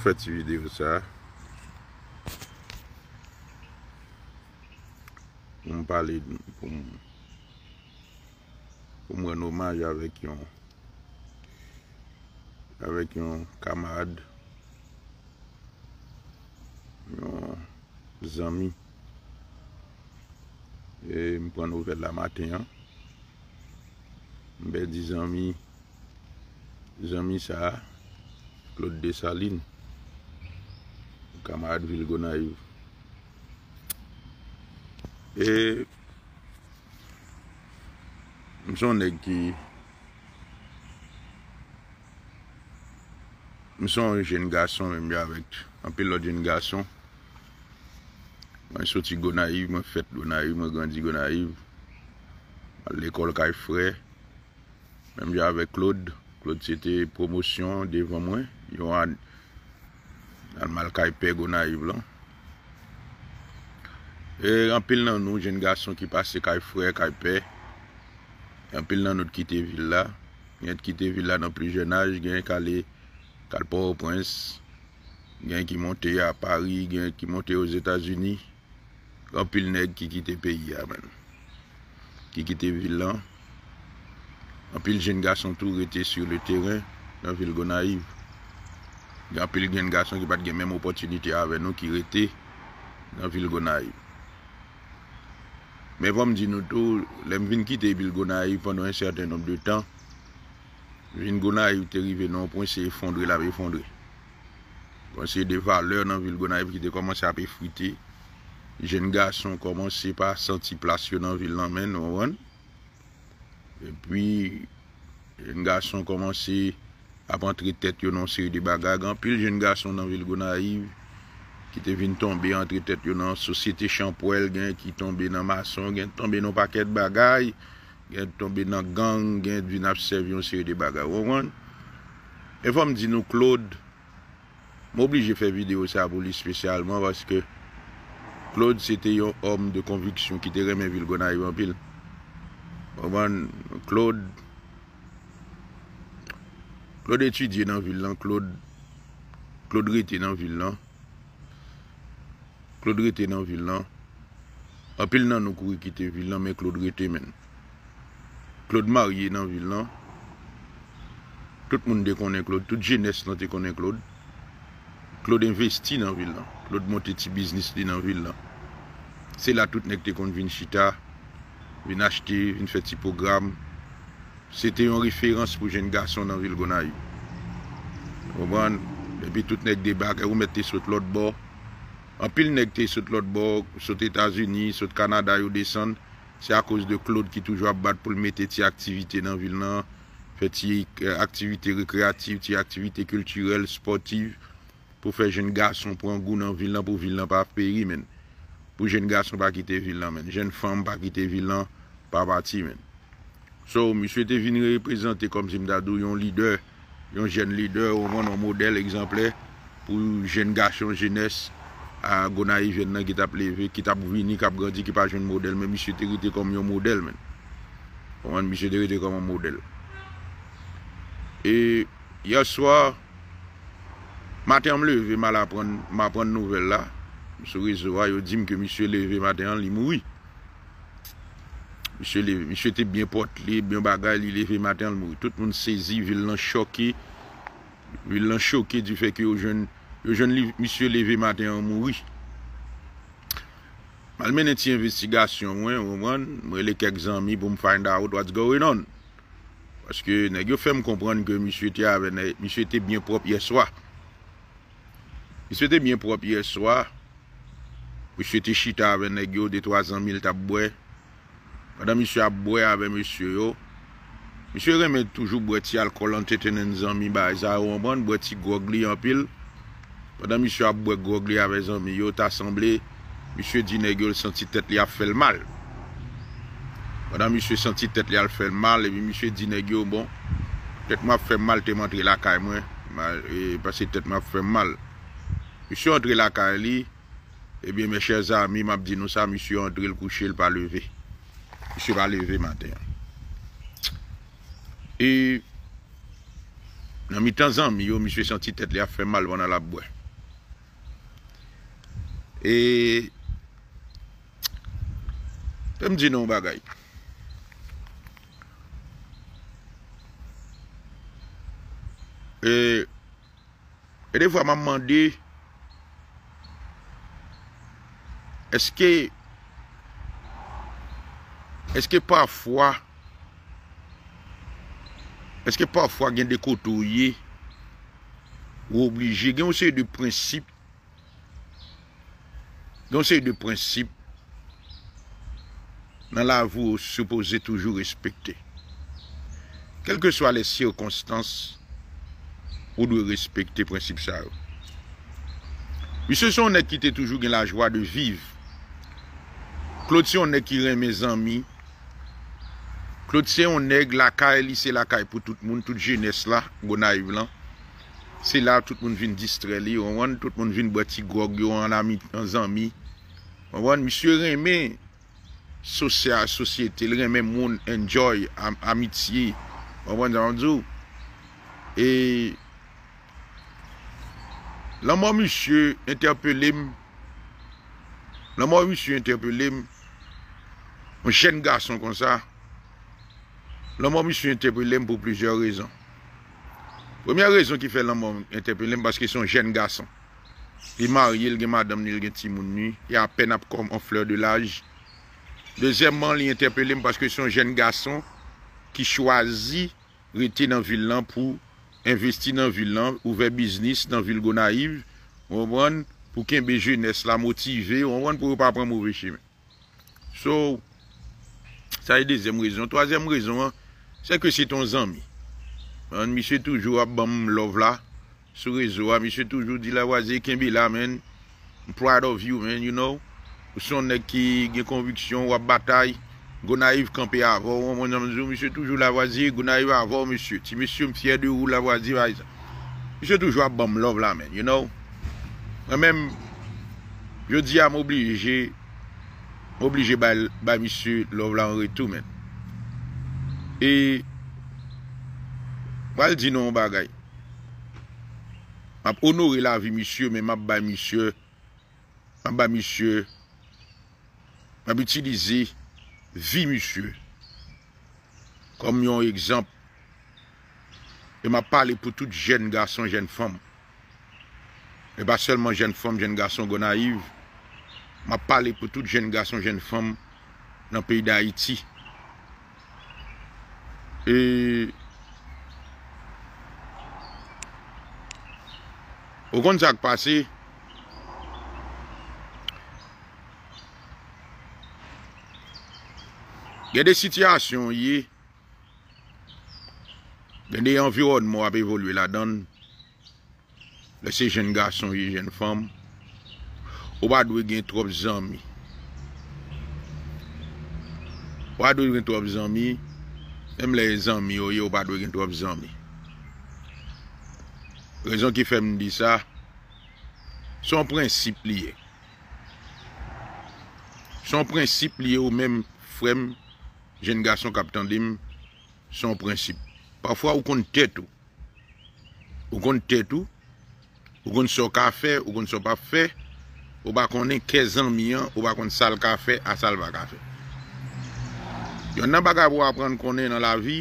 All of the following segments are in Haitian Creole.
fèt si vide ou sa pou m palè pou m wè nou manj avèk yon avèk yon kamad yon zami e m pou an nou fèt la maten m bè di zami zami sa klote de salin Kamadvil Gonaiv. E, m sou nèk ki, m sou jen gason mèm javek. An pe lò jen gason. Mèm soti Gonaiv, mèm fèt Gonaiv, mèm gandi Gonaiv. Mèm lèkol kaj frè. Mèm javek Claude. Claude se te promosyon devan mwen. Yon an An mal Kaype, Gonaiv lan. E an pil nan nou, jen gason ki pase Kayfre, Kaype, an pil nan nou ki te vila, gen te ki te vila nan pli jenaj, gen kalè, kalpon ou prins, gen ki monte a Paris, gen ki monte ou Etats-Unis, an pil nek ki kite peyi a men. Ki kite vila. An pil jen gason tou rete sur le teren, nan vil Gonaiv, gen apil gen gason ki pat gen menm opotunite avè nou ki rete nan vil gona yi. Me vòm di nou tou, lem vin kite bil gona yi pandou en sèrten nop de tan, vin gona yi te rive nou pou yon se effondre la ve effondre. Ponsye de valeur nan vil gona yi ki te komanse api frite, gen gason komanse pa santi plasyon nan vil nan men nou an, epi gen gason komanse ap entri tet yon an seri de bagay. Gan pil jen gason nan vil gona yiv, ki te vin tombe entri tet yon an sosite champouel, gen ki tombe nan mason, gen tombe nan paket bagay, gen tombe nan gang, gen vin apsev yon seri de bagay. Ou an, e fom di nou Claude, m'oblige fè video sa apoli spesyalman, vase ke Claude sete yon om de konviksyon ki te remen vil gona yiv an pil. Ou an, Claude, Kloud etudye nan vil lan, kloud rete nan vil lan, kloud rete nan vil lan, apil nan nou kou re kite vil lan, men kloud rete men. Kloud marye nan vil lan, tout moun de konen kloud, tout jenese nan te konen kloud, kloud investi nan vil lan, kloud monte ti biznis li nan vil lan. Se la tout nek te kon vin chita, vin achte, vin feti program, Se te yon riferans pou jen gason nan vil gona yon. Ou ban, epi tout nek debak, e ou mette te sot lot bor. An pil nek te sot lot bor, sot Etasuni, sot Kanada yon desan, se a kouse de Claude ki toujwa bat pou l mette ti aktivite nan vil nan, fe ti euh, aktivite rekreatif, ti aktivite kulturel, sportiv, pou fe jen gason prangou nan vil nan, non? non? pou vil nan pa feri men. Pou jen gason pa kite vil nan men. Jen fom pa kite vil nan, pa pati men. So, mi sou ete vini reprezenti kom Zimdadou, yon lider, yon jen lider, yon model ekzemplè pou jen gach, yon jenès, a Gonaï jen nan kit ap leve, kit ap vini, kap grandi, ki pa jen model, men mi sou ete rete kom yon model men. Yon men mi sou ete rete kom yon model. E, yon swa, maten yon leve, ma apren nouvel la, mi sou rezo wa, yo dim ke mi sou leve, maten yon li moui. Mishwe te byen pot li, byen bagay li li ve maten an mouri. Tout moun sezi vil lan choke, vil lan choke di feke yo jen li mishwe li ve maten an mouri. Malmen eti investigasyon mwen, mwen, mwen le kek zanmi pou m find out what's going on. Paske negyo fe m kompran ke mishwe te byen prop ye swa. Mishwe te byen prop ye swa, mishwe te chita aven negyo de 3 anmi l tap bwey. padan misyo ap bwe ave misyo yo, misyo remen toujou bwe ti al kolon te tenen zanmi ba aza ouan bon, bwe ti grogli an pil, padan misyo ap bwe grogli ave zanmi yo ta asanble, misyo Dine Gyo l senti tet li a fel mal. Padan misyo senti tet li a fel mal, ebi misyo Dine Gyo bon, tet mwa fe mal te mantri la ka e mwen, e basi tet mwa fe mal. Misyo antri la ka e li, ebi eh me chèz a mi mabdi nou sa, misyo antri l kouchi l pa leve. Siwa aleve mante. E, nan mi tan zan mi yo, mi se senti tet li a fe mal wana la bwe. E, te mdi nou bagay. E, e de fwa maman di, eske, eske, Eske pafwa gen dekotoye ou oblige gen ou se y de prinsip nan la vou soupose toujou respekte. Kelke sou a le sirkonstans ou dwe respekte prinsip sa ou. Bi wi se son ne kite toujou gen la jwa de vive, klot si on ne kirem me zanmi, Klote se yon neg laka e li se laka e pou tout moun, tout jenese la, gona yu lan. Se la tout moun vin distre li, wan, tout moun vin bwati gwo gyo an zanmi. Wan, misye renme sosya, sosyete, renme moun enjoy, amitye, wan zanmdou. E, lanman misye ente apelim, lanman misye ente apelim, an chen gason kon sa, Lè mòm sou interpelem pou plizèr rezon. Premè rezon ki fè lè mòm interpelem, baske son jèn gason. Li marye, li gen madam, li gen timouni, li apen ap kom an fleur de laj. Dezemman, li interpelem baske son jèn gason ki chwazi rete nan vil lan pou investi nan vil lan, ouve biznis nan vil gonaiv. Moun moun, pou ken bejè nè s'la motive, moun moun pou wè pa pran mouvè chèmè. So, sa yè dezèm rezon. Toazèm rezon an, Se ke se ton zanmi. Mwen misye toujou ap ban moun lov la. Sou rezo a misye toujou di la waze. Kenbi la men. Mproud of you men you know. Ou son ne ki gen konviksyon wap batay. Gou na yiv kanpe a avon. Mwen zanmi zo misye toujou la waze. Gou na yiv avon misye. Ti misye mfye de ou la waze. Misye toujou ap ban moun lov la men you know. Mwen men. Je di a m'oblige. Je m'oblige ba misye lov la mwen reto men. e wal di nou bagay map onore la vi misye men map ba misye map ba misye map itilize vi misye kom yon ekzamp e map pale pou tout jen gason jen fom e ba selman jen fom jen gason gona yiv map pale pou tout jen gason jen fom nan peyi da iti E ou kontak pase Gen de sityasyon ye Gen de yon virot mou ap evolwe la dan Le se jen gason ye jen fam Ou wadwe gen trop zanmi Ou wadwe gen trop zanmi Mèm lè yè zanmi yo, yè ou pa dwe gen tou ap zanmi. Rezon ki fèm nou di sa, son prinsip liye. Son prinsip liye ou mèm fèm, jen gason kapitan dim, son prinsip. Parfwa ou kon te tou. Ou kon te tou, ou kon so kafe, ou kon so pa fe, ou ba kon en ke zanmi an, ou ba kon sal kafe, a sal va kafe. Yon nan baga pou apren konnen nan la vi,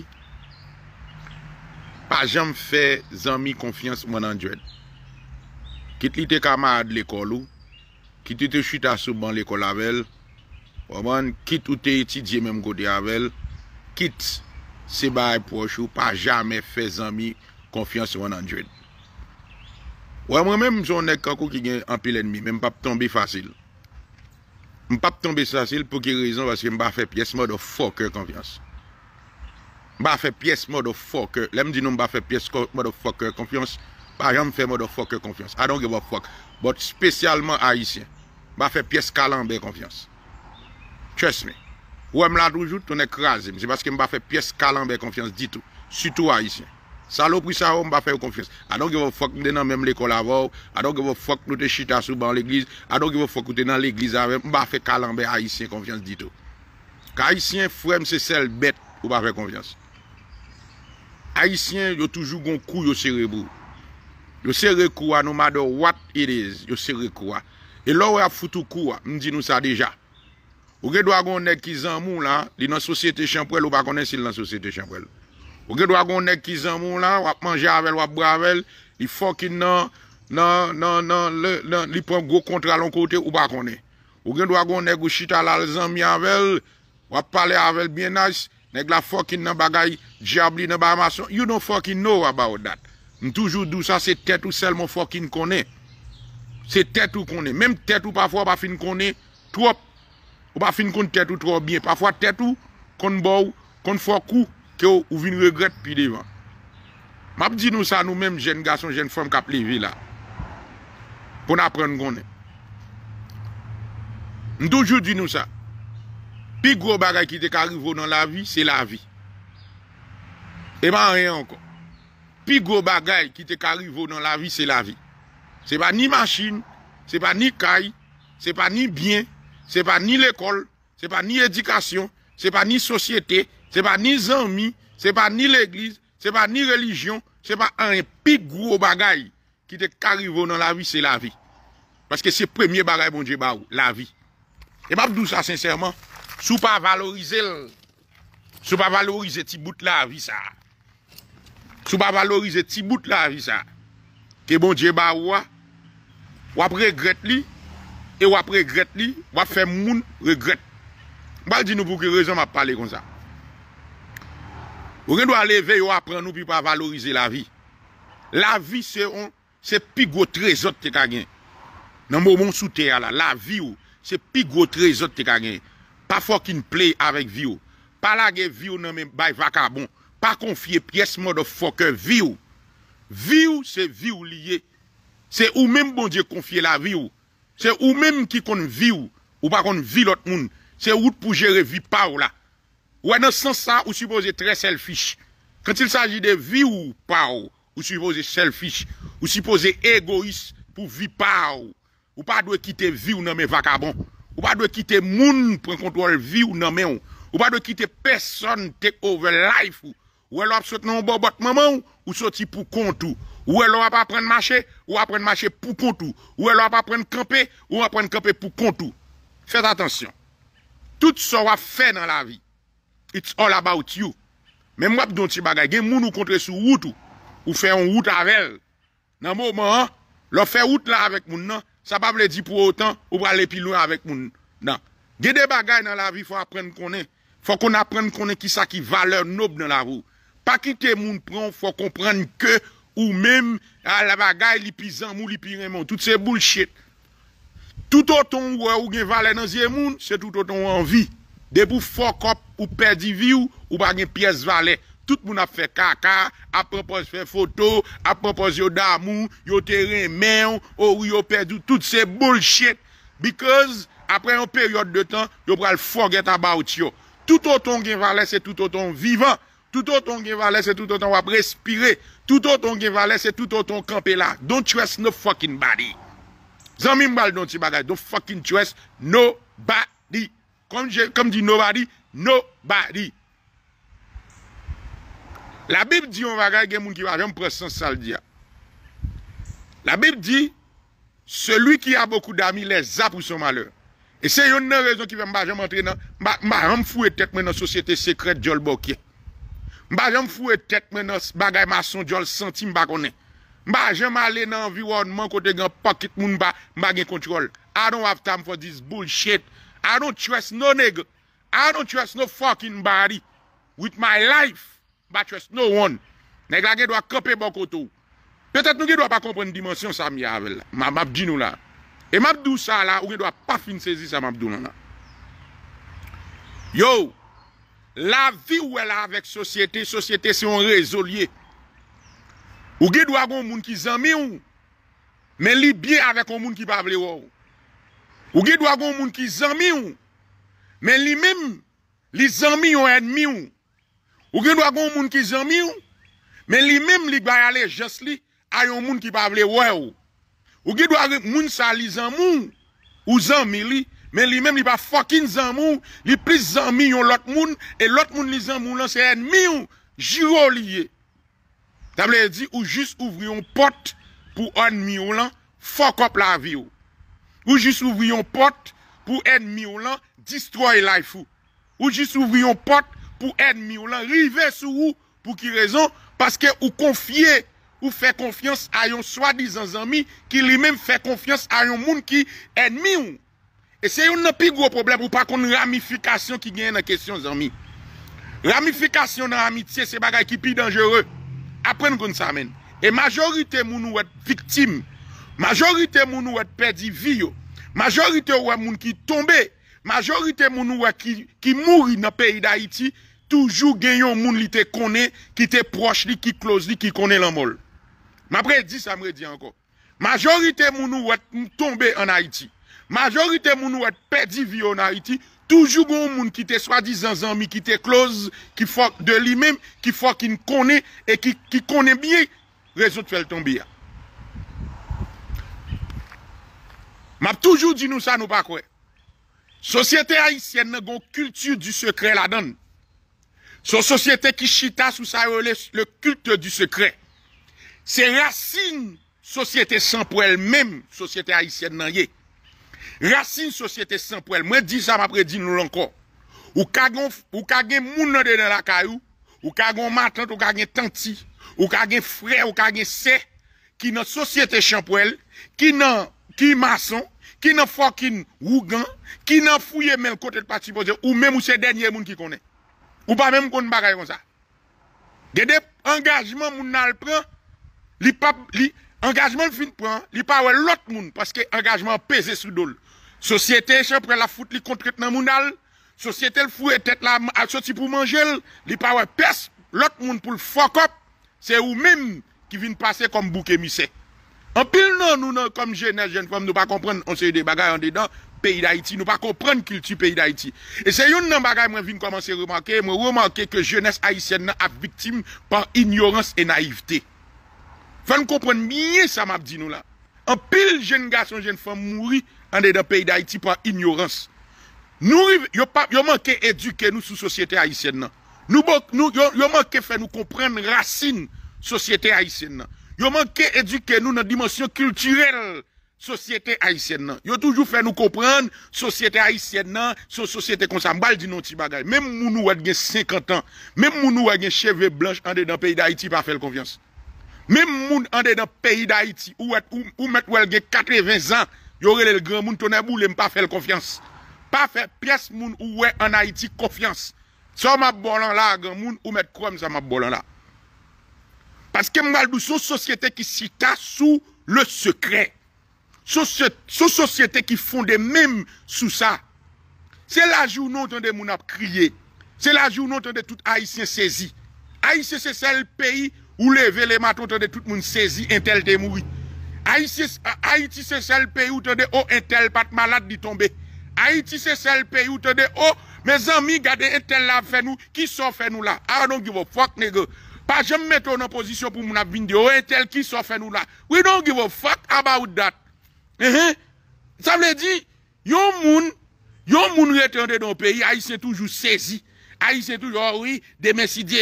pa jam fe zanmi konfians mwen an djwen. Kit li te kamad lekol ou, kit li te chuta sou ban lekol avel, waman kit ou te iti dje menm gode avel, kit se baye pochou pa jamme fe zanmi konfians mwen an djwen. Waman menm zon nek kako ki gen an pilen mi, menm pap tonbi fasil. M pa p tombe sasil pou ki rezon wanske m ba fe pyes modofoke euh, konfians. M ba fe pyes modofoke, euh, lem di nou m ba fe pyes modofoke konfians, pa jan m fe modofoke konfians. Adon ki wap fok, but spesyalman Haitien, m ba fe pyes kalanbe konfians. Trust me, wè m la doujou ton ek raze, m se baske m ba fe pyes kalanbe konfians ditou, sutou Haitien. Salopri sa ou mba fè yon konfians. Adonk yon fok mden nan menm l'ekol avor, adonk yon fok nou te chita sou ban l'eglize, adonk yon fok ou te nan l'eglize aven, mba fè kalanbe haisyen konfians dito. Ka haisyen fwem se sel bet, mba fè konfians. Haisyen yo toujou gon kou yo sere bou. Yo sere kou anou madou what it is, yo sere kou anou. E lò wè foutou kou anou, mdi nou sa deja. Ou gè doa gounen ki zan moun la, li nan sosyete chanpou el, ou ba konensi nan sosyete ch Ou gen do a gon nek ki zan moun la, wap manje avel, wap bou avel, li fokin nan, nan, nan, nan, li pon go kontra lon kote ou ba kone. Ou gen do a gon nek go chita lal zan mi avel, wap pale avel bien nice, nek la fokin nan bagay, diabli nan ba masyon. You don fokin know about that. M toujou dou sa se tetou selman fokin kone. Se tetou kone. Mem tetou pa fwa pa fin kone, twop, ou pa fin kone tetou tro bien. Pa fwa tetou, kon bou, kon fokou, ki yo ouvi n regret pi devan. Map di nou sa nou menm jen gason, jen fom ka plevi la, pou naprenn gounen. Mdoujou di nou sa, pi gro bagay ki te karivo nan la vi, se la vi. Eman rey ankon. Pi gro bagay ki te karivo nan la vi, se la vi. Se pa ni masin, se pa ni kay, se pa ni bien, se pa ni lekol, se pa ni edikasyon, se pa ni sosyete, Se pa ni zanmi, se pa ni l'eglise, se pa ni relijyon, se pa an yon pi gwo bagay ki te karivo nan la vi, se la vi. Paske se premye bagay bon Dje Barou, la vi. E pap dou sa sensèrman, sou pa valorize, sou pa valorize ti bout la vi sa. Sou pa valorize ti bout la vi sa. Ke bon Dje Barou wa, wap regret li, e wap regret li, wap fè moun regret. Mbal di nou pou ki rezon map pale kon sa. Ou gen do a leve yo apren nou pi pa valorize la vi. La vi se on, se pi go trezot te kagen. Nan mou moun sou te a la, la vi ou, se pi go trezot te kagen. Pa fokin pley avèk vi ou. Pa la gen vi ou nan men bay vakar bon. Pa konfye pi es modofokè, vi ou. Vi ou se vi ou liye. Se ou men bon di konfye la vi ou. Se ou men ki kon vi ou. Ou pa kon vi lot moun. Se ou pou jere vi pa ou la. Ou wè nan san sa, ou si pose trè selfish. Kan til saji de vi ou pa ou, ou si pose selfish. Ou si pose egoist pou vi pa ou. Ou pa dwe kite vi ou nanme vakabon. Ou pa dwe kite moun pren kontou al vi ou nanme ou. Ou pa dwe kite peson te over life ou. Ou wè lò ap sot nan bo bot maman ou, ou soti pou kontou. Ou wè lò ap ap pren mache, ou ap pren mache pou kontou. Ou wè lò ap ap pren krepe, ou ap pren krepe pou kontou. Fèz atensyon. Tout so wè fè nan la vi. It's all about you. Men mwap don ti bagay. Gen moun ou kontre sou wout ou. Ou fey on wout avel. Nan mou mwen an. Lò fey wout la avèk moun nan. Sa bab le di pou otan. Ou wale pilon avèk moun nan. Gen de bagay nan la vi fò apren kone. Fò kon apren kone ki sa ki vale nop nan la vò. Pakite moun pran fò kompren ke. Ou men la bagay li pizan mou li pireman. Tout se bullshit. Tout oton wè ou gen vale nan zye moun. Se tout oton wè an vi. De pou fokop. Ou perdi vi ou, ou bagyen piyes valè. Tout moun ap fè kaka, apropos fè foto, apropos yo damou, yo terren men, ou yo perdi, tout se bullshit. Because, apre yon peryote de tan, yo pral forget about yo. Tout oton gen valè, se tout oton vivan. Tout oton gen valè, se tout oton wap respire. Tout oton gen valè, se tout oton kampe la. Don't trust no fucking body. Zanmim bal don ti bagay. Don't fucking trust no body. Kom di nobody, No body. La bib di yon vaga yon moun ki vagem presen saldi ya. La bib di, seloui ki yon boku dami le zap ou son maleur. E se yon nan rezon ki vagem entre nan, mba yon fwe tet men nan sosyete sekret jol bokye. Mba yon fwe tet men nan bagay mason jol sentim bakone. Mba yon male nan environman kote gen pakit moun ba, mba gen kontrol. I don't have time for this bullshit. I don't trust no negre. I don't trust no f**king body with my life. Ba trust no one. Neg la gen do a kope bokotou. Petet nou gen do a pa komprene dimensyon sa mi avel la. Ma mabdi nou la. E mabdi ou sa la, ou gen do a pa fin sezi sa mabdi nou la. Yo, la vi ou el a avek sosyete, sosyete se on re-ezolie. Ou gen do a gon moun ki zami ou. Men li biye avek moun ki pa vle ou. Ou gen do a gon moun ki zami ou. Men li mem, li zanmi yon enmi yon. Ou gen do a goun moun ki zanmi yon, men li mem li gwa yale jesli, ayon moun ki pa vle we ou. Ou gen do a goun moun sa li zanmi yon, ou zanmi li, men li mem li pa fokin zanmi yon, li plis zanmi yon lot moun, e lot moun li zanmi yon se enmi yon, jiro li ye. Tam le di, ou jis ouvri yon pot, pou enmi yon lan, fok op la vi ou. Ou jis ouvri yon pot, pou enmi yon lan, Distroy life ou. Ou jis ouvri yon pot pou enmi ou. Lan rive sou ou pou ki rezon. Paske ou konfye. Ou fe konfians a yon swa dizan zanmi. Ki li men fe konfians a yon moun ki enmi ou. E se yon nan pi gro problem. Ou pa kon ramifikasyon ki genye nan kesyon zanmi. Ramifikasyon nan amitye se bagay ki pi dangere. Aprende kon sa men. E majorite moun ou et viktim. Majorite moun ou et pedi vi yo. Majorite ou et moun ki tombe. majorite moun wè ki mouri nan peyi d'Haïti, toujou genyon moun li te kone, ki te proche li, ki close li, ki kone l'anmol. M'apre di, sa mre di anko. Majorite moun wè tombe an Haïti, majorite moun wè pedi vi an Haïti, toujou genyon moun ki te swadi zan zan mi, ki te close, ki fok de li men, ki fok ki n kone, e ki kone biye, rezout fè l'tombi ya. M'ap toujou di nou sa nou pa kwe, Sosyete haisyen nan gon kultur du sekre la dan. Son sosyete ki chita sou sa yo le kultu du sekre. Se rasyen sosyete san pou el menm, sosyete haisyen nan ye. Rasyen sosyete san pou el, mwen di sa ma predi nou lankon. Ou kagen moun nade nan la kayou, ou kagen matant, ou kagen tanti, ou kagen fre, ou kagen se, ki nan sosyete san pou el, ki nan ki mason, ki nan fokin wougan, ki nan fouye men l kote l patipoze, ou men mou se denye moun ki konen. Ou pa men mou konen bagay kon sa. Dede, engajman moun nan l pran, l pa wè l ot moun, paske engajman peze soudol. Sosyete chan pre la foute li kontret nan moun al, sosyete l fouye tet la al soti pou manjel, li pa wè pes, l ot moun pou l fokop, se ou men ki vin pase kom bouke misè. An pil nan nou nan kom jenes jen fom nou pa kompren, an se yon bagay an de dan peyi da iti, nou pa kompren kilti peyi da iti. E se yon nan bagay mwen vin komanse remanke, mwen remanke ke jenes Haitien nan ap viktim par ignorans e naivte. Fè nou kompren miye sa map di nou la. An pil jen gas an jen fom mouri an de dan peyi da iti par ignorans. Nou riv, yon manke eduke nou sou sosyete Haitien nan. Nou manke fè nou kompren racine sosyete Haitien nan. Yo manke eduke nou nan dimensyon kulturel sosyete Haitien nan. Yo toujou fè nou koprande sosyete Haitien nan, sosyete konsambal di nou ti bagay. Mem moun ou wè gen 50 an, mem moun ou wè gen cheve blanche ande dan peyi da Haiti pa fèl konfians. Mem moun ande dan peyi da Haiti ou mèt wè gen 80 an, yo wè lèl gran moun tonè bou lèm pa fèl konfians. Pa fèl piyes moun ou wè an Haiti konfians. Sò map bolan la gran moun ou mèt krom sa map bolan la. Paske mbaldou sou sosyete ki sita sou le sekre. Sou sosyete ki fonde menm sou sa. Se la jounou tonde moun ap kriye. Se la jounou tonde tout Haitien sezi. Haitien se sel peyi ou leve le maton tonde tout moun sezi entel de moui. Haitien se sel peyi ou tonde ou oh, entel pat malade di tombe. Haitien se sel peyi ou oh, tonde ou me zami gade entel la fe nou ki son fe nou la. Aranon ah, ki vo fok negyo. Pas jamais mettre en position pour mon abîme dire, oh, tel qui soit fait nous là. We don't give a fuck about that. Uh Ça veut dire, yon moun, yon moun retourne dans le pays, haïtien toujours saisi. Haïtien toujours, oh oui, demain si Dieu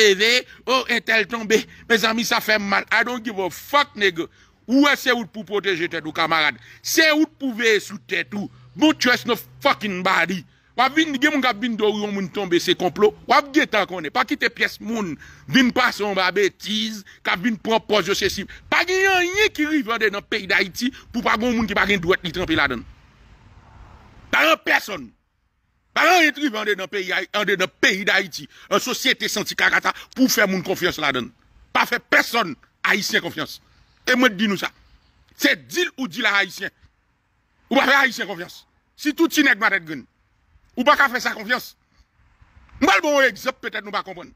oh, un tel tombé. Mes amis, ça fait mal. I don't give a fuck, nègre. Où est-ce que pour protéger tes camarades? C'est où pour veiller sous t'es tout. tu es no fucking body. Wap vin, gen moun kap vin do ou yon moun tombe se komplo, wap gen tan konen. Pakite piyes moun, vin pa son ba be tiz, kap vin pon pojo se sim. Pak gen yon yon ki rivande nan peyi da iti, pou pa gon moun ki pa gen dwet li trempi la den. Paran person, paran yon trivande nan peyi da iti, an sosyete santi kakata, pou fe moun konfiyans la den. Pa fe person, haisyen konfiyans. E mwen di nou sa, se dil ou dil a haisyen, ou pa fe haisyen konfiyans. Si touti neg matet gen, Ou pas qu'à faire sa confiance. Nous avons bon exemple, peut-être nous pas comprendre.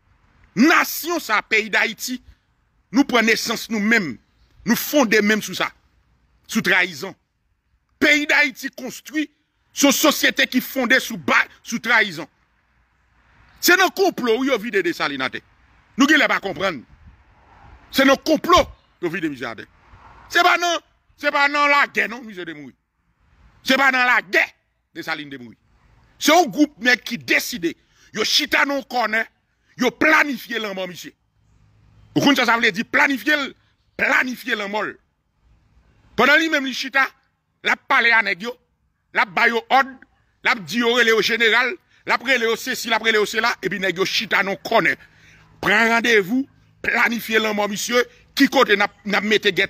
Nation, ça, pays d'Haïti, nous prenons naissance nous-mêmes. Nous fondons même sous ça. Sous trahison. Pays d'Haïti construit sur société qui fondait sous, sous trahison. C'est nos complot où il y a des salinatés. Nous ne pas comprendre. C'est nos complot où il y a des C'est pas non, c'est pas dans la guerre, non, M. de Ce C'est pas dans la guerre des salines de c'est un groupe mec qui décide. Yo chita non corner, yo planifié l'homme, monsieur. Vous comprenez ça, ça veut dire planifier, planifier Pendant lui-même, lui chita, la parlé à yo, la bayo au ordre, la dit au général, la le au ceci, la prélé au cela, et puis nèg yo chita non connaît. Prenez rendez-vous, planifier l'homme, monsieur, qui côté n'a, n'a mette guet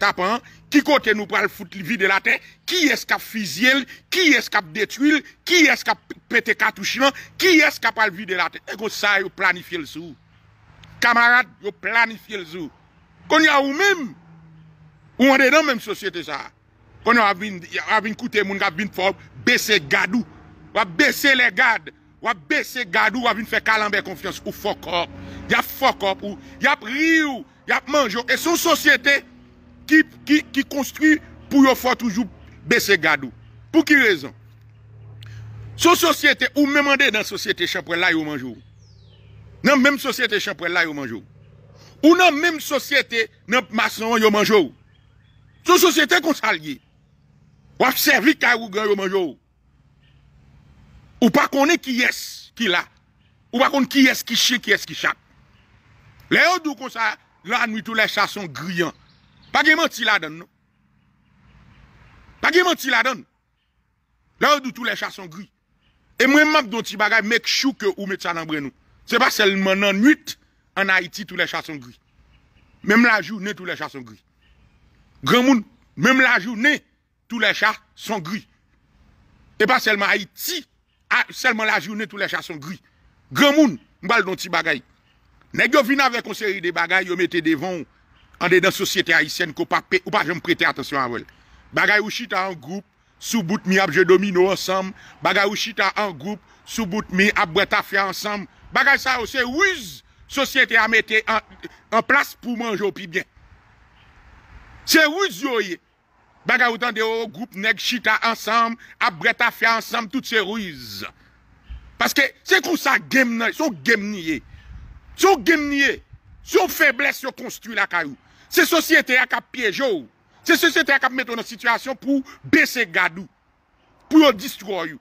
Ki kote nou pal foute li vide la ten? Ki eskap fizyel? Ki eskap detuil? Ki eskap pete katou chilan? Ki eskap pal vide la ten? Ego sa yo planifiye l sou. Kamarad yo planifiye l sou. Kon yo a ou mem. Ou an de dan mem sosyete sa. Kon yo avin koute moun kap vin fok. Besse gadou. Wa besse le gad. Wa besse gadou. Wa vin fe kalambe konfians. Ou fokop. Ya fokop ou. Yap ri ou. Yap manjou. E sou sosyete... Ki konstri pou yo fwa toujou Bese gadou Pou ki rezon Sou sosyete ou memande nan sosyete Chapwe la yo manjou Nan menm sosyete chapwe la yo manjou Ou nan menm sosyete Nan masan yo manjou Sou sosyete konsal ye Waf servik a yo manjou Ou pa kone ki yes Ki la Ou pa kone ki yes ki shi ki yes ki chak Le yo dou konsal La nou tou le chason griyan Pa genman ti la don, non? Pa genman ti la don? Ah, la ou di tou le chas son gri. E mwen map don ti bagay, mek chou ke ou met sa nan brenou. Se pa selman nan 8, an Haiti, tou le chas son gri. Mem la jou, ne tou le chas son gri. Gren moun, mem la jou, ne tou le chas son gri. E pa selman Haiti, selman la jou, ne tou le chas son gri. Gren moun, mbal don ti bagay. Ne gyo vina ve konseri de bagay, yo mette de von ou. an de dan sosyete aisyen ko pa pe, ou pa jom prete atensyon an vol. Bagay ou chita an goup, sou bout mi apje domino ansam, bagay ou chita an goup, sou bout mi ap breta fe ansam, bagay sa ou se wouz sosyete a mette an plas pou manjou pi byen. Se wouz yo ye, bagay ou tan de ou goup neg chita ansam, ap breta fe ansam, tout se wouz. Paske se kou sa gem nye, sou gem nye, sou gem nye, sou febles yo konstru la ka ou. Se sosyete ak ap pjej ou. Se sosyete ak ap mette ou nan sitwasyon pou bese gad ou. Pou yo distroy ou.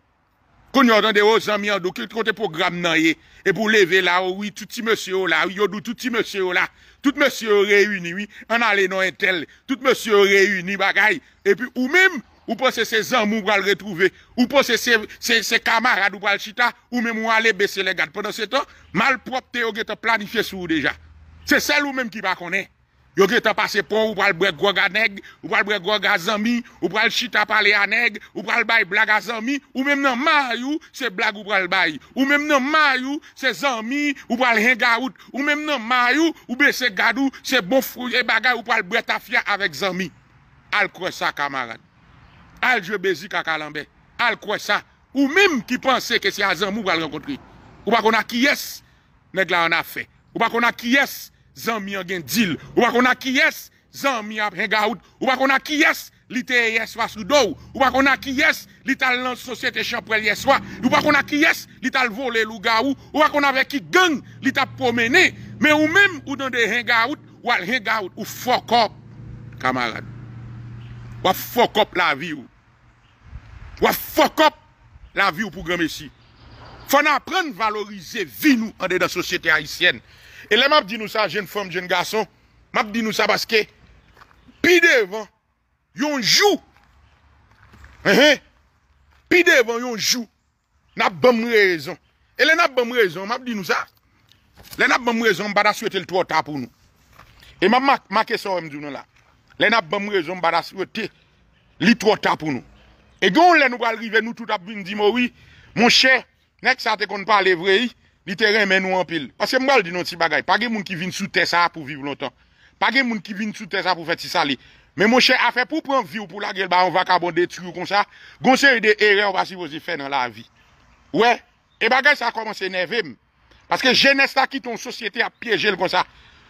Kon yon dende ou zanmi an do, kil trote program nan ye. E pou leve la ou, wii, touti monsi ou la, wii, yon do touti monsi ou la. Touti monsi ou reyouni, wii, an ale nan entel. Touti monsi ou reyouni bagay. E pi ou mem, ou posese zanmou wale retrouve. Ou posese se kamara dupal chita, ou mem wale bese le gad. Ponan se to, mal propte ou ge te planifye sou deja. Se sel ou mem ki bakone. Yo kre ta pase pon, ou pral brek groga neg, ou pral brek groga zami, ou pral chita pale aneg, ou pral bay blag a zami, ou mem nan mayou, se blag ou pral bay, ou mem nan mayou, se zami, ou pral ringa out, ou mem nan mayou, ou bese gadou, se bon frouye bagay, ou pral brek ta fya avèk zami. Al kre sa, kamarade. Al jwe bezi kakalambè. Al kre sa. Ou mem ki panse ke si a zami ou pral renkotri. Ou pa kon a ki yes, neg la an a fe. Ou pa kon a ki yes, zanmi an gen deal. Ou pa qu'on a ki Zami zanmi ap gaout. Ou pa qu'on a li yes wa sou dou. Ou pa qu'on a li tal lan société chanprel yes wa. Ou pa qu'on a l'ital li vole lou gaou. Ou pa kon ave ki gang, li tap promene. ou même ou dans de hen gaout, ou al ou fuck up, camarade, Ou a up la vie, ou. Ou a up la vie ou pou grand messi. Fon apprendre valorize vi nou an de la société haïtienne. E le map di nou sa, jen fom, jen gason, map di nou sa baske, pi devan yon jou, pi devan yon jou, nap bom rezon. E le nap bom rezon, map di nou sa, le nap bom rezon, badan sou ete l'tro ta pou nou. E map makesan wèm di nou la, le nap bom rezon, badan sou ete l'tro ta pou nou. E goun le nou balrive, nou tout ap vin di mou, moun chè, nek sa te kon pa levre yi, Li teren men ou an pil. Ase mwal di nou ti bagay. Pa gen moun ki vin sou tes a pou viv lontan. Pa gen moun ki vin sou tes a pou feti sali. Men mwen chè afe pou pran vi ou pou la gelba an vakabon de tri ou kon sa. Gon seri de eren ou basi vozi fè nan la vi. Ouè. E bagay sa komanse neve m. Paske jenestakit ton sosyete a pyejel kon sa.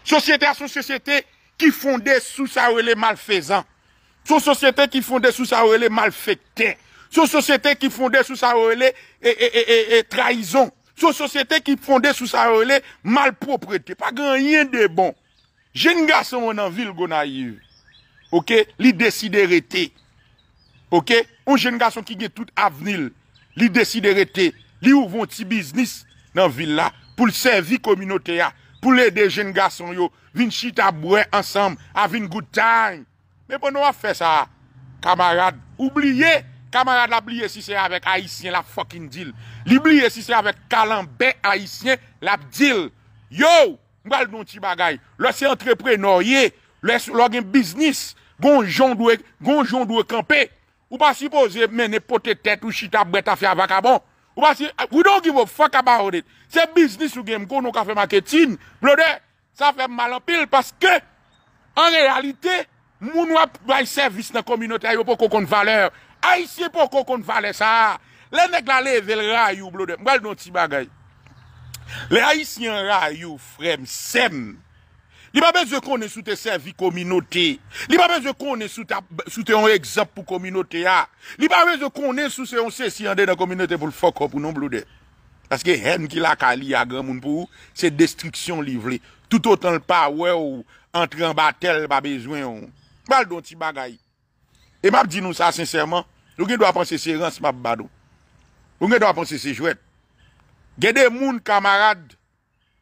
Sosyete a sosyete ki fonde sou sa ou ele malfezan. Sou sosyete ki fonde sou sa ou ele malfekten. Sou sosyete ki fonde sou sa ou ele e, e, e, traizon. Sou sosyete ki fonde sou sa rele malproprete. Pa gran yin de bon. Jen gason anan vil gona yu. Ok, li desi de rete. Ok, ou jen gason ki gen tout avenil. Li desi de rete. Li ou von ti biznis nan vil la. Poul servi kominote ya. Poul ede jen gason yo. Vin chita brouen ansam. Avin goutan. Me pou bon, nou a fe sa. Kamarade, oubliye. Kamarade la bliye si se avek Aisyen la fokin dil. Li bliye si se avek kalanbe Aisyen la dil. Yo, mwal don ti bagay. Lò se entreprenoye, lò gen biznis. Gonjon dwe, gonjon dwe kampe. Ou pa si pose mene potetet ou chita bretta fya baka bon. Ou pa si, we don't give a fok about it. Se biznis ou genm konon ka fe maketin. Blode, sa fe malapil. Paske, an realite, moun wap waj servis nan kominote a yo pou kon kon valeur. Aisye pou kon kon fale sa, le nek la le ve l rayou blode. Mwal don ti bagay. Le aisyen rayou fremsem. Li ba bez yo konen sou te servi kominote. Li ba bez yo konen sou te an egzap pou kominote ya. Li ba bez yo konen sou se on se si yande nan kominote pou l fok hop ou nan blode. Aske hen ki la kali ya gaman pou se destriksyon livle. Tout otan l pa we ou entran batel ba bezwen. Mwal don ti bagay. E map di nou sa sinseman, nou gen do apanse se rance map badou. Nou gen do apanse se jwet. Gede moun kamarad,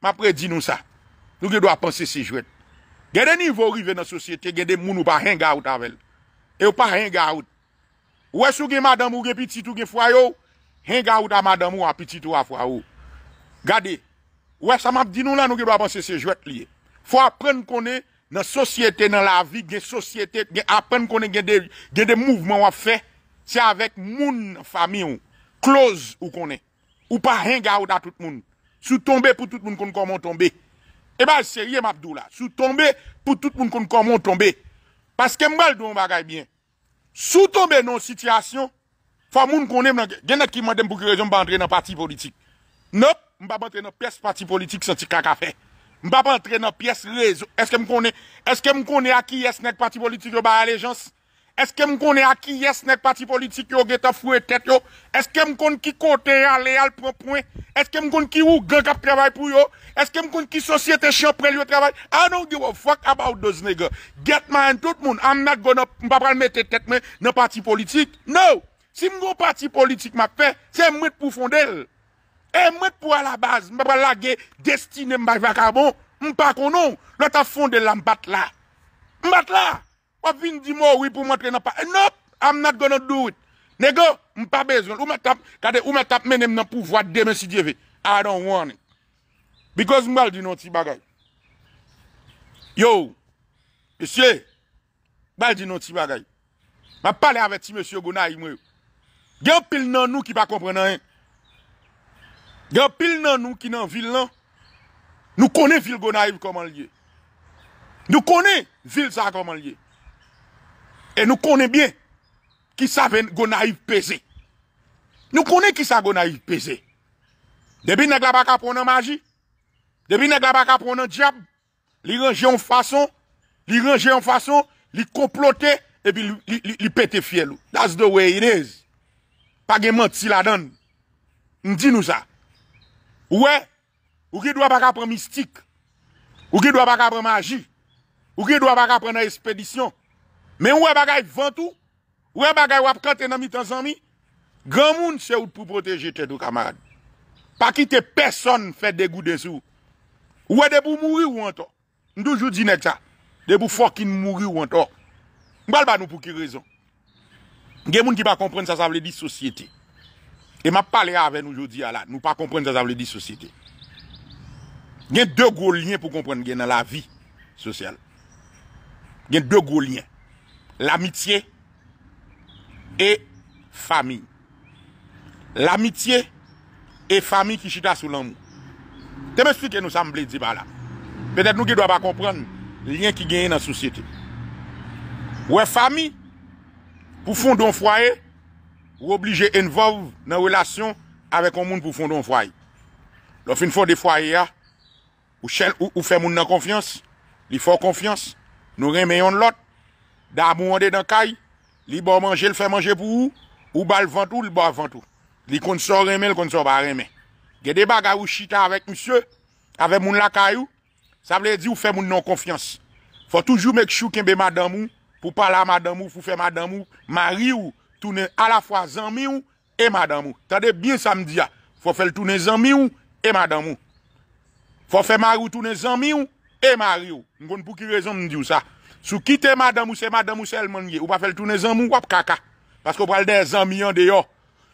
mapre di nou sa. Nou gen do apanse se jwet. Gede nivou rive nan sosyete, gede moun ou pa ringaout avèl. E ou pa ringaout. Ou es ou gen madam ou gen pitit ou gen fwayou, ringaout a madam ou a pitit ou a fwayou. Gade, ou es a map di nou la nou gen do apanse se jwet liye. Fwa apren konè. nan sosyete, nan la vi, gen sosyete, gen apen konen gen de mouvment wap fe, se avek moun fami ou, close ou konen, ou pa ringa ou da tout eh moun. Sou tombe pou tout moun konen konen moun tombe. Eba, seriye mabdou la. Sou tombe pou tout moun konen konen moun tombe. Paske mbal do mba gaye bien. Sou tombe nan sityasyon, famoun konen mba genet ki maden pou ki rejon mba andre nan pati politik. Nop, mba bandre nan pes pati politik senti kaka fey. Mbap ap entre nan piyes rezo, eske mkone aki yes nek pati politik yo ba alejans? Eske mkone aki yes nek pati politik yo ge ta fwe tet yo? Eske mkone ki kote a leal propon? Eske mkone ki ou ge gap travay pou yo? Eske mkone ki sosyete chan prel yo travay? Anou di yo, fwak ap out doz nega? Get man tout moun, an mbap an mette tet men nan pati politik? Nou, si mgo pati politik mak fe, se mwet pou fondel. E mwen pou ala baz, mwen pa lage destine mba vaka bon, mwen pa konon, louta fondel la mbat la. Mbat la, wap vin di mou wipou mwantre nan pa. E nope, I'm not gonna do it. Nego, mwen pa bezon, kade mwen tap menem nan pou vwade de mwen si djeve. I don't want it. Because mwen bal di nou ti bagay. Yo, misye, bal di nou ti bagay. Mwen pale aveti mwen si yo gona imwe. Gyo pil nan nou ki pa komprene yon. Gyo pil nan nou ki nan vil nan, nou kone vil gona yiv koman lye. Nou kone vil sa koman lye. E nou kone bien, ki sa ven gona yiv pese. Nou kone ki sa gona yiv pese. Debi negla baka ponan maji, debi negla baka ponan diyab, li renje yon fason, li renje yon fason, li komplote, ebi li pete fielou. That's the way it is. Pag genman ti la dan, n di nou sa, Ouais, ou qui doit pas prendre mystique, ou qui doit pas prendre magie, ou qui doit pas prendre expédition. Mais ouais bagaille vent tout, ouais bagaille wap kanté dans mi temps Grand monde c'est pour protéger tes deux camarades. Pas quitter personne fait des goûts dessous. Ouais est pour mourir ou encore. Nous toujours dit ça. De pour fucking mourir ou encore. ne ba nous pour quelle raison. Il y a des gens qui pas comprendre ça ça veut dire société. E ma pale ave nou jodi ala. Nou pa kompren nan zavle di sosyete. Gen dè gò linyen pou kompren gen nan la vi sosyal. Gen dè gò linyen. L'amitye e fami. L'amitye e fami ki chita sou lan mou. Te me spi ke nou sa mble di bala. Petè nou gen dò pa kompren linyen ki gen yon nan sosyete. Ou e fami pou fondon fwaye Ou oblije envov nan relasyon avek an moun pou fondon fwayi. Lo fin fwa de fwayi ah, ya, ou fè moun nan konfians, li fwa konfians, nou remeyon lot, da moun an de dan kayi, li ba manje, li fè manje pou ou, ou ba l'vantou, li ba l'vantou. Li konso remey, li konso ba remey. Gede baga ou chita avek moun la kayi ou, sa vle di ou fè moun nan konfians. Fwa toujou mek chou kenbe madan mou, pou pala madan mou, fwe fè madan mou, mari ou, toune a la fwa zanmi ou, e madan mou. Tade bin sa m di ya, fwa fel toune zanmi ou, e madan mou. Fwa fel marou toune zanmi ou, e marou. Mwen pou ki rezon m di ou sa. Sou kite madan mou, se madan mou sel moun ye, ou pa fel toune zanmou, wap kaka. Paske ou pral de zanmi an de yo.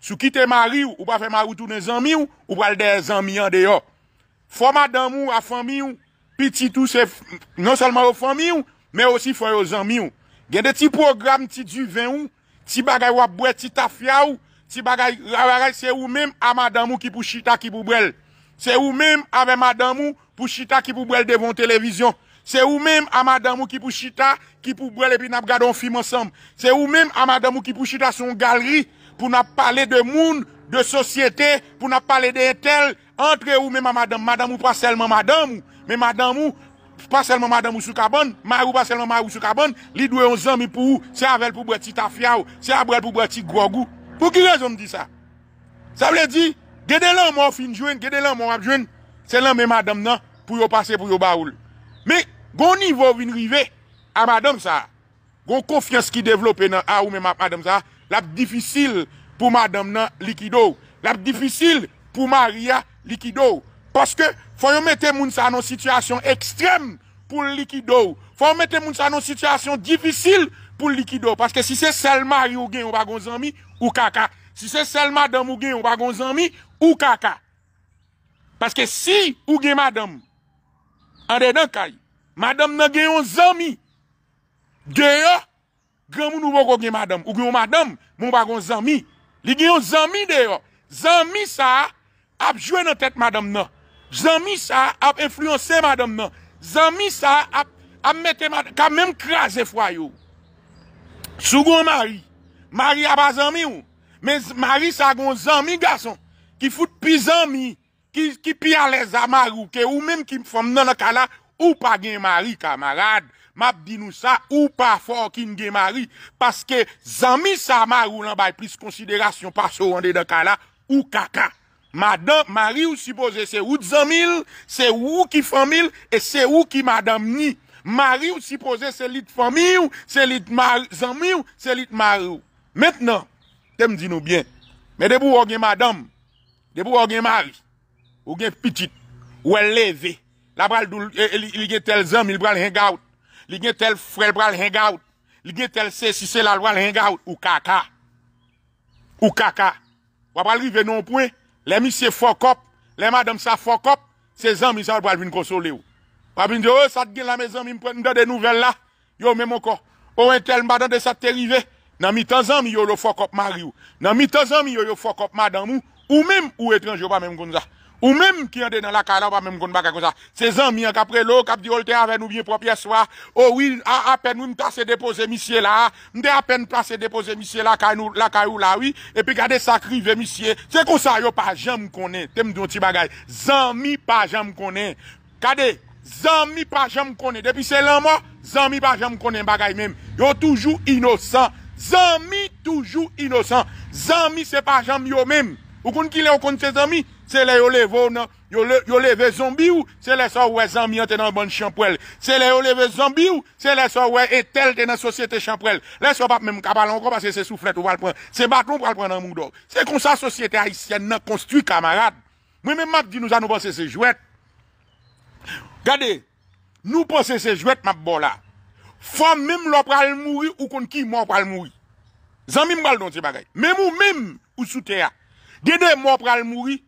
Sou kite marou, ou pa fel marou toune zanmi ou, ou pral de zanmi an de yo. Fwa madan mou, a fanmi ou, pi ti tou se, nan salman ou fanmi ou, men osi fwa yo zanmi ou. Gen de ti program Ti bagay wap bwe, ti ou, ti bagay, c'est se ou à a qui ki pou chita ki pou bwel. c'est ou même à ou pou chita qui pou devant la télévision. C'est ou même a ou pou chita pou film ensemble, c'est ou même à ou qui pou chita son galerie pour n'a parler de monde, de société, pour nous parler de tel, Entre ou Madame Madame ou pas seulement Madame mais Madame ou. pa selman madame ou soukabon, marou pa selman marou soukabon, li dwe yon zan mi pou ou se avel pou bweti ta fia ou, se avel pou bweti gwo gwo, pou ki rezon di sa sa vle di, gede lan moun finjwen, gede lan moun apjwen selman me madame nan pou yo pase pou yo baoul, me gouni vou vinrive a madame sa goun konfians ki devlope nan a ou me madame sa, lap difisil pou madame nan likido lap difisil pou maria likido, poske Foyon mette moun sa nan sityasyon ekstrem pou likido. Foyon mette moun sa nan sityasyon difisil pou likido. Paske si se sel mary ou gen yon bagon zami, ou kaka. Si se sel madame ou gen yon bagon zami, ou kaka. Paske si ou gen madame, anredan kay, madame nan gen yon zami, deyo, gen moun ou bagon gen madame. Ou gen yon madame, moun bagon zami. Li gen yon zami deyo, zami sa apjwe nan tet madame nan. Zanmi sa ap enfluanse madame nan. Zanmi sa ap mette madame nan. Ka mèm kras e fwayo. Sougon mari. Mari ap a zanmi ou. Men mari sa agon zanmi gason. Ki foute pi zanmi. Ki pi alez a marou. Ke ou mèm ki fòm nan akala. Ou pa gen mari kamarade. Map dinou sa. Ou pa fòkine gen mari. Paske zanmi sa marou nan bay. Pis konsiderasyon pa soronde de akala. Ou kaka. Ma ri ou sipoze se ou t'zomil, se ou ki fomil, e se ou ki ma dam ni. Ma ri ou sipoze se lit fomil, se lit zomil, se lit ma rou. Mètnen, tem di nou byen. Mè debou wò gen ma dam, debou wò gen mari, wò gen pitit, wò el leve. La bral eh, eh, li gen tel zomil bral heng out, li gen tel frel bral heng out, li gen tel se si se la lwal heng out, wò kaka. Wò kaka. Wò bral rive non pwen. Lè mi se fokop, lè madame sa fokop, se zan mi zan wal vin konsolè ou. Wabin di oh, yo, sat gil la mezan mi mpwende de nouvel la, yo mè mokor. Ou en tel madame sa terive, nan mi tan zan mi yo yo fokop madame ou, ou mèm ou etranjou pa mèm konza. Ou mèm ki yande nan lakay la ou pa mèm kon baka kon sa. Se zanmi an kapre lo, kap di olte an ve nou vye propye swa. Oh ou wè a apen wè mte ase depose misye la. Mte apen plase depose misye lakay ou la wè. E pi gade sakri ve misye. Se kon sa yo pa jam konen. Tem don ti bagay. Zanmi pa jam konen. Kade, zanmi pa jam konen. Depi se lan mò, zanmi pa jam konen bagay mèm. Yo toujou inosan. Zanmi toujou inosan. Zanmi se pa jam yo mèm. Ou kon ki le ou kon se zanmi? Se le yo le ve zombi ou, se le so we zanmian tenan bon chanprel. Se le yo le ve zombi ou, se le so we etel tenan sosyete chanprel. Le so pap mèm kapal an, kon pa se se souflet ou valpren. Se baton ou valpren nan moun do. Se kon sa sosyete haisyen nan konstri kamarad. Mwen mèm map di nou zan nou posese jwet. Gade, nou posese jwet map bola. Fon mèm lopral mouri ou kon ki mopral mouri. Zanmim gal don se bagay. Mèm ou mèm ou soutea. Dede mopral mouri.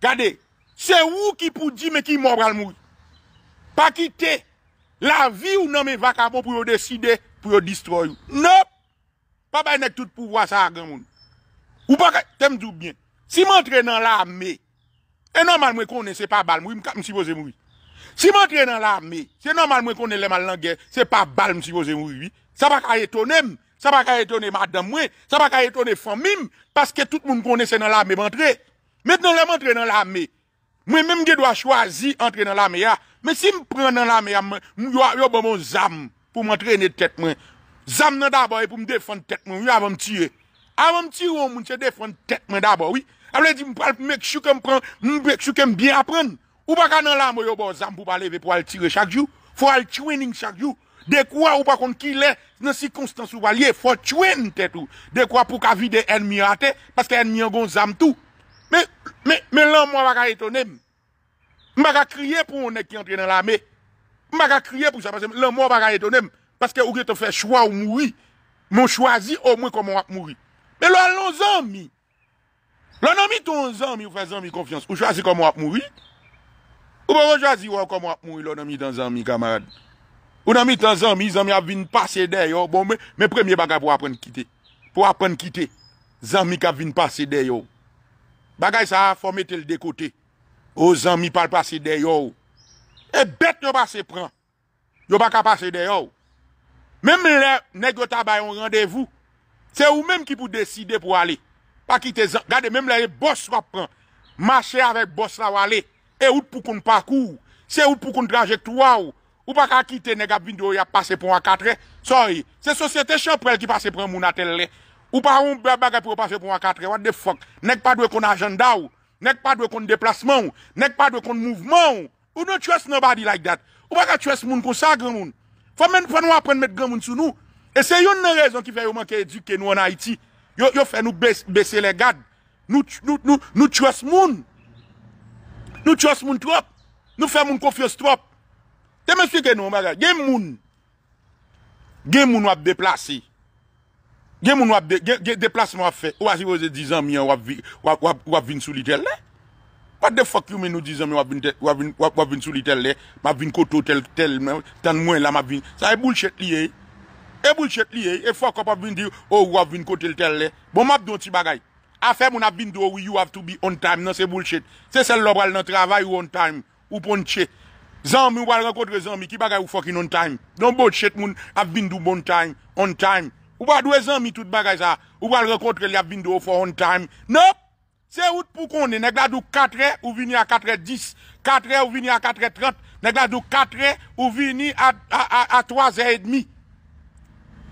Gade, se ou ki pou di me ki mob al moui. Pa kite, la vi ou nan men vakavou pou yo decide pou yo distroyou. Nope, pa bay nek tout pouwa sa a gen mouni. Ou pa, tem djoubyen, si mentre nan la me, e normal mwen kone se pa bal moui, mwen si voze moui. Si mentre nan la me, se normal mwen kone leman langer, se pa bal mwen si voze moui. Sa pa ka etone mwen, sa pa ka etone madan mwen, sa pa ka etone famim, paske tout moun kone se nan la me mentre. Met nou lèm entre nan lamè. Mwen mèm ge dwa chwazi entre nan lamè ya. Mwen si m pren nan lamè ya mwen, mwen yo bò bon, moun zam pou mwen trene tet mwen. Zam nan dabò yè pou m defon tet mwen. Mwen avon tire. Avon tire moun se defon tet mwen dabò yè. Able di m pral pou mèk chouke m pran, mèk chouke m biyan pren. Ou baka nan lamè yo bò bon, zam pou balè ve pou al tire chak jou. Fò al twen nink chak jou. Dè kwa ou bakon ki lè, nan si konstans ou balè, fò twen tè tou. Dè kwa pou ka vide en miyate, paske en miy Me lan mwa wak a etonem. Mwa wak a kriye pou mwen e ki antre nan la me. Mwa wak a kriye pou sa pasem. Lan mwa wak a etonem. Paske ou ge te fè chwa ou mwoui. Mwen chwazi ou mwen koman wak mwoui. Me lò lò zanmi. Lò nanmi ton zanmi ou fè zanmi konfians. Ou chwazi koman wak mwoui. Ou bon wò chwazi wò koman wak mwoui. Lò nanmi ton zanmi kamarade. Ou nanmi ton zanmi. Zanmi ap vin pase de yo. Bon men premye baga pou ap ren kite. Pou ap ren kite. Zanmi kap vin Bagay sa a form etel dekote. Ozan mi pal pase dey yo. E bet yo pase pran. Yo pa ka pase dey yo. Mem le negyo tabayon randevu. Se ou menm ki pou deside pou ale. Pa kite zan. Gade mem le e bos la pran. Mache avek bos la wale. E ou pou kon pakou. Se ou pou kon trajektoa ou. Ou pa ka kite negyo ap vindo yo ya pase pran katre. Sorry. Se sosyete chan prel ki pase pran moun atel le. Ou pa woun bagay pou wap pa fè kon wak atre, what the fuck? Nèk pa dwe kon ajanda wou, nèk pa dwe kon deplasman wou, nèk pa dwe kon mouvman wou. Ou nou trust nobody like that. Ou bagay trust moun kon sa gran moun. Fwa nou apren met gran moun sou nou. E se yon nou rezon ki fè yon man ke eduke nou an Haiti. Yo fè nou bese le gad. Nou trust moun. Nou trust moun trop. Nou fè moun kofios trop. Te mè swi ke nou bagay, gen moun. Gen moun wap deplase yon. Gen moun wap de, gen deplasman wap fe, ou a si wose di zanmi an wap vin, wap, wap, wap vin sou li tel le? What the fuck you men nou di zanmi wap vin, wap, wap, wap vin sou li tel le? Ma vin koto tel, tel, men, tan mwen la ma vin. Sa e bullshit li e. E bullshit li e, e fuck up wap vin di, ou oh, wap vin koto tel tel le. Bon map don ti bagay. A fe moun ap bin do ou you have to be on time, nan se bullshit. Se se lopal nan travay ou on time, ou ponche. Zanmi wap renkotre zanmi ki bagay ou fucking on time. Don bullshit moun ap bin do bon time, on time. Ou pa dwezan mi tout bagaj a, ou pa l rekontre li ap bindo ou for one time. Nope, se wout pou konen, neg la du 4e, ou vini a 4e 10, 4e ou vini a 4e 30, neg la du 4e, ou vini a 3e et demi.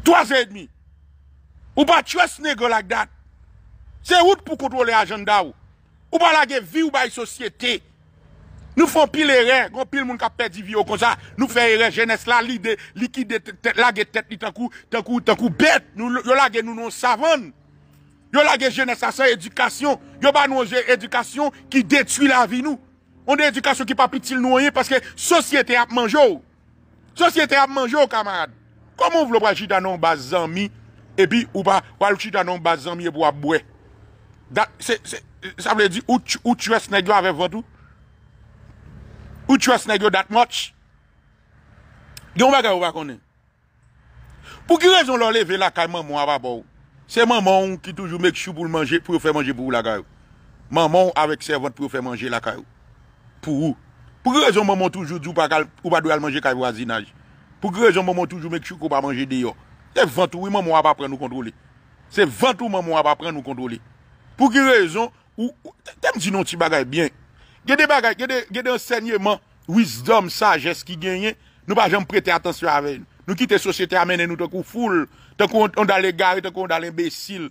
3e et demi. Ou pa chwes negou like dat. Se wout pou kontrole ajenda ou. Ou pa lage vi ou bay sosyete. Nou fon pil ere, kon pil moun ka pedi vi yo kon sa, nou fe ere jenese la, likide, lage tet ni tankou, tankou, tankou, bet, yon lage nou non savon. Yon lage jenese asan edukasyon, yon ba nou edukasyon ki detui la vi nou. On edukasyon ki pa pi til nou ye, paske sosyete ap manjou. Oh. Sosyete ap manjou, oh, kamarad. Koman vlo braji danon ba zami, ebi ou ba wali chi danon ba zami ebwa bwe. Sa vle di, ou tues negyo ave vwotou? Ou chwa snek yo dat notch? Di yon bagay ou bakonnen? Pou ki rezon lor leve lakay maman wap apou? Se maman ou ki toujou mek chou pou l manje, pou yo fè manje pou ou lakay ou? Maman ou avek servant pou yo fè manje lakay ou? Pou ou? Pou ki rezon maman toujou djou pa kal, ou pa dwe al manje kal wazinaj? Pou ki rezon maman toujou mek chou ko pa manje deyo? Se vantou maman wap apren nou kontrole. Se vantou maman wap apren nou kontrole. Pou ki rezon ou, tem si non ti bagay bien, Gede bagay, gede ensegnye man, wisdom, sajes ki genyen, nou pa jom prete atensyon aven. Nou kite sosyete amene nou tan kou foul, tan kou on dal e gare, tan kou on dal e imbesil.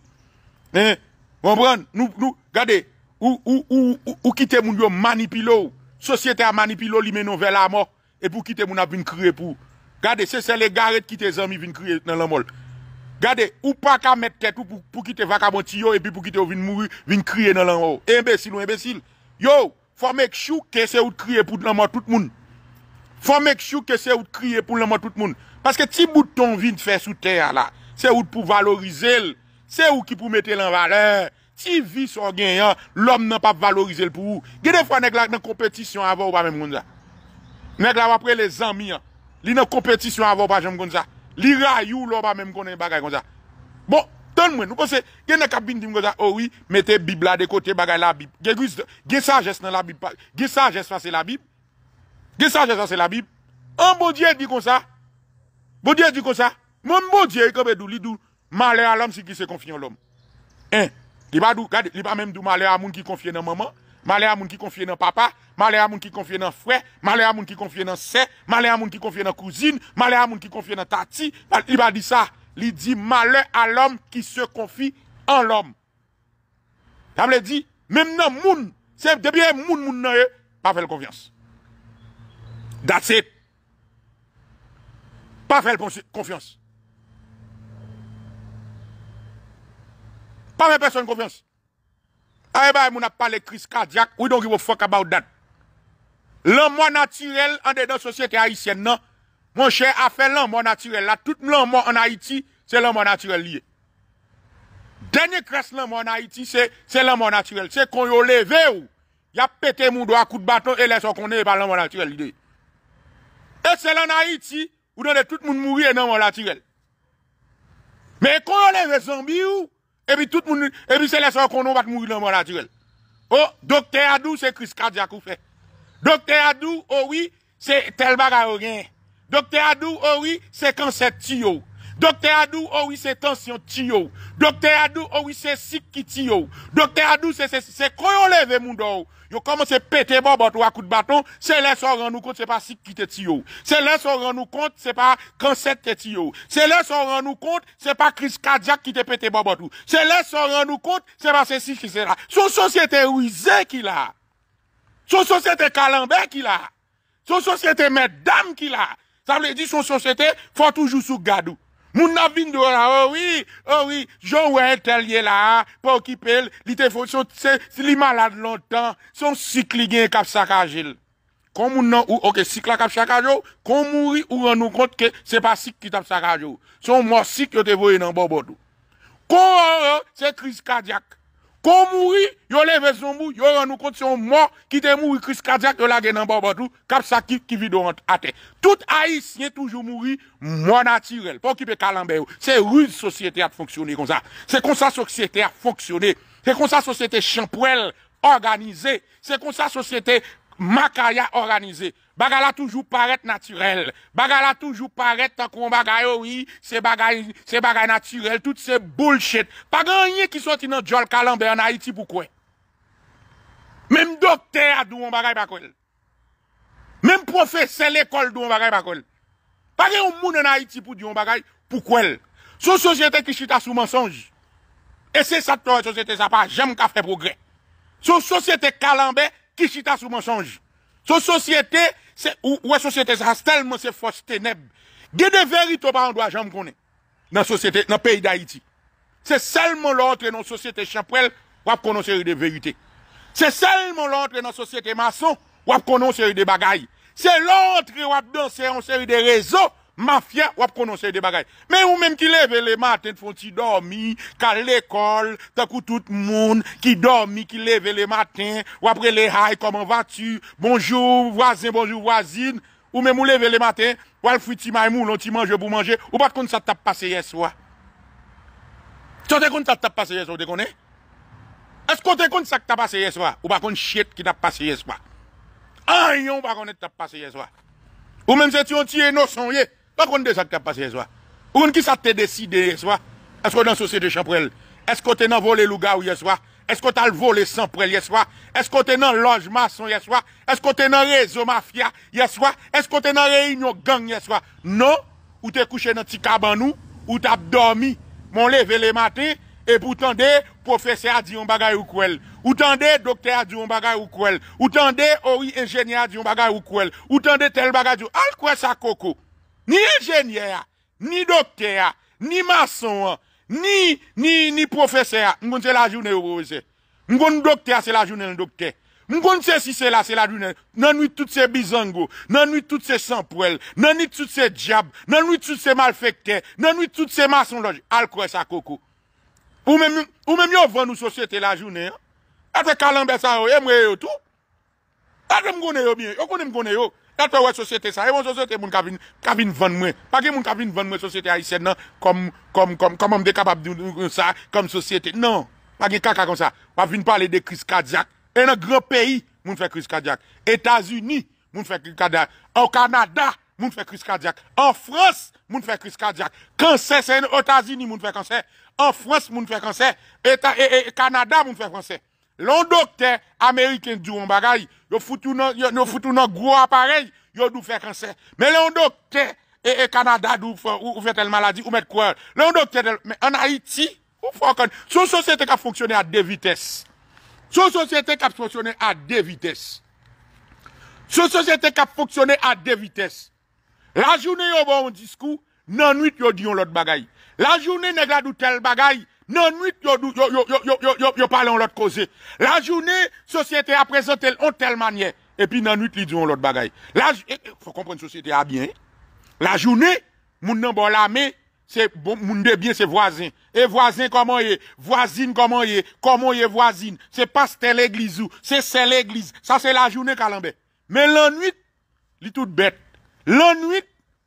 Eh, vonbran, nou, nou, gade, ou, ou, ou, ou kite moun yon manipilo, sosyete a manipilo li menon vela a mor, e pou kite moun ap vin kre pou. Gade, se se le gare t kite zami vin kre nan lan mol. Gade, ou pa ka met kè tou pou kite vakabon ti yo, e pi pou kite yon vin mou, vin kre nan lan ou. Imbesil ou imbesil, yo, Fò mèk chou kè se ou kriye pou lè mò tout moun. Fò mèk chou kè se ou kriye pou lè mò tout moun. Paske ti bouton vin fè sou tè ya la. Se ou pou valorize lè. Se ou ki pou mette lè an valè. Ti vi son gen yon, lòm nan pa valorize lè pou ou. Gè de fwa nèk la nan kompetisyon avò ou ba mèm kon zè. Nèk la wapre lè zan mi yon. Li nan kompetisyon avò ou ba jèm kon zè. Li rayou ou ba mèm kon nè bagay kon zè. Bon. Donne-moi, nous pensons, il y a une dit oh oui, mettez Bible de côté, bagay la Bible. Il y a sagesse dans la Bible. Il y ça sagesse la Bible. Il y a sagesse c'est la Bible. Un bon Dieu dit comme ça. Bon Dieu dit comme ça. Mon bon Dieu, comme il dit, malheur à l'homme si qui se confie en l'homme. Un, hein? il va pas même du malheur à moun qui confie dans maman. Malheur à moun qui confie dans papa, malheur à moun qui confie dans frère, malheur à moun qui confie dans sœur, malheur à moun qui confie dans cousine, malheur à moun qui confie dans tati, il va dire ça. li di male a l'om ki se konfi an l'om. Tam le di, mem nan moun, se depye moun moun nan yo, pa fel konfians. That's it. Pa fel konfians. Pa fel person konfians. A e bay moun ap pale kris kadyak, we don't give a fok about that. L'on mwa natyrel an dedan sosye ki ayisyen non? nan, Mon chè a fè lanman naturel la, tout lanman an Haiti, se lanman naturel liye. Denye kres lanman Haiti, se lanman naturel. Se kon yo leve ou, ya pete mou do a kout baton e leson kon neye pa lanman naturel liye. E se lanman Haiti, ou don de tout moun mouye nanman naturel. Me kon oh, yo leve zambi ou, e bi tout moun, e bi se leson kon nou bat mouye nanman naturel. O, Dokte Adou, se Chris Kadiakou fè. Dokte Adou, owi, oh se tel bagay o genye. Docteur Adou, oh oui, c'est cancer Tiyo. Docteur Adou, oh oui, c'est tension tio Docteur Adou, oh oui, c'est sick qui tiyo. Docteur Adou, c'est, c'est, c'est quand on lève mon Yo commence à péter bon, bon, trois coups de bâton. C'est là, ça rend nous compte, c'est pas sick qui te tio C'est là, ça rend nous compte, c'est pas cancer qui C'est là, ça rend nous compte, c'est pas Chris cardiaque qui te pété bon, bon, C'est là, ça rend nous compte, c'est pas ceci qui c'est là. Son société rusée qui l'a. Son société calambé qui l'a. Son société mesdames qui l'ont. Sa vle di son sosyete, fwa toujou sou gadou. Moun nan vin do la, owi, oh owi, oh joun wè tel yè la, pa okipèl, li te fò, son li malade lontan, son sik li gen kap sakajil. Kon moun nan ou, ok, sik la kap sakajou, kon moun ou ren nou kont ke se pa sik ki tap sakajou. Son mò sik yo te vò yon nan bo bodou. Kon an an, se kriz kadyak. Quand mourir, yo lève son mou, yo rend nous compte son mort qui te mouri Chris cardiaque de la guerre en Barbadou, cap sa qui qui dans en Tout haïtien toujours mouri moi naturel. Pas kalambé calambe. C'est rude société à fonctionner comme ça. C'est comme ça société à fonctionner. C'est comme ça société champouelle organisée. C'est comme ça société Makaya oranize Bagal a toujou paret naturel Bagal a toujou paret takon oh bagay Se bagay naturel Tout se bullshit Paganye ki soti nan Jol Kalambe Anayiti pou kwen Mem dokter a dou anbagay bakwen Mem profese l'ekol Dou anbagay bakwen Paganye ou moun anayiti pou dou anbagay Pou kwen Sou sosyete ki chita sou mensonj E se satpon sosyete sa pa Jem ka fe progre Sou sosyete Kalambe Kishita sou mensanj. Sou sosyete, ou wè sosyete sa, telman se fos teneb. Gede veritoban an do a jam konen. Nan sosyete, nan peyi da iti. Se selman loutre nan sosyete chanprel, wap konon seri de verite. Se selman loutre nan sosyete mason, wap konon seri de bagay. Se loutre wap danser an seri de rezo, Mafya wap konon sey de bagay Men ou menm ki leve le maten Fon ti dormi Ka l'ekol Takou tout moun Ki dormi Ki leve le maten Wapre le hay Koman va tu Bonjou Wazin Ou menm ou leve le maten Wal fwi ti maymou Non ti manje pou manje Ou bat kon sa tap pase yes wwa Sote kon sa tap pase yes wwa Eskote kon sa tap pase yes wwa Ou bat kon chet ki tap pase yes wwa Ayan wap kon sa tap pase yes wwa Ou menm se ti onti enoson ye Bak woun de sa te pase yeswa? Woun ki sa te deside yeswa? Esko nan sosye de chanprel? Esko te nan vole luga ou yeswa? Esko tal vole sanprel yeswa? Esko te nan loj mason yeswa? Esko te nan rezo mafia yeswa? Esko te nan reynyo gang yeswa? Non, ou te kouche nan ti kabanou, ou te ap dormi, moun leve le mate, e pou tende profese a di yon bagay ou kwel. Ou tende dokte a di yon bagay ou kwel. Ou tende ori enjenye a di yon bagay ou kwel. Ou tende tel bagay ou kwel. Al kwe sa koko? Ni ingénieur, ni docteur, ni maçon, ni, ni, ni professeur. M'gon c'est la journée au professeur. M'gon docteur, c'est la journée le docteur. M'gon c'est si c'est là, c'est la journée. Nan nuit toutes ces bisangos nan nuit toutes ces sans nan nuit toutes ces diables, nan nuit toutes ces malfecteurs, nan nuit toutes ces maçons loges. Alcool, ça coco. Ou même, ou même yon vend nous société la journée, hein. Ate calambe sa yo, tout. Ate m'gonne yo bien, yo konen m'gone Tatwe wè sosyete sa, e wè sosyete moun kavine van mwen. Pagè moun kavine van mwen sosyete a isen nan, kom m dekabab di moun sa, kom sosyete. Nan, pagè kaka kon sa, wè vin pale de kriz kadyak. E nan gro peyi moun fè kriz kadyak. Etasuni moun fè kriz kadyak. Ou Kanada moun fè kriz kadyak. Ou Frans moun fè kriz kadyak. Kansè, sen Otazini moun fè kansè. Ou Frans moun fè kansè. E Kanada e, moun fè kansè. Lè an dokte amerikèn diyon bagay, yo foutou nan gro aparey, yo dou fè kansè. Mè lè an dokte, e, e kanada dou fè tel maladi, ou mèd kouèl. Lè an dokte, an Haiti, sou sosyete kap fonksyonè a de vitès. Sou sosyete kap fonksyonè a de vitès. Sou sosyete kap fonksyonè a de vitès. La jounè yo bon disku, nan nuit yo diyon lot bagay. La jounè negla doutel bagay, Non, nuit, yo, yo, yo, yo, yo, en l'autre cause. La journée, société a présenté en telle manière. Et puis, la nuit, ils disent l'autre bagaille. La, eh, eh, faut comprendre, société a bien. La journée, moun nan bon l'armée, c'est bon, moun de bien, c'est voisin. Et voisin, comment est? Voisine, comment est? Comment est voisine? C'est pas telle église ou, c'est celle église. Ça, c'est la journée calambé. Mais la nuit, li tout bête. La nuit,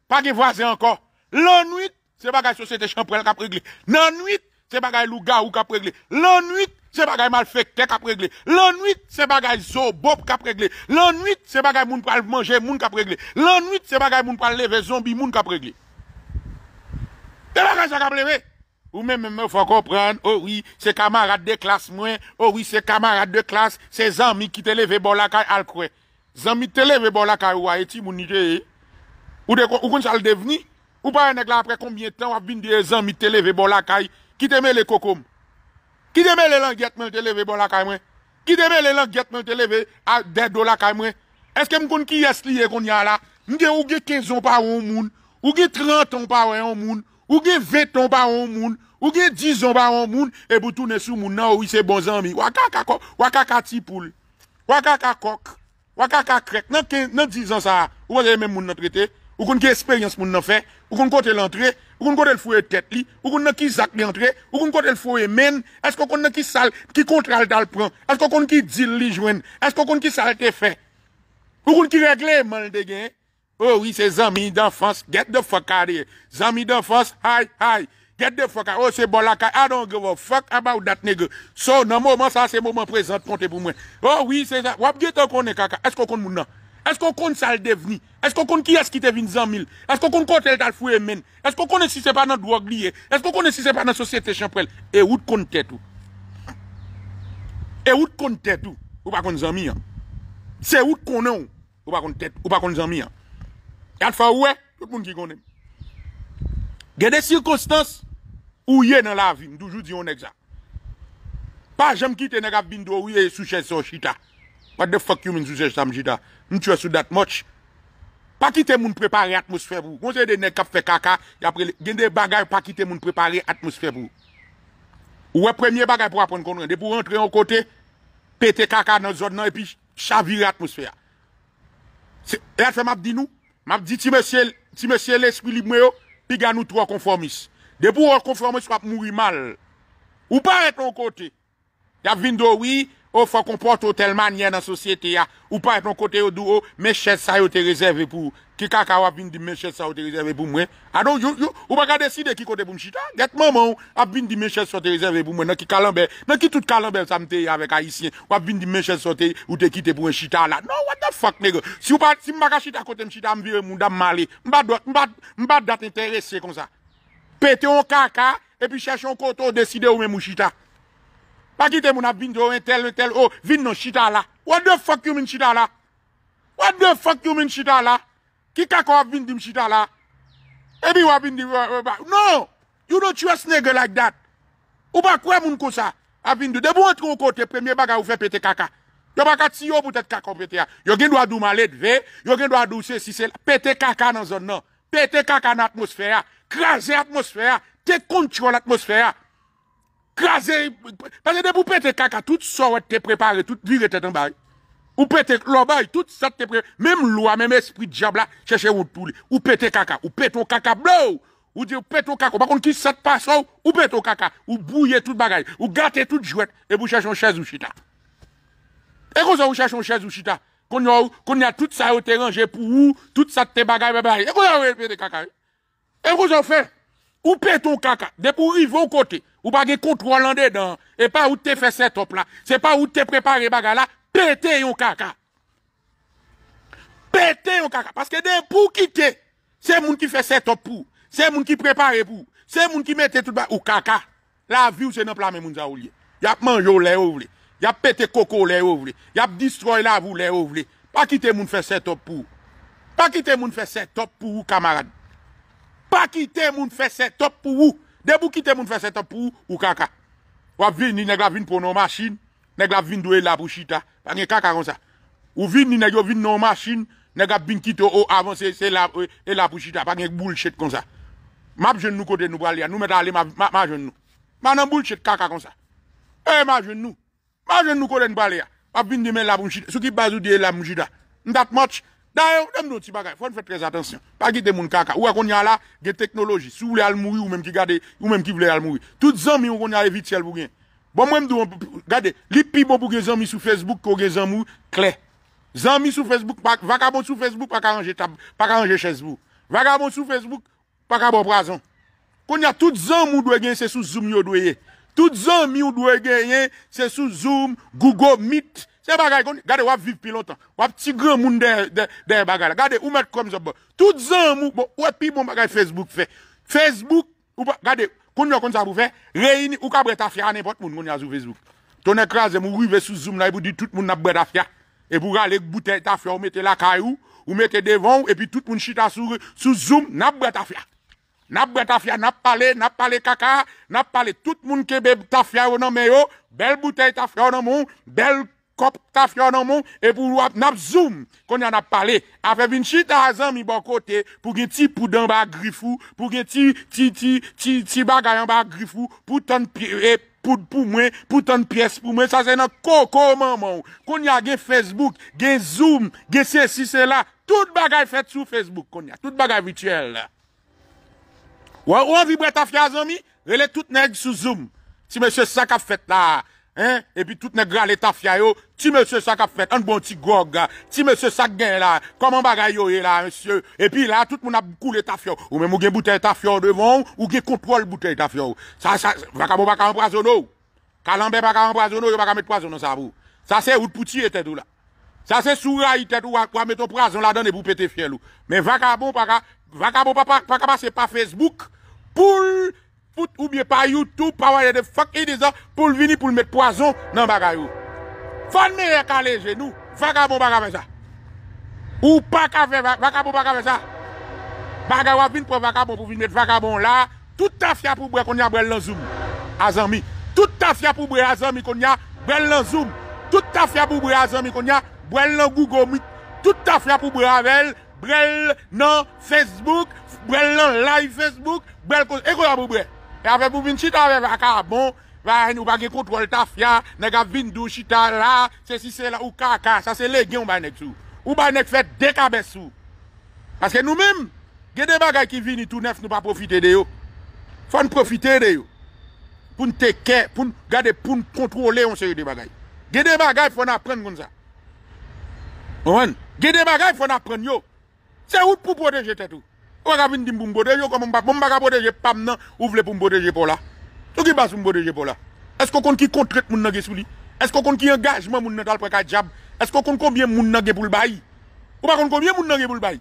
pas de voisin encore. La nuit, c'est pas société Champre. qui a La nuit, Se bagay lou ga ou kap regle. Lon wite, se bagay mal feke kap regle. Lon wite, se bagay zo bob kap regle. Lon wite, se bagay moun pral manje moun kap regle. Lon wite, se bagay moun pral leve zombi moun kap regle. Oh oh te bagay sa kap leve. Ou men men men, fwa komprende. Ou wii, se kamarade de klas mwen. Ou wii, se kamarade de klas. Se zanmi ki tele ve bolakay al kwe. Zanmi tele ve bolakay ou a eti moun nije e. Ou de kon, ou kon sal deveni. Ou pa yon ek la apre konbien tan wap bin de zanmi tele ve bolakay al kwe. Ki teme le kokoum? Ki teme le langet men te leve bon la kamwe? Ki teme le langet men te leve a dedo la kamwe? Eske m kon ki yest liye kon yala? M gen ou gen 15 an pa woun moun? Ou gen 30 an pa woun moun? Ou gen 20 an pa woun moun? Ou gen 10 an pa woun moun? E boutou nesou moun nan ou yise bon zan mi? Waka kaka kok, waka kaka tipoul. Waka kaka kok, waka kaka krek. Nan dijan sa, wane men moun nan prete? Ou kon ki esperyans moun nan fè? Ou kon kon te lantre? Ou kon kon te l fwe tet li? Ou kon kon ki zak li antre? Ou kon kon te l fwe men? Esko kon kon ki sal ki kontral dal pran? Esko kon kon ki dil li jwen? Esko kon kon ki sal te fè? Ou kon kon ki regle man de gen? Ou oh yi se zanmi dan fans get the faka de. Zanmi dan fans hay hay. Get the faka. Ou oh, se bolaka. Adon gevo. Fak about dat nega. So nan mouman sa se mouman prezant kontè pou mwen. Oh ou yi se zanmi. Wap ge to kon ne kaka. Esko kon moun nan? Esko kon sa al devni? Esko kon ki yas kite vin zanmil? Esko kon kont el tal fwe men? Esko kon esise pa nan dwag liye? Esko kon esise pa nan sosyete chanprel? E wout kon tet ou? E wout kon tet ou? Ou pa kon zanmi an? Se wout kon an ou? Ou pa kon tet? Ou pa kon zanmi an? Yad fa ou e? Tout moun ki kon en. Ge de sirkostans, ou ye nan la vi, mdoujou di yon egza. Pa jem kite nega bindou, ou ye souche son chita. What the fuck you mean souche son chita? Mwen chwe sou dat much. Pa ki te moun prepare atmosfè brou. Mwen se dene kap fe kaka, gen de bagay pa ki te moun prepare atmosfè brou. Ou we premye bagay pou apon kondren. De pou rentre yon kote, pete kaka nan zon nan, e pi chavire atmosfè ya. E atfe map di nou? Map di ti mesye l'eskwili mwe yo, pi gan nou tro konformis. De pou konformis wap mou ri mal. Ou pa rentre yon kote, ya vindo wii, Ou oh, fwa komporte ou tel manye nan sosyete ya. Ou pa ep nou kote ou ah, dou ou. Mè chèd sa yo te rezerve pou. Ki kaka wap vin di mè chèd sa yo te rezerve pou mwen. A nou, ou baka deside ki kote pou mchita. Gèt mè mè ou. Wap vin di mè chèd sa yo te rezerve pou mwen. Nan ki kalanbe. Nan ki tout kalanbe msa mte ya avek a isyen. Wap vin di mè chèd sa yo te kite pou mchita la. Non, what the f**k mè gè. Si mba ka chita kote mchita mviwe moun da mmanle. Mba dat interese kon sa. Pete ou kaka. E pi chèche ou Pa ki te moun ap bindou, oh, wè tel wè tel, wè oh, vin non chita la. Wè de fok yon min chita la? Wè de fok yon min chita la? Ki kakon ap bindou m chita la? Ebi wè bindou, wè bè. Non! You don't trust nège like that. Ou pa kwe moun kosa ap bindou. Debo entro yon kote, premye baga ou fè pète kaka. Yo baka tsi yo pote kakon pète ya. Yo gen do adou malet ve. Yo gen do adou se si sel. Pète kaka nan zon nan. Pète kaka nan atmosfèya. Kraze atmosfèya. Te kontrol atmosfèya. craser parce que vous péter caca tout sort t'es préparé tout vie tête en bas ou péter l'obaille tout ça t'es préparé même loi même esprit diable là chercher tout ou péter caca ou pète caca blow ou dire pète caca par contre qui s'est passé ou oh? pète caca ou bouiller tout bagage ou gâter tout jouet et vous cherchez un chaise ou chita et quand vous cherchez un chaise ou chita qu'on y a tout ça au terrain j'ai pour vous tout ça t'es bagage et quand vous péter caca eh? et vous avez fait, ou pète caca dès pour y vont côté Ou bagi kontrolande dan. E pa ou te fe setop la. Se pa ou te prepare baga la. Pete yon kaka. Pete yon kaka. Paske den pou kite. Se moun ki fe setop pou. Se moun ki prepare pou. Se moun ki mete tout ba. Ou kaka. La vi ou se nan plame moun za ou li. Yap manjou le ou vle. Yap pete koko le ou vle. Yap distroy la vou le ou vle. Pa kite moun fe setop pou. Pa kite moun fe setop pou kamarade. Pa kite moun fe setop pou ou. Debou kite moun fè setop pou ou kaka. Wap vin ni neg la vin pou nou masin, neg la vin dwe elap ou chita, pa gen kaka kon sa. Ou vin ni neg yo vin nou masin, neg la vin kito ou avan se elap ou chita, pa gen boul chet kon sa. Map jen nou kode nou balia, nou mè talè ma jen nou. Man nan boul chet kaka kon sa. E ma jen nou, ma jen nou kode nou balia, wap vin di men elap ou chita. Sou ki bazou di elap ou chita, ndat mòtch. D'ailleurs, on nous petit faut faire très attention. Pas guider moun kaka. Ou qu'on y a là, des technologies. Si vous voulez aller mourir ou même qui gardez ou même qui voulez aller mourir. Toutes amis ou qu'on y a vite pour rien. Bon moi m'dou regardez, les pi bon pour les amis sur Facebook qu'on les amis clair. Zami sur Facebook, vagabond sur Facebook, pas qu'à tab, pas chaise vous. Vagabond sur Facebook, pas qu'à bon prison. Qu'on y a toutes amis ou doit c'est sous Zoom yo Toutes amis ou doit gagner c'est sous Zoom, Google Meet c'est bagaille qu'on wap ou vivre plus longtemps. petit grand monde des des bagaille. Garde ou mettre comme ça bon. Tout zanm ou bon, puis bon bagaille Facebook fait. Facebook ou garde qu'on ne ça pour faire réunir ou qu'après ta n'importe moun qu'on sur Facebook. Ton écrase, mon rive sous Zoom là, il e vous dit tout moun n'a pas Et pour aller bouteille ta faire, on mettez la caillou, ou mettez devant et puis tout moun chita sur sous Zoom n'a pas d'affaire. N'a n'a pas n'a pas caca, n'a pas parlé tout monde qui bébé ta non mais yo, belle bouteille ta faire non belle Kop ta fya nan moun, e pou wap nap zoom. Kon yon ap pale, afe vin chita a zan mi bon kote, pou ge ti poudan ba grifou, pou ge ti, ti, ti, ti bagayan ba grifou, pou ton piye, pou mwen, pou ton piyes pou mwen, sa se nan koko man moun. Kon yon ge Facebook, ge Zoom, ge CCS la, tout bagay fèt sou Facebook kon yon, tout bagay vituel la. Ou an vibre ta fya zan mi, rele tout neg sou Zoom, si mèche sa kap fèt la. Hein? Et puis tout nèg râler ta tafia yo, ti monsieur ça qu'a fait, un bon petit gog, ti monsieur ça gain là, comment bagay yo là monsieur. Et puis là tout monde a coulé ta ou même ou gen bouteille ta devant ou gen contrôle bouteille ta Ça ça va pas pas empoisonner. Calambe pas empoisonner, yo pas mettre poison dans ça vous. Ça c'est route pour était tout là. Ça c'est était tête ou quoi mettre poison là dedans pour péter fiel Mais vagabond pas vagabond pas pas passer par Facebook pour ou bien par YouTube, par de fuck fuck it is, pour venir pour mettre poison dans bagay ou. Fon mère les genoux. vagabond baga ça. Ou pas qu'à faire vagabond bagay ça. Bagay va pour vagabond pour venir mettre vagabond là, tout ta fia pour bre qu'on y a brel dans zoom. Azami, tout ta fia pour boire azami qu'on y a brel dans zoom. Tout ta fia pour boire azami qu'on y a brel dans Google Tout ta fia pour boire avec brel dans Facebook, brel dans live Facebook, brel et quoi pour brel. E ave pou vin chita ve vaka bon, vane ou bagay kontrol ta fya, nega vin dou chita la, se si se la ou kaka, sa se le gen ou bagay nek sou. Ou bagay nek fet dekabes sou. Paseke nou mim, gede bagay ki vin itou nef nou pa profite deyo. Fon profite deyo. Poun teke, pou gade pou kontrole yon se yon de bagay. Gede bagay fon apren kon za. Ouwen, gede bagay fon apren yo. Se ou pou pote jetetou. Ou wak a vin di m pou m bodeje, ou wak a m baka m bodeje pam nan, ou vle pou m bodeje pou la? Sou ki bas m bodeje pou la? Esko kon ki kontret moun nage sou li? Esko kon ki engajman moun nage al prek a jab? Esko kon konbyen moun nage pou l bayi? Ou wak kon konbyen moun nage pou l bayi?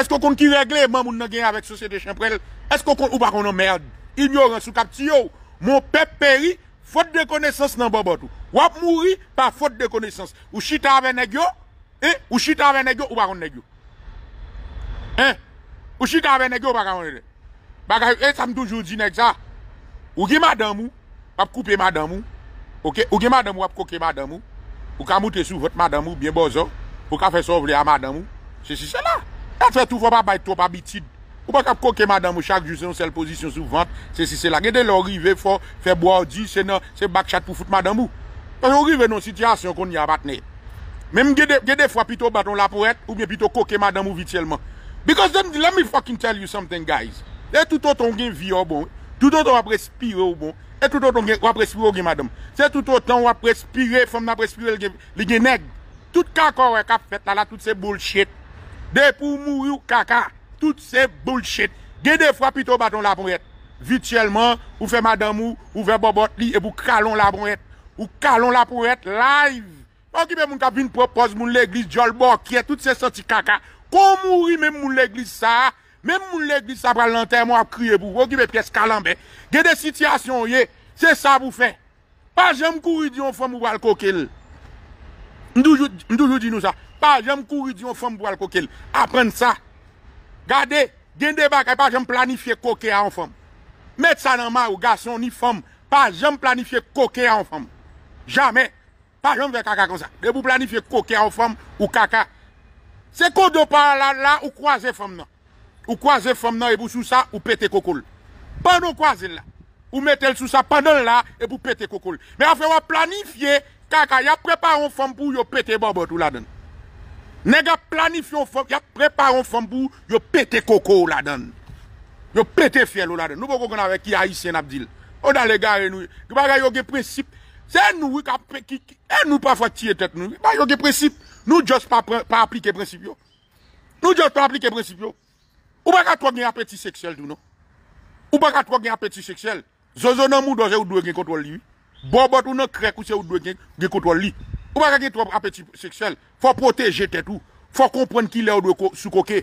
Esko kon ki regle moun moun nage yon avek sosyete chanprel? Esko kon ou wak kon nou mèrd? Ignorant sou kap ti yo? Mon pep peri, fote de konesans nan babotou. Wap mouri pa fote de konesans. Ou chita ave nage yo, ou chita ave nage yo, ou wak Ou chit avè nèk yo, baga mwen lè. Bagay, e, sa mdoujou di nèk sa. Ou gè madamou, ap koupe madamou. Ou gè madamou, ap koke madamou. Ou ka moutè sou vòt madamou, bè bozo. Ou ka fè sov lè a madamou. Se si se la. E fè tou fò pa bay trop abitid. Ou bak ap koke madamou, chak jousè yon sel pozisyon sou vant. Se si se la. Gèdè lò rive fò, fè bò di, se nan, se bak chat pou fòt madamou. Pè yon rive non sityasyon kon yon bat nè. Mèm gèdè fò Because let me fucking tell you something, guys. E tout otan oh, bon. wap respire ou oh, bon. E tout otan wap respire ou oh, bon, madame. Se tout otan wap respire, fòm nan respire li genèg. Tout kaka wè kap fèt la la, tout se bolchet. De pou mou yu kaka, tout se bolchet. De defwa pito baton la pou wè. Vituelman, ou fè madame ou, ou fè bobot li, e pou kalon la pou wè. Ou kalon la pou wè, live. Ou ki mè moun kap vin propose moun l'eglis, jol bokye, tout se soti kaka. Kon mouri menm moun l'eglis sa, menm moun l'eglis sa pral lanter moun ap kriye bou, wou ki ve pyes kalanbe. Gede sityasyon ye, se sa bou fe. Pajem kouridyon fom ou al kokil. Ndoujou, ndoujou di nou sa. Pajem kouridyon fom ou al kokil. Aprende sa. Gade, gende baka, pajem planifiye koke an fom. Met sa nan ma ou gason ni fom. Pajem planifiye koke an fom. Jamen. Pajem ve kaka kon sa. Gede pou planifiye koke an fom ou kaka. Se kou do pa la la, ou kwa ze fom nan. Ou kwa ze fom nan, e pou sou sa, ou pete kokol. Pan ou kwa ze la, ou metel sou sa pandan la, e pou pete kokol. Me afe wap planifiye, kaka, ya preparon fom pou yo pete babot ou la den. Nega planifiye ou fom, ya preparon fom pou yo pete kokol la den. Yo pete fiel ou la den. Nou bo kon kon ave ki Aïsien Abdil. O dan le gare nou, ki baga yo ge precipe. Se nou wik ap pe kiki, en nou pa fwa tiye tek nou, ba yo ge precipe. Nou jost pa aplike prensipyo. Nou jost pa aplike prensipyo. Ou baka twa gen apeti seksyel doun nou. Ou baka twa gen apeti seksyel. Zozo nan mou doje non, ou dwe gen kontrol li. Bobot ou nan krek ou se ou dwe gen gen kontrol li. Ou baka gen twa apeti seksyel. Fa proteje te tou. Fa kompren ki le ou dwe soukoke.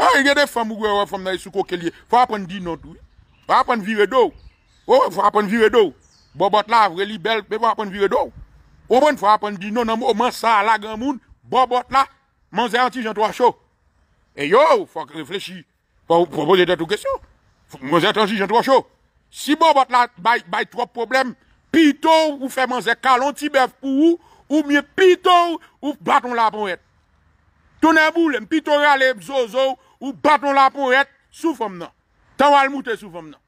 Ah, a yede fam ou gwe ou fam naye soukoke li. Fa apen di nou tou. Fa apen vive dou. Fa apen vive dou. Bobot la avre li bel pe pa apen vive dou. Ou ben fa apen di nou nan mou. Oman sa la gen moun Bobot la, là, manger anti trois chaud. Et yo, faut réfléchir faut proposer d'autres questions. Manger anti Jean trois chaud. Si bobot la là bail bail trois problèmes, pito ou faire manger calon tibef pour ou ou mieux pito ou bâton la poète. Tournez boule, plutôt rale zozo ou bâton la poète sous femme non. Tant va le monter sous non.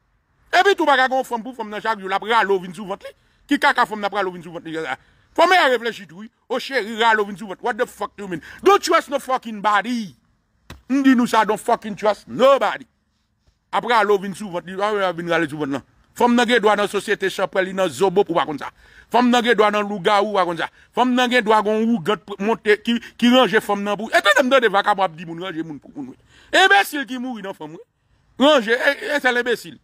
Et puis tout bagarre femme pour femme dans chaque jour, la pralou vient sous ventre. Qui kaka femme n'a pralou vient sous Fome a reflejit woy, o chè, ira lo vin sou vot, what the fuck do you mean? Don't trust no fucking body. Ndi nou sa, don't fucking trust nobody. Apre a lo vin sou vot, ira ah, lo vin rale sou vot nan. Fome nan gen doan nan sosyete chaprel, inan zobo pou wakon sa. Fome nan gen doan nan luga ou wakon sa. Fome nan gen doan gon ou god montè, ki range fome nan pou. Ete nan mdè devaka mwap di moun, range moun pou moun wey. Ebesil ki mouri nan fome wey. Range, e se e, l'ebesil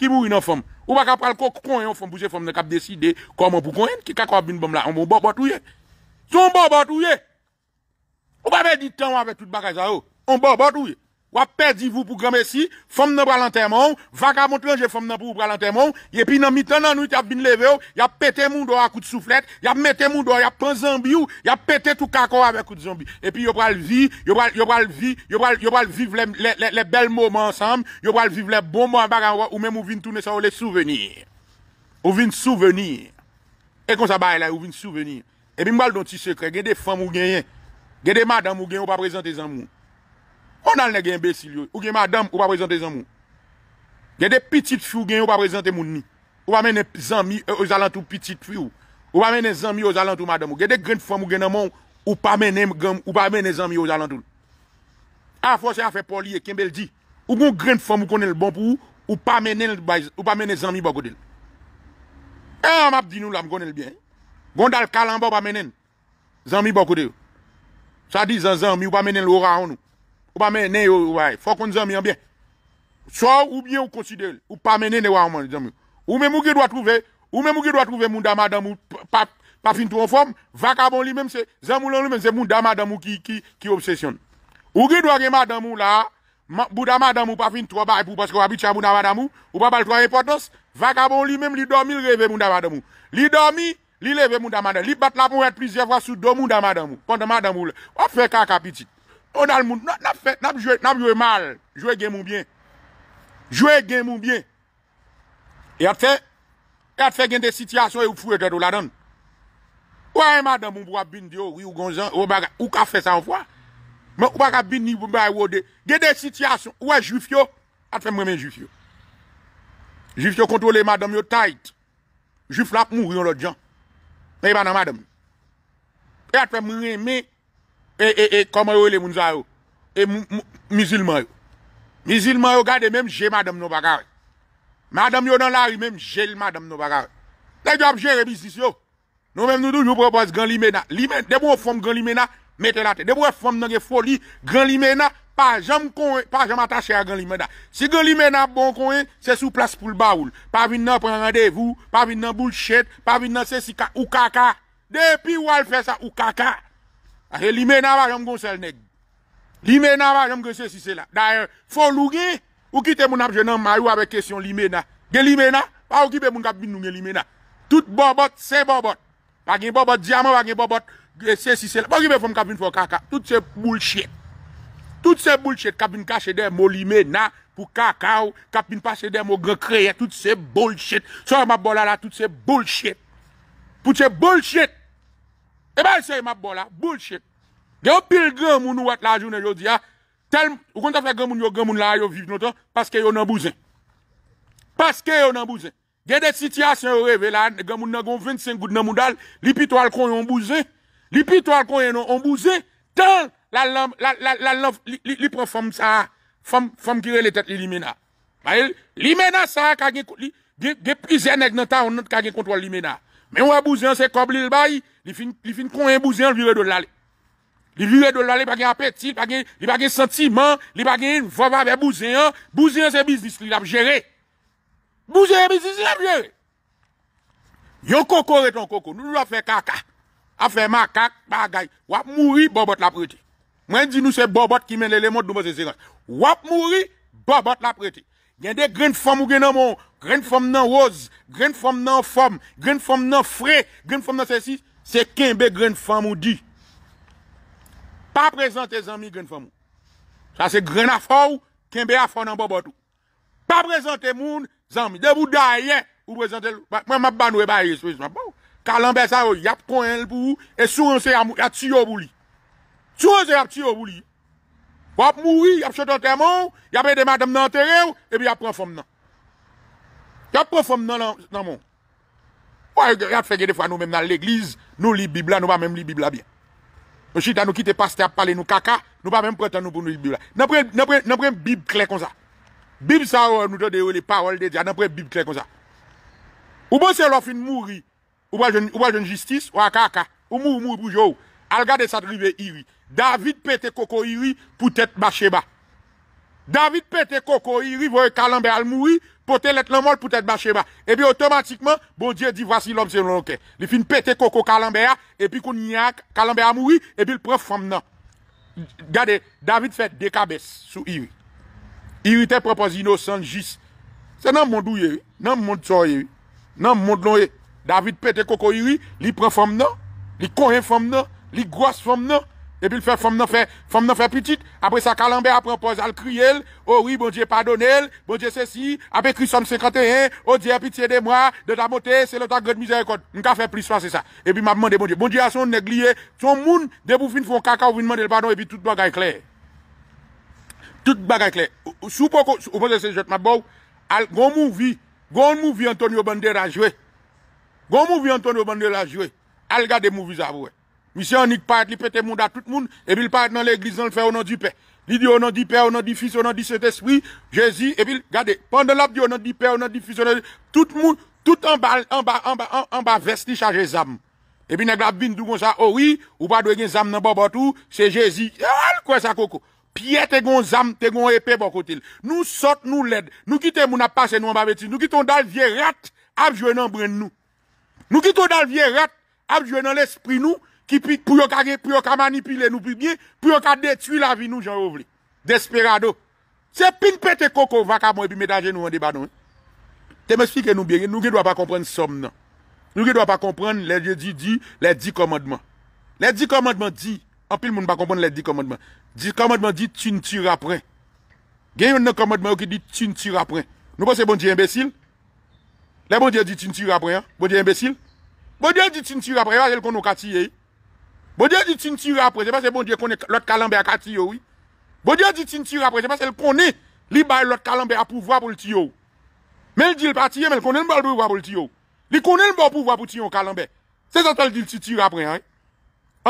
ki mouri nan fome. Ou bak ap pral kouk kouyon foun bouje foun mne kap deside kouman pou kouyon ki kakwa bin bom la. Bon ou mbo batouye. Sou mbo batouye. Ou ba ve ditan wap ve tout baka zaho. Ou mbo batouye. Wap pè di vou pou grame si, fòm nan pralantè moun, vaka moun tlange fòm nan pou pralantè moun, epi nan mitan nan wite ap bin leve ou, yap pète moun do a kout souflet, yap mète moun do a, yap pan zambi ou, yap pète tout kako a mè kout zambi. Epi yo pral viv, yo pral viv, yo pral viv lè bel mouman ansam, yo pral viv lè bon mouman bagan ou mè mouvin toune sa ou lè souvenir. Ouvin souvenir. Ekonsa bay la, ouvin souvenir. Epi mwal don ti sekre, gen de fòm ou genyen, gen de madan ou genyen ou pa prezante zan moun. On al ne gen besil yo. Ou gen madame ou pa prezante zanmou. Gede pitit fyou gen ou pa prezante moun ni. Ou pa mene zanmi ou euh, zalantou pitit fyou. Ou pa mene zanmi ou zalantou madame. Gede gren fwam ou gen amon ou pa mene zanmi ou zalantou. A fwosye a fe poli e kembel di. Ou kon gren fwam ou konen l bon pou ou. Ou pa mene zanmi bako del. E a map di nou la m konen l bien. Gonda l kalamba ou pa mene zanmi bako del. Sa di zanmi ou pa mene l ora an nou. Ou pa mènen yo wè, fò kon zèm yon bè. Sò ou bè ou konsidèl, ou pa mènen yo wè an man, zèm yon. Ou mè mou ki dwa trouve, ou mè mou ki dwa trouve moun damadamou pa fin tou an form, vakabon li mèm se, zèm ou lèm li mèm, zèm moun damadamou ki obsesyon. Ou ki dwa gen madamou la, mou damadamou pa fin tou an bar epou, paske wabit chan moun damadamou, ou pa baltou an importans, vakabon li mèm li dormi lève moun damadamou. Li dormi, li lève moun damadamou. Li bat la pou et prizè f On al moun. N ap jwe mal. Jwe gen moun bien. Jwe gen moun bien. E at fe gen de sityasyon e ou fwe te do la dan. Ou e madam moun pou a bin diyo ou yu gonzan. Ou ka fe sa an fwa. Moun pou a bin ni pou bay wode. De de sityasyon. Ou e jufyo. At fe mwen men jufyo. Jufyo kontrole madam yo tait. Jufla pou moun yon lo djan. E banan madam. E at fe mwen men E, e, e, koman yo e le mounza yo? E, mou, mou, mizilman yo. Mizilman yo gade menm jel madame no bagare. Madame yo nan la ri menm jel madame no bagare. Nè diwap jel repis disyo. Nou menm nou dou nou propos gan li mena. Li men, debou ou fom gan li mena, mette la te. Debou ou fom nan ge foli, gan li mena, pa jam konen, pa jam atache a gan li mena. Si gan li mena bon konen, se sou plas pou l baroul. Pa vin nan prendevou, pa vin nan boulchet, pa vin nan se si ka, ou kaka. Depi wal fe sa ou kaka. E li mena va jom gonsel neg Li mena va jom gresè si sè la Fon lougi, ou ki te moun apje nan mayou Awe kesyon li mena Ge li mena, pa ou ki be moun kapin nou gen li mena Tout bobot, se bobot Pa gen bobot diyama, pa gen bobot Gresè si sè la, pa ou ki be fom kapin fò kaka Tout se boulshet Tout se boulshet, kapin kachèdè mò li mena Pou kaka ou, kapin pachèdè mò gen kreye Tout se boulshet Sò mabola la, tout se boulshet Pout se boulshet E bay se yon map bo la, bullshit. Gyo pil gomoun ou at la jounen yo di ya, ah, tel, ou konta fe gomoun yo gomoun la yo viv noto, paske yon nan bouzen. Paske yon nan bouzen. Gye de sityasyon revelan, gomoun nan gon 25 gout nan moudal, li pitwal kon yon bouzen, li pitwal kon yon nan non, bouzen, tan la lant, la lant, li profom sa, fom kire le tet li lime na. Baye, lime na sa, kage kage kage kontwal lime na. Men wabouzen se kobli l bayi, Il fin, li fin vire de lale. Li vire de lale, pa gen pa gen, li pa gen sentiment, li pa gen voix c'est business, li a géré. Bousin biznis il Yo koko reton nous la kaka, a fait macaque bagay, wap mouri, bobot la prete. moi di nous c'est bobot qui mène les mots de Wap mouri, bobot la prete. Y'a des graines femmes ou gen nan graines nan rose, femmes non nan Graines femmes non nan graines graines non nan Se kenbe gren famou di. Pa prezante zanmi gren famou. Sa se gren a faw, kenbe a faw nan bo botou. Pa prezante moun zanmi. Debo da a ye, ou prezante... Mwen map banwe ba ye, swesman. Ka lambe sa yo, yap konen pou, e souren se yap tiyo bou li. Souren se yap tiyo bou li. Wap mou yi, yap chotote moun, yap edema dam nan tere ou, e bi yap pran fam nan. Yap pran fam nan moun. Ouye, yad fege defwa nou menm nan l'eglize, nou li bibla, nou pa menm li bibla bien. O chita nou kite paste ap pale nou kaka, nou pa menm preten nou pou nou li bibla. Nan prem bib kle kon sa. Bib sa ou euh, an nou te deyo le parol de diya, nan prem bib kle kon sa. Ou bon se lò fin mouri, ou bon jen justice, ou akaka, ou mouri mouri pou jou. Al gade sa drive iri. David pete koko iri pou tèt mache ba. David pete koko iri pou e kalambe al mouri, Pour l'être le pour être bâché Et puis automatiquement, bon Dieu dit, voici l'homme c'est l'oncle. Il fin péter coco calambéa, et puis il y a calambéa mourir, et puis il prend femme non. Regardez, David fait des cabesses sous Iri. Iri était propre innocent, juste. C'est dans le monde où il dans le monde dans le monde David pété coco Iri, il prend femme non, il connaît femme non, il grosse femme epi l fè fòm nan fè piti apre sa kalambè apre anpoz al kri el o wi bon diè padon el bon diè se si apè kri son 51 o diè apitiè de mwa de damote se l otak gred mizè ekon mka fè pliswa se sa epi m ap mwande bon diè bon diè a son negliye ton moun debou fin fon kaka ou vin mwande l padon epi tout bagay kler tout bagay kler soupo kou mwande se jote mabou al goun mouvi goun mouvi antonyo bandel a jwe goun mouvi antonyo bandel a jwe al gade mouvi zavowe Monsieur Annick Pat, il pète monde à tout le monde, et puis il part dans l'église, il le fait au nom du Père. Il dit au nom du Père, au nom du Fils, au nom du Saint-Esprit, Jésus, et puis regardez, pendant l'abdi au nom du Père, au nom du Fils, au nom du... Tout le monde, tout en bas, en bas, en bas, en, bas, vesti chargé zam. Et puis nèg la vin comme ça, oh oui, ou pas de gen zam nan bobo tout, c'est Jésus. Ah, quoi ça coco? Pierre tes gon zam, te gon épée bon côté. Nous sort nous l'aide. Nous quittons nous n'a nous en bas nous quittons dans le vieux rat, à jouer dans nous. Nous quittons dans le vieux rat, à jouer dans l'esprit nous. Ki pi pou yon ka manipile nou pi biye, pou yon ka detu la vi nou jan ou vle. Desperado. Se pinpete koko vaka mwen pi metaje nou an deba nou. Te mè spike nou biye, nou ge do apakomprende som nan. Nou ge do apakomprende le di komadman. Le di komadman di, an pil moun apakomprende le di komadman. Di komadman di, tu n'tu rapren. Ge yon nan komadman ou ki di, tu n'tu rapren. Nou pa se bon di embesil. Bon bon le bon di di, tu n'tu rapren. Bon di embesil. Bon di di, tu n'tu rapren. A jel kon nou kati ye yi. Bodye di tin tir apre, se pa se bon diye konen lout kalambe a katiyo. Bodye di tin tir apre, se pa se l konen li baye lout kalambe a pouvwa pou lityo. Men di l patiye, men konen lout kalambe a pouvwa pou lityo. Li konen lout pouvwa pou lityo an kalambe. Se sa ta l di l tin tir apre.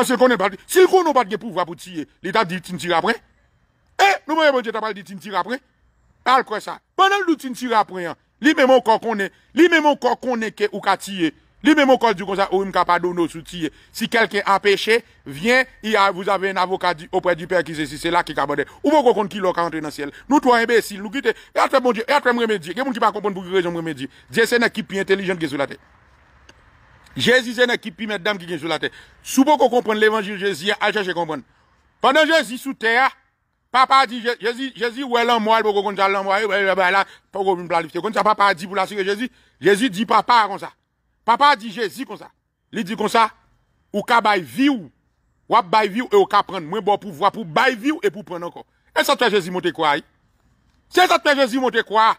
Si l konen lout patiye pouvwa pou lityo, li ta di tin tir apre. E, eh, nou mwenye bon diye ta pal di tin tir apre. Al kwa sa? Panan lout tin tir apre, li men mwen kon konen ke ou katiyo. Lui-même, encore du comme ça, ou capable de nous soutenir. Si quelqu'un a péché, viens, il a, vous avez un avocat auprès du Père qui si c'est là qui est Ou vous comprenez qui l'a rentré dans le ciel. Nous, trois imbéciles, nous quittons. Et après, mon Dieu, et après, remédier. dieu y qui pas comprendre pour quelle raison remédier. Dieu, c'est une équipe intelligente qui est sur la terre. Jésus, c'est une équipe, madame qui est sur la terre. Si vous comprendre l'évangile Jésus, allez chercher comprendre. Pendant Jésus sous terre, Papa dit, Jésus, Jésus, est l'envoi, pour qu'on s'en l'envoie, là, pour qu'on me planifier. Comme ça, papa dit pour suite Jésus. Jésus dit papa, comme ça. Papa dit Jésus comme ça. Il dit comme ça, ou ka bay view, ou, ou bay vie et ou ka prendre moins bon pouvoir pour bay view et pour prendre encore. Et ça te Jésus monter quoi? Hein? C'est ça te Jésus monter quoi?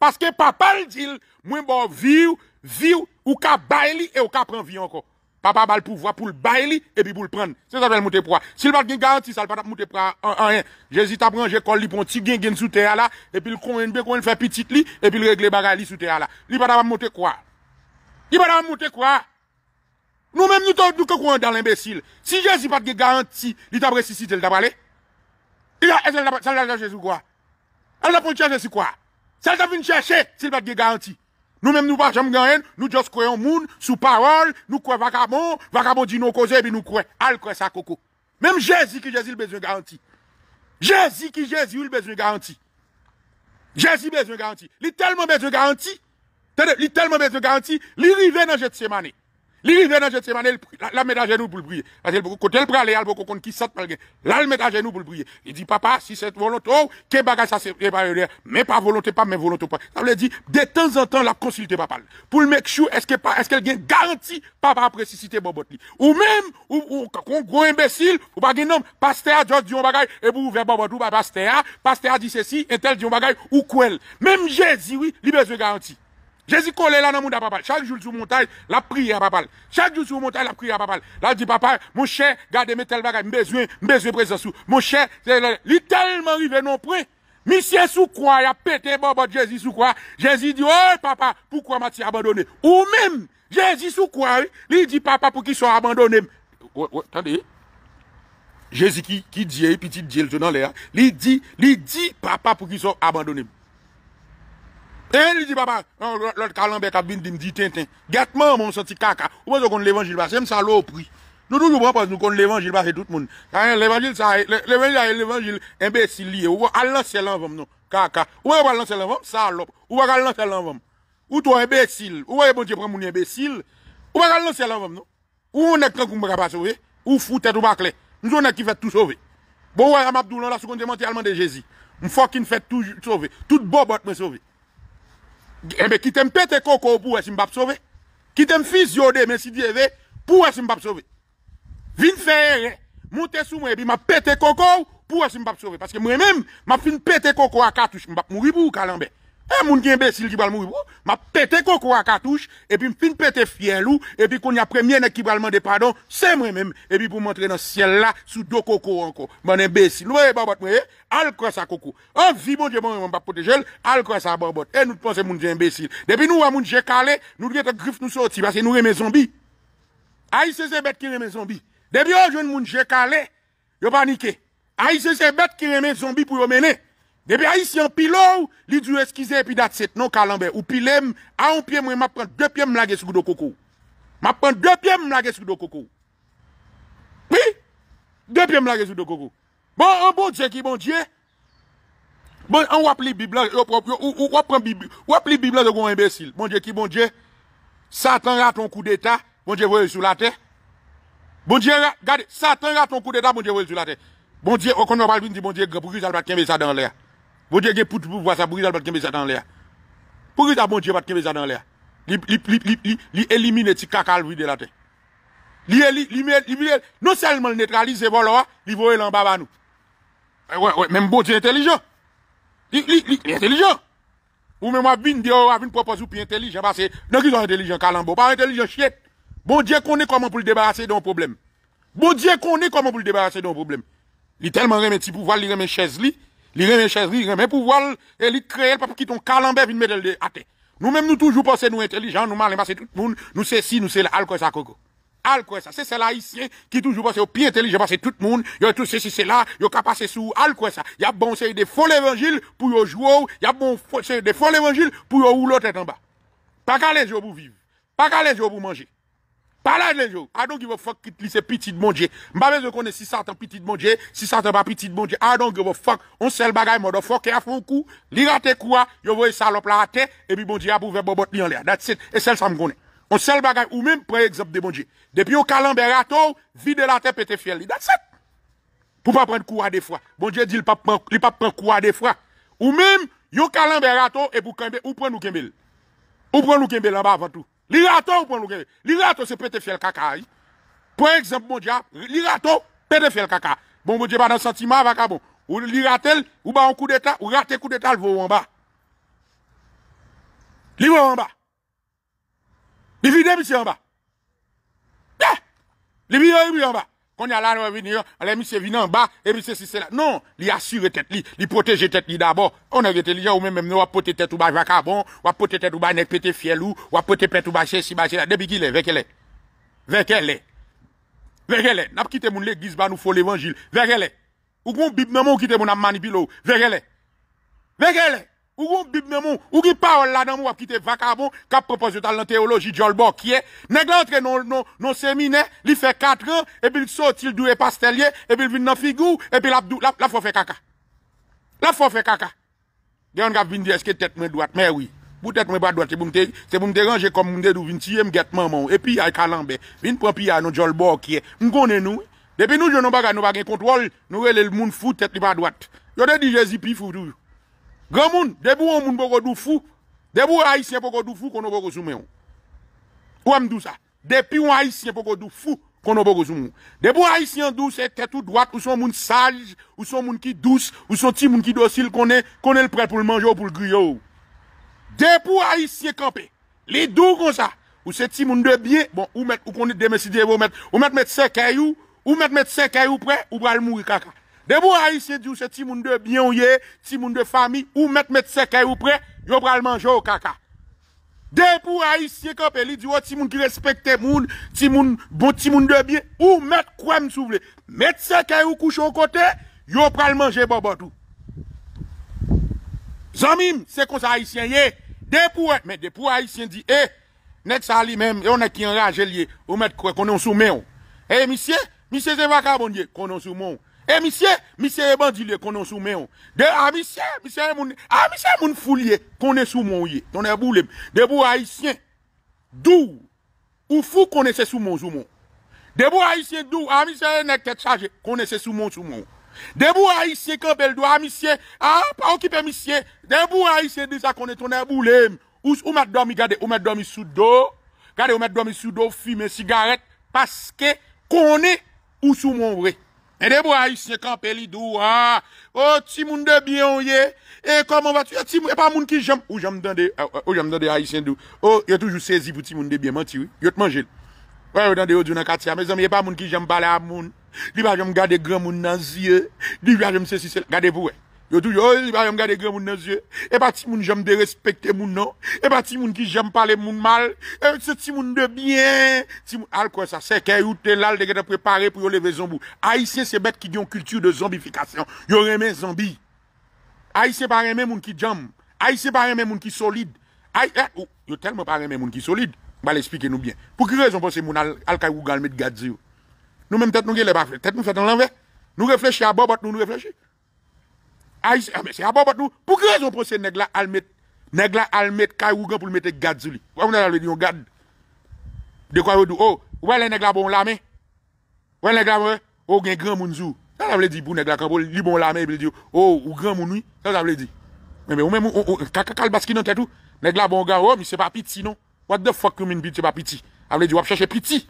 Parce que papa dit moins bon vie view, ou, ou ka bay et ou ka prendre vie encore. Papa bal pouvoir pour le bailler et puis pour le prendre. C'est ça le monter quoi? S'il pas de garantie, ça va pas monter pour rien. Jésus t'a pris un pour il prend petit sous terre là, et puis le con, il fait petit lit, et puis le régler baga li sous terre là. Il pas monter quoi? Il va monter quoi Nous-mêmes, nous sommes nous dans l'imbécile. Si Jésus pas de garantie, il t'a ressuscité, il t'a parlé. Il a, ça Jésus quoi Elle n'a pas chercher quoi Ça t'a venu chercher s'il pas de garantie. Nous-mêmes, nous pas jamais rien, nous juste croyons monde, sous parole, nous croyons vagabond, vagabond dit nos causes, et puis nous croyons, al croit ça coco. Même Jésus qui Jésus, il besoin de garantie. Jésus qui Jésus, il besoin de garantie. Jésus besoin de garantie. Il a tellement besoin de garantie. Il li tellement besoin de garantie, il arrive dans jet semaine. Li rive dans jet semaine, la, la met à genoux pour le briller. Parce que qu'on qui là, elle met à genou pour le briller. Il dit, papa, si c'est volonté, oh, que bagage ça c'est pas eh ben, euh, mais pas volonté, pas, mais volonté Ça veut dire, de temps en temps, la consulte papa. Pour le make chou est-ce qu'elle est-ce qu'elle gagne garantie, papa, après Bobotli Ou même, ou, ou, gros imbécile, ou pas guénome, pasteur, a dit un bagage, et vous ouvrez pas pasteur, ou pasteur, a dit ceci, et tel dit un bagage, ou quoi Même Jésus, oui, il besoin garantie. Jésus collé là dans mon papa. Chaque jour sur montagne, la prière à papa. Chaque jour sur montagne, la prière à papa. Là dit papa, mon cher, gardez mes tel bagage, besoin, besoin présence Mon cher, il tellement arrivé non près. Monsieur sous quoi, il a pété bon Jésus sous quoi. Jésus dit, oh papa, pourquoi m'as-tu abandonné? Ou même, Jésus sous quoi, il hein? dit papa pour qu'il soit abandonné. Attendez. Jésus qui, qui dit, petit Dieu, le dans il dit, il dit papa pour qu'il soit abandonné. E yon li di papa, non, lòt kalan beka bin dim di ten ten, getman moun soti kaka, ou wè zò kon l'évangil basè, m salò ou pri. Nou toujou bran pas nou kon l'évangil basè tout moun. Kanyan l'évangil sa e, l'évangil a e l'évangil embesil liye, ou wè alansè lan vòm nou, kaka. Ou wè alansè lan vòm, salòp, ou wè alansè lan vòm. Ou tò e embesil, ou wè e bonti e pran moun e embesil, ou wè alansè lan vòm nou. Ou wè nek kankou m baka pa sove, ou foutèt ou bakle, nou sou nek ki f Ebe, kitem pete koko pou e si mbap sove. Kitem fis yode men si dieve pou e si mbap sove. Vin fere, mwen te sou mwen bi ma pete koko pou e si mbap sove. Paske mwen men, ma fin pete koko akatush mbap mwibou kalanbe. Un eh, moun qui est imbécile qui va mourir, oh, m'a pété coco à cartouche, et puis m'fin pété fielou, et puis qu'on y a premier qui va demander pardon, c'est moi-même, et puis pour montrer dans ciel là, sous deux coco encore. Mon imbécile, ouais, babot, moi, eh, al quoi ça coco. En vie, mon Dieu, bon, on va protéger, al quoi ça babot. Et eh, nous pensons moun imbécile. Depuis nous, à moun j'ai calé, nous devons griffe nous sortir, parce que nous les zombies. Aïe, c'est ces bêtes qui remet zombies. Depuis aujourd'hui, monde j'ai calé, yo paniqué. Aïe, c'est ces qui remet zombies pour yo mener. Debe a isi an pilou, li djou eskize epi dat set non kalanbe. Ou pilem, a an piye mwen ma pren dwe piye mnage sou kou do koukou. Ma pren dwe piye mnage sou kou do koukou. Pi, dwe piye mnage sou kou do koukou. Bon, an bon dje ki bon dje, bon an wap li bibla, ou wap li bibla zekon imbesil. Bon dje ki bon dje, satan ya ton kou deta, bon dje vwe sou la te. Bon dje, gade, satan ya ton kou deta, bon dje vwe sou la te. Bon dje, okon nan wap albine di bon dje, gapou kou zal bat kenve sa dan lè ya. Bode gen pou vwa sa, pou ki dal bat kenbe zadan lè ya. Pou ki dal bon diye bat kenbe zadan lè ya. Li elimine ti kakal vwi de la te. Li elimine, li elimine. Non salman netralize, se volo a, li vwe lan baba nou. Ouè, ouè, menm bode gen entelijon. Li, li, li, li entelijon. Non eh, bon ou menm wav vin de or avin propos ou pi entelijon. Basè, nan ki zon entelijon kalan bo, pa entelijon chet. Bode gen konen koman pou li debarase don problem. Bode gen konen koman pou li debarase don problem. Li telman remen ti pou vali remen chèz li... Il remet chaiserie, il remet pouvoir, et il crée, le pape qui ton calambert, il met le athée. Nous-mêmes, nous toujours pensons nous intelligents, nous mal, c'est tout le monde, nous c'est si, nous c'est là, alcool ça, coco. Alcool ça, c'est celle ici qui toujours pense au pied intelligent, parce que tout le monde, il tout ceci, c'est là, il a passer sous alcool ça. Il y a bon, c'est des faux évangiles pour jouer, il y a bon, c'est des faux évangiles pour rouler la tête en bas. Pas qu'à les jours pour vivre, pas qu'à les jours pour manger là les gens. I don't give a fuck qui c'est petit de mon Dieu. M'pas besoin de est si Satan petit de mon Dieu, si Satan pas petit de Dieu. I don't give a fuck. On sel bagay mode ke a fait un coup, li rate quoi, yo voye salope la raté et puis bon Dieu a pouvé bobot li en l'air. That's it. Et celle ça me connaît. On sel bagay ou même par exemple de bon Dieu. Depuis au calamberato, vide la tête pété fiel. That's it. Pour pas prendre quoi à des fois. Bon Dieu dit il pas prend il pas prendre des fois. Ou même yo calamberato et pour ou prendre ou kembel. Ou prendre ou kembel bas avant tout. Li rato se pete fèl kaka. Po ekzamp moun diya, li rato pete fèl kaka. Bon moun diye ba nan santi mou akabon. Ou li rate, ou ba an kou deta, ou rate kou deta lvo wamba. Li wamba. Li vide mi si wamba. Li vide mi si wamba. Kon yal an wè vini an, ale mi se vini an ba, e mi se si se la. Non, li asyre tet li, li proteje tet li d'abord. On e rete li jan ou mè mè mè mè, wè pote tet ou ba vaka bon, wè pote tet ou ba ne pete fiel ou, wè pote pet ou ba che si ba che la. Debi ki le, veke le, veke le, veke le. Nap kite moun le gisban ou fol evanjil, veke le. Ou kon bib nan moun kite moun ammanipi lou, veke le, veke le. Ou yon bib mè moun, ou yon parol la nan mou ap kite vaka moun, kap propos yon tal nan teoloji djol bò kye, neglantre non, non, non seminè, li fè katre, epil sotil dwe pastelye, epil vin nan figou, epil ap fò fè kaka. Lap fò fè kaka. Deyon kap vin dwe eske tèt mè dwat, mè wè. Bout tèt mè bà dwat, se moun deranje kom moun dedou vintiè mget mè moun, epi ay kalanbe, vin pwampi ya nan djol bò kye, mwen konen nou. Depi nou jounan bagan nou bagen kontrol, nou wè lè l moun fout tèt li bà dwat. Gamoun, debou an moun boko dou fou, debou ayisyen boko dou fou kono boko soumeyon. Ou am dou sa? Depi an ayisyen boko dou fou kono boko soumeyon. Debou ayisyen dou se ketou dwak ou son moun salj, ou son moun ki douz, ou son ti moun ki dosil konen, konen lpre pou lmanjou pou lgriyo. Depou ayisyen kampe, li dou kon sa, ou se ti moun debye, bon, ou mèt, ou konen demeside, ou mèt, ou mèt mèt se kayou, ou mèt mèt se kayou pre, ou bral mouri kaka. De pou haisyen di ou se ti moun de byen ou ye, ti moun de fami, ou met met se kèy ou pre, yo pral manje ou kaka. De pou haisyen kòpe li di ou oh, ti moun ki respekte moun, ti moun, bouti moun de byen, ou met kwa m sou vle. Met se kèy ou koucho kote, yo pral manje babatou. Zanmim, se kon sa haisyen ye, de pou haisyen di, e, nek sa li menm, e one ki en re a jel ye, ou met kwa konon sou menw. E misye, misye ze vaka bonye, konon sou menw. E misye, misye e bandile konon soumeyon. De amisye, ah, misye e moun fulye, ah, e konen soumon yi, tonen boulem. De bou a isye, dou, ou fou konen se soumon soumon. De bou a isye, dou, amisye ah, e netet chaje, konen se soumon soumon. De bou a isye, kabel dou, amisye, a, pa okipe misye. De bou a isye, disa konen tonen boulem. Ous ou met dormi, gade ou met dormi soudo. Gade ou met dormi soudo, fime sigaret, paske konen ou soumon wri. E de pou Aisyen Kampeli dou, a, o, oh, ti moun de byon ye, e komon va, ti moun, e pa moun ki jom, ou jom dande, ou jom dande Aisyen dou, ou, oh, yo toujou sezi pou ti moun de byon, manti wè, yo te manjè lè. Ou yo dande ou doun akatè, a, me zom, e pa moun ki jom pale a moun, li ba jom gade gran moun nan zye, li ba jom se si sel, gade pou wè. Yo tout yo, li ba yon gade gre moun nan yeux. Et pas ti moun j'aime de respecter moun non. Et pa ti moun ki j'aime parler moun mal. Et se ti moun de bien. Ti moun, al kwa sa, se ke youte lal de gade prepare pou yo leve zombou. Haïtien se bête ki yon culture de zombification. Yo remen zombi. Haïtien pa remen moun ki j'aime. Haïtien pa remen moun ki solide. Haitien, eh, oh, yo tellement pa remen moun ki solide. Ba l'esplike nous bien. Pour ki raison pou se moun al, al kay Nous gadzi yo. nous même tête nou ge le ba Tête nous nou fet an Nous Nou reflechi nous nous bot Ah, a yi se apan pat nou, pou kèz yon posè negla almet, negla almet kèy wou gan pou lmète gadzou li. Wè mè nan alve di yon gad, dekwa yon dou, wè lè negla bon lamen, wè lè negla mwen, wè gen gran moun zou. Sa la vle di, pou negla kan pou li bon lamen, wè lè di, wè gen gran moun nou, sa la vle di. Mè mè ou mè moun, kaka kalbaskin nan tè tou, negla bon gan, wè oh, mè se pa piti non, wè de fok yon min vit se pa piti. Sa vle di, wè chèche piti,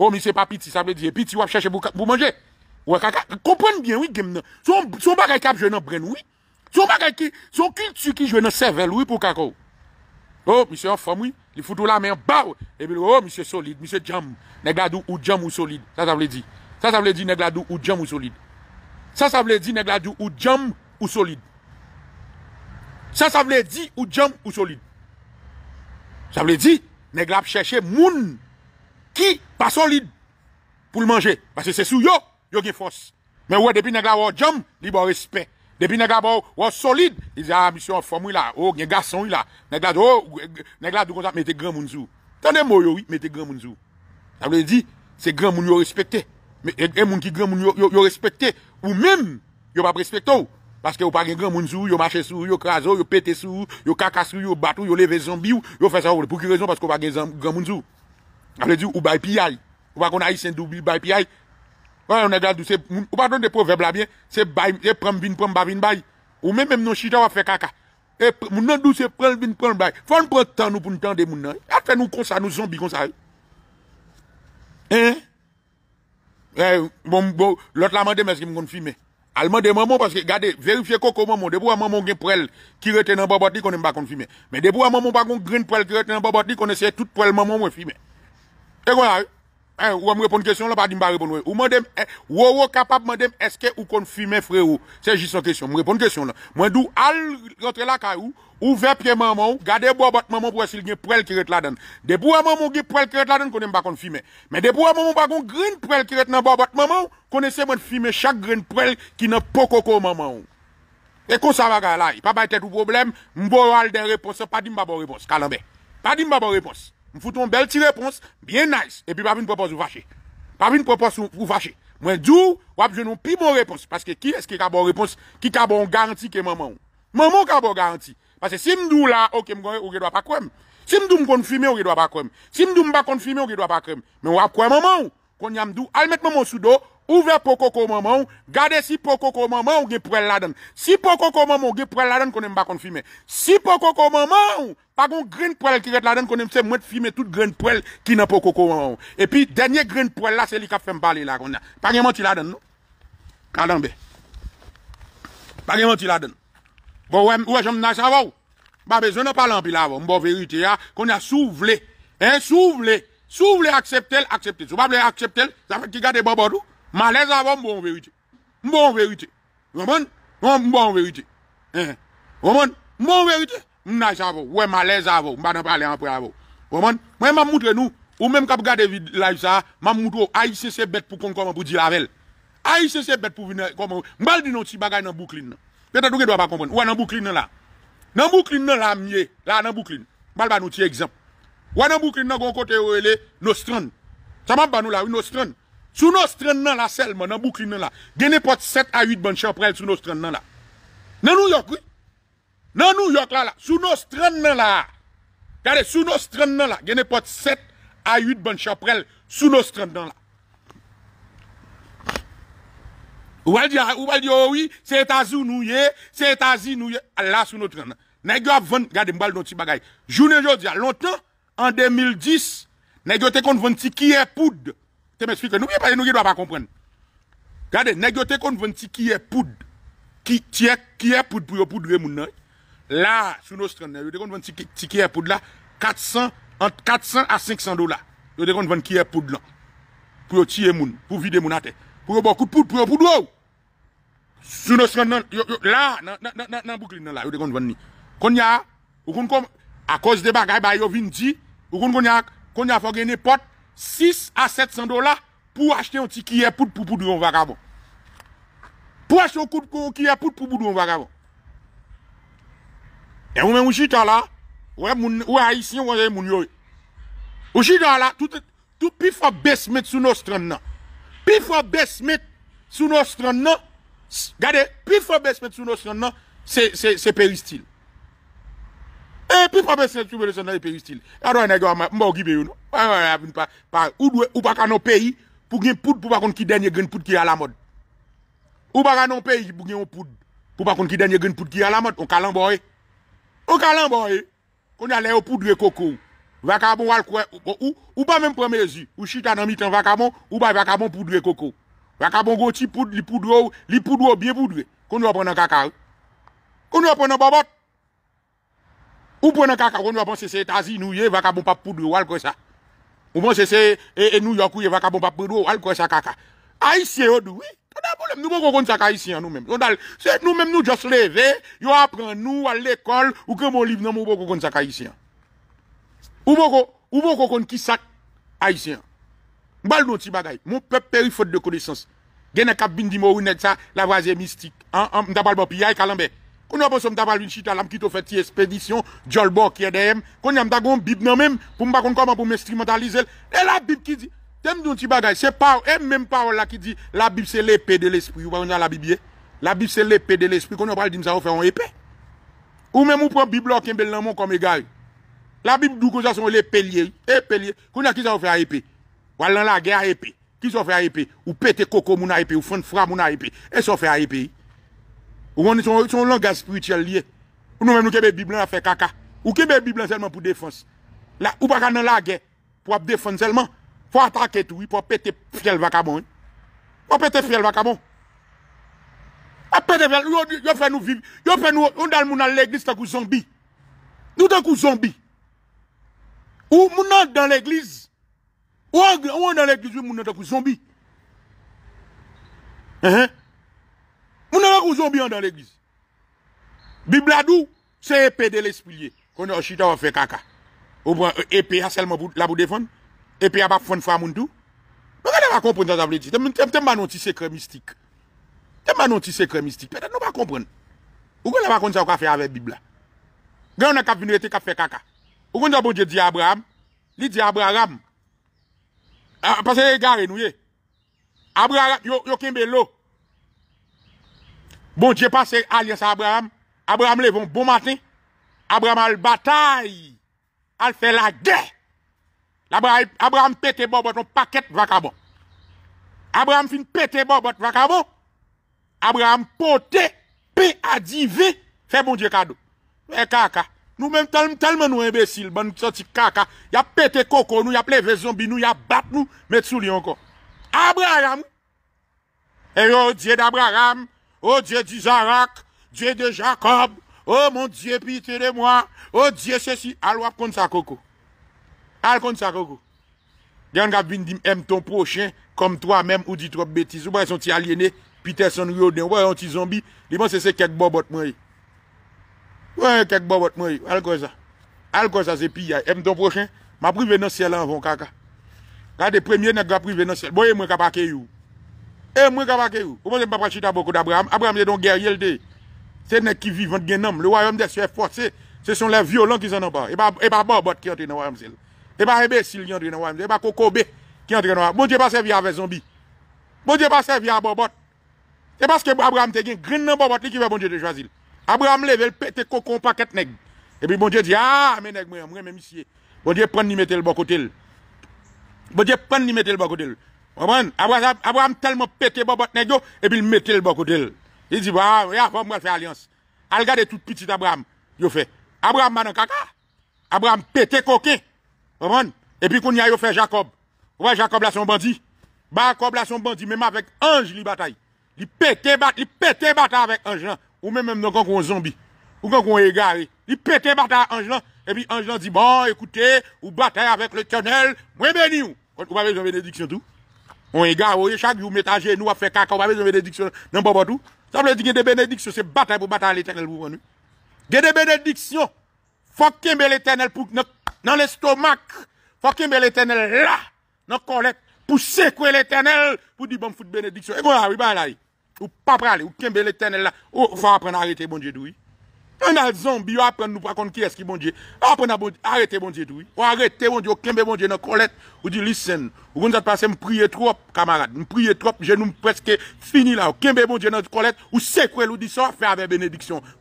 wè mè se pa piti, sa vle di, piti wè chèche pou manje. Wè kaka, komprenn byen wè gem nan Son bagay kap jwen nan bren wè Son bagay ki, son kil tsu ki jwen nan sevel wè pou kaka wè Oh, misè yon fòm wè Li foutou la mè yon bav E bil wè, oh, misè solid, misè jam Negladou ou jam ou solid, sa sa vle di Sa sa vle di negladou ou jam ou solid Sa sa vle di negladou ou jam ou solid Sa sa vle di ou jam ou solid Sa vle di Negladou chèche moun Ki, pa solid Pou l manje, pa se se sou yo Yo gen fos. Men wè depi negla wò jom, li bò respè. Depi negla wò solid, li zè ambisyon ah, fòm wè la, wò oh, gen gason wè la, negla oh, dò kontap mette gran mounzou. Tande mò yo wè mette gran mounzou. A vle di, se gran moun yo respète. En e, e moun ki gran moun yo respète, ou mèm, yo pa respète ou. Paske yo pa gen gran mounzou, yo mache sou, yo krazo, yo pète sou, yo kakasou, yo batou, yo leve zambi ou, yo fè sa ou, pou ki rezon paske yo pa gen gran mounzou. A vle di, ou bay piyay. Ou paton de pro vebla bin, se bay, e prem vin, prem ba vin bay. Ou men men mnou chita wap fe kaka. E moun nan douse, prem vin, prem bay. Fon pre tan nou pou n tan de moun nan. Ate nou konsa, nou zonbi konsa. Eh? Eh, bon, bon, lot la mande mwen konfime. Al mande moun moun, paske gade, verifye koko moun moun. De pou a moun moun gen prel, ki retenan pa bati konen mwen konfime. Me de pou a moun moun pa konk gren prel, ki retenan pa bati konen se tout prel moun moun konfime. E kwa yon? Eh, ou me répondre question là pas dit me répondre ou mandem eh, wo capable mandem est-ce que ou kon frère frérot c'est juste une question me répondre question là moi d'où al rentrer la caillou ouvert pied maman garder bobot maman pour s'il une prêle qui rete là dedans debout maman gien prel qui rete là dedans connaît pas kon mais debout maman pas kon green prêle qui rete dans bobot maman connaissez moi filmer chaque grain prêle qui n'a pokoko maman et comme ça va là il pas ba tête problème m'bo al des réponses pas dit m'ba bonne réponse calambé pas dit m'ba bonne réponse Mfouton bel ti repons, bien nice, epi papi n'propos ou fache. Papi n'propos ou fache. Mwen djou, wap jenon pi bon repons, paske ki eske ka bon repons, ki ka bon garanti ke maman ou. Maman ou ka bon garanti. Paske si mdou la, ouke mgonre, ouke dwa pa kwem. Si mdou mkonfime, ouke dwa pa kwem. Si mdou mba konfime, ouke dwa pa kwem. Men wap kwen maman ou. Kon n'yam djou, almet mman msou do, ouke mman msou do, Ouve pokoko maman ou, gade si pokoko maman ou ge pwel la den. Si pokoko maman ou ge pwel la den konen bakon fime. Si pokoko maman ou, pa kon green pwel ki get la den konen se mwet fime tout green pwel ki nan pokoko maman ou. E pi denye green pwel la se li ka fèm bale la konen. Pa genman ti la den nou? Kadan be. Pa genman ti la den. Ou e jom nan sa vaw? Ba be zo nan palan pi la vaw. Mbo verite ya konen sou vle. Sou vle. Sou vle akseptel, akseptel. Sou vle akseptel, sa fè ki gade babor ou? Bon, bon, bon, ma lez avon mbon verite. Mbon verite. Voman. Mbon verite. Voman. Mbon verite. Mna yi sa avon. Ouwe ma lez avon. Mba nan pa le anpoy avon. Voman. Mwen mamout le nou. Ou menm kap gade vide live sa. Mamout ou. A yi se se bet pou kon koman pou di lavel. A yi se se bet pou vin kon koman. Mbal di nou ti bagay nan buklin nan. Petan touke dwa pa konpon. Ouwe nan buklin nan la. Nan buklin nan la miye. La nan buklin. Mbal ba nou ti egzamp. Ouwe nan buklin nan kon kote yo ele. Sou nou stren nan la sel man, nan boukli nan la. Gene pot 7 a 8 ban chaprel sou nou stren nan la. Nan New York, oui. Nan New York la la, sou nou stren nan la. Kade, sou nou stren nan la. Gene pot 7 a 8 ban chaprel sou nou stren nan la. Ouwal diya, ouwal diya, ouwi, se etazou nou ye, se etazou nou ye, la sou nou stren nan. Nè gyo ap vant, gade mbal don ti bagay. Jounen jodi ya, lontan, an 2010, nè gyo te kont vant ti kye poud. Te me spike, nou biye pa gen nou ki do apakomprene. Gade, neg yo te kon ven ti kiye poud. Ki tiye kiye poud pou yo poud ve moun nan. La, sou nou stran nan, yo te kon ven ti kiye poud la. Kat san, ant kat san a 5 san do la. Yo te kon ven kiye poud la. Pou yo tiye moun, pou vide moun ate. Pou yo boku poud, pou yo poud waw. Sou nou stran nan, yo la, nan nan nan nan nan boukli nan la. Yo te kon ven ni. Kon ya, yo kon kon, a koz de bagay ba yo vin di. Yo kon kon ya, kon ya fok geni pot. 6 à 700 dollars pour acheter un petit qui est pour pour en vagabond. Pour acheter un coup qui est pour pour en vagabond. Et vous même ou chita là, vous moun haïtien ouais moun yo. Ou chita là tout tout plus fort baisse sous nos strands. là. Plus baisser baisse sous nos strands. Regardez, plus fort baisse sous nos strand c'est c'est c'est péristyle. Eh, e, pi pa bese soube lese nan e peristil. Yadwa yon a gwa mba ou gibe yon. Ou baka nan peyi pou gen poud pou bakon ki denye gen poud ki yalamod. Ou baka nan peyi pou gen yon poud pou bakon ki denye gen poud ki yalamod. On kalan boye. On kalan boye. Kon yalè yo poudwe koko. Vakabon wal kwe. Ou ba menm premezi. Ou chita nan mitan vakabon. Ou ba vakabon poudwe koko. Vakabon goti li poudwe ou. Li poudwe ou biye poudwe. Kon yon premen kaka. Kon yon premen babote. Ou pou nan kaka kon nou a pon se se etazi nou ye, va ka bon pap poudou, al kwa sa. Ou pon se se enou yaku ye, va ka bon pap poudou, al kwa sa kaka. Aisyen ou dwi, ton nan bolem, nou bon kon kon sa ka aisyen nou menm. Se nou menm nou jos leve, yo apren nou al lekol, ou ke mon liv nan, moun bon kon sa ka aisyen. Moun bon, bon kon kon ki sat aisyen. Mbal nou ti bagay, moun pep peri fote de kou desans. Genen kap bin di morou net sa, la vwaze mistik. Mda bal bopi, yay kalambe. Kon yon bon som tabal vin chita lam ki to fet ti espedisyon, djolbo kye deyem, kon yon bon tagon bib nan men, pou mba kon koman pou men strimentalize el, e la bib ki di, tem di yon ti bagay, se par, e men par la ki di, la bib se le pe de l'espri, ou pa yon nan la bib ye, la bib se le pe de l'espri, kon yon pral di msa ou fe yon epe, ou men moun pran bib lor ken bel nan moun kome gay, la bib dou koza son e pe liye, e pe liye, kon yon la ki sa ou fe a epe, walan la ge a epe, ki sa ou fe a epe, ou pete Ou an ni son langa spiritual liye. Ou nou men nou kebe biblan la fe kaka. Ou kebe biblan selman pou defans. La, ou baka nan la ge, pou ap defans selman. Pwa atak etou, pou ap pete fiel vakabon. Pwa pete fiel vakabon. A pete fiel, yo fè nou vib. Yo fè nou, yon dal mou nan l'eglis takou zambi. Nou takou zambi. Ou mou nan dan l'eglis. Ou an nan l'eglis, yon mou nan takou zambi. Ehe. Moun anè kou zombi an dan l'eglise. Biblia dou, se epè de l'espliye. Konè o chita wè fè kaka. E, epè a selman la bou defon. Epè a bap fon fwa moun dou. Moun anè wè pa komprèn nan zavle di. Tem manon ti sekre mistik. Tem manon ti sekre mistik. Petè nan wè pa komprèn. O konè wè pa konè zavle kwa fè avè Biblia. Gè anè kap vinwè te kap fè kaka. O konè zavle bon di Abraham. Li di Abraham. Ah, Pasè yè gare nou ye. Abraham, yò kèmbe lò. bon diye pase alias Abraham, Abraham levon bon maten, Abraham al batay, al fe la ge, Abraham pete bo boton paket vakabo, Abraham fin pete bo boton vakabo, Abraham pote, pe a di ve, fe bon diye kado, e eh, kaka, nou menm talmen nou embesil, ban nou tanti kaka, ya pete koko nou, ya pleve zombi nou, ya bat nou, met sou li anko, Abraham, eror eh, oh, diye d'Abraham, O oh, diye di Zarak, diye de Jacob, o oh, mon diye pite de mwa, o oh, diye se si, al wap kont sa koko. Al kont sa koko. Dè an gav bin dim, m ton prochen, kom to a menm ou di trope betise. Ou bay son ti aliene, pite son riyo den, ou bay an ti zombi, di man se se kek bo bot mwenye. Ou bay an kek bo bot mwenye, al kosa. Al kosa se pi ya, m ton prochen, ma privenan sel an von kaka. Gade premye nega privenan sel, boye mwen kapake yu. E mwen kabake ou, pou mwen jen papachita boko d'Abraham, Abraham jen don ger yel de, se nèk ki vivant gen nam, le waryam de se fwase, se son lèv violent ki zan anba, e ba barbot ki antre nan waryam zel, e ba ebe sil yandre nan waryam zel, e ba koko be ki antre nan waryam, bon jen pa sevi avè zambi, bon jen pa sevi avè barbot, e paske Abraham te gen, grin nan barbot li ki ve bon jen te jwazil, Abraham le vel pète kokon paket nèk, e pi bon jen di, a, mwen mwen mwen mwen mwen mwen mwen mwen mwen mwen m Abraham tellement pété bobot negyo, et puis il mettait le bon côté. Il dit, bah, il on va faire alliance. Al gade tout petit Abraham, yo fait. Abraham manan kaka. Abraham pété coquin. comprenez et puis qu'on y a yo fait Jacob. Ouais, Jacob là son bandit. Bah, Jacob là son bandit, même avec ange li bataille. Li pété bat, li pété bataille avec ange Ou même même quand on zombie. Ou quand on égaré. Il pété bataille ange là. Et puis ange dit, bon, écoutez, ou bataille avec le tunnel, moi béni ou. Ou pas besoin bénédiction tout. On est gars, chaque jour, met à genoux, à faire caca, on va besoin de bénédiction, non, pas partout. Ça veut dire que des bénédictions, c'est bataille pour bataille à l'éternel pour nous. Il des bénédictions. Faut qu'il y ait l'éternel pour, dans l'estomac. Faut qu'il y ait l'éternel là, dans le collecte, pour secouer l'éternel, pour dire bon, fout bénédiction. Et voilà, oui, bah là, ou pas parler, ou qu'il y ait l'éternel là, ou oh, faut apprendre à arrêter, bon Dieu, oui. An nous zombi yo qui nou ce qui est bon Dje. Apren bon Dieu? Arrêtez bon dieu Ou bon dieu ou kembe bon dans nan On Ou di listen, ou kon passé pase prier trop kamarade. prier trop, nous presque fini là aucun kembe bon dieu nan kolet, ou c'est ou di so, avec ave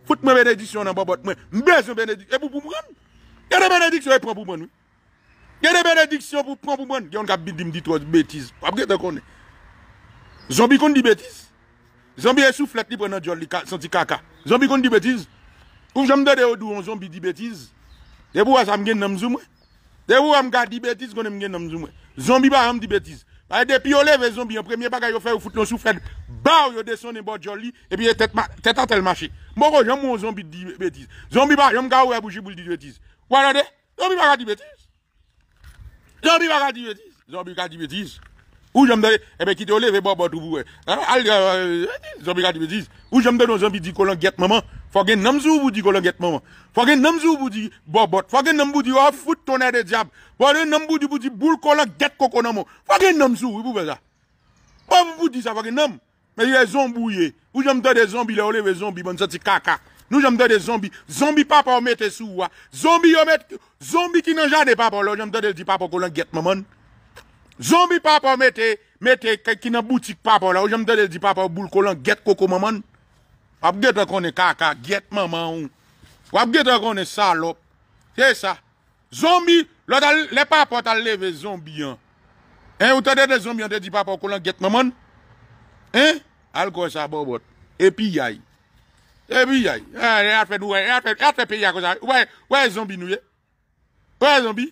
Fout mwen bénédiction. nan babot mwen. mwen benediksyon, a pou pou mwen. Gede benediksyon, pran pou mwen. pou pran pou mwen. Zombi kon di Zombi Kou jom de de ou dou an zombi di betiz, de pou waz amgen namzou mwen. De pou wam ga di betiz kon amgen namzou mwen. Zombi ba yon di betiz. A yon de pi ole ve zombi yon premye bagay yo fè yon foute yon soufèd, bè ou yo deson yon e bò joli, epi yon e tèt a tèl mache. Mwoko, jom wou an zombi di betiz. Zombi ba, jom ga wè e boujibou di betiz. Wala de? Zombi ba ga di betiz. Zombi ba ga di betiz. Zombi ba ga di betiz. Ou jom de, ebe eh kiti ole ve bo bot ou pou eh. wey. Al euh, euh, zambi kati me diz. Ou jom de don zambi di kolon get maman. Fage namzou vou di kolon get maman. Fage namzou vou di bo bot. Fage namzou vou di wafout oh, tonè de diab. Fage namzou vou di boul kolon get kokonamo. Fage namzou vou pou wey sa. Fage namzou vou di sa fage nam. Me yon zambou ye. Ou jom de de zambi le ole ve zambi bon soti kaka. Nou jom de de zambi. Zambi papa ou mette sou wa. Zambi yo mette. Zambi ki nan jan de papa ou le. Ou j Zombi papa ou mette, mette, ki nan boutik papa ou la, ou jom dede di papa ou boul kolan, get koko maman. Wap get akone kaka, get maman ou. Wap get akone salop. Se sa. Zombi, le papa ou tal ah, leve zombi an. En, ou te dede zombi an, te di papa ou kolan, get maman. En, al kwa sa bo bot. E pi yay. E pi yay. En, en atre pe ya ko zay. Wè, wè zombi nou ye. Wè zombi.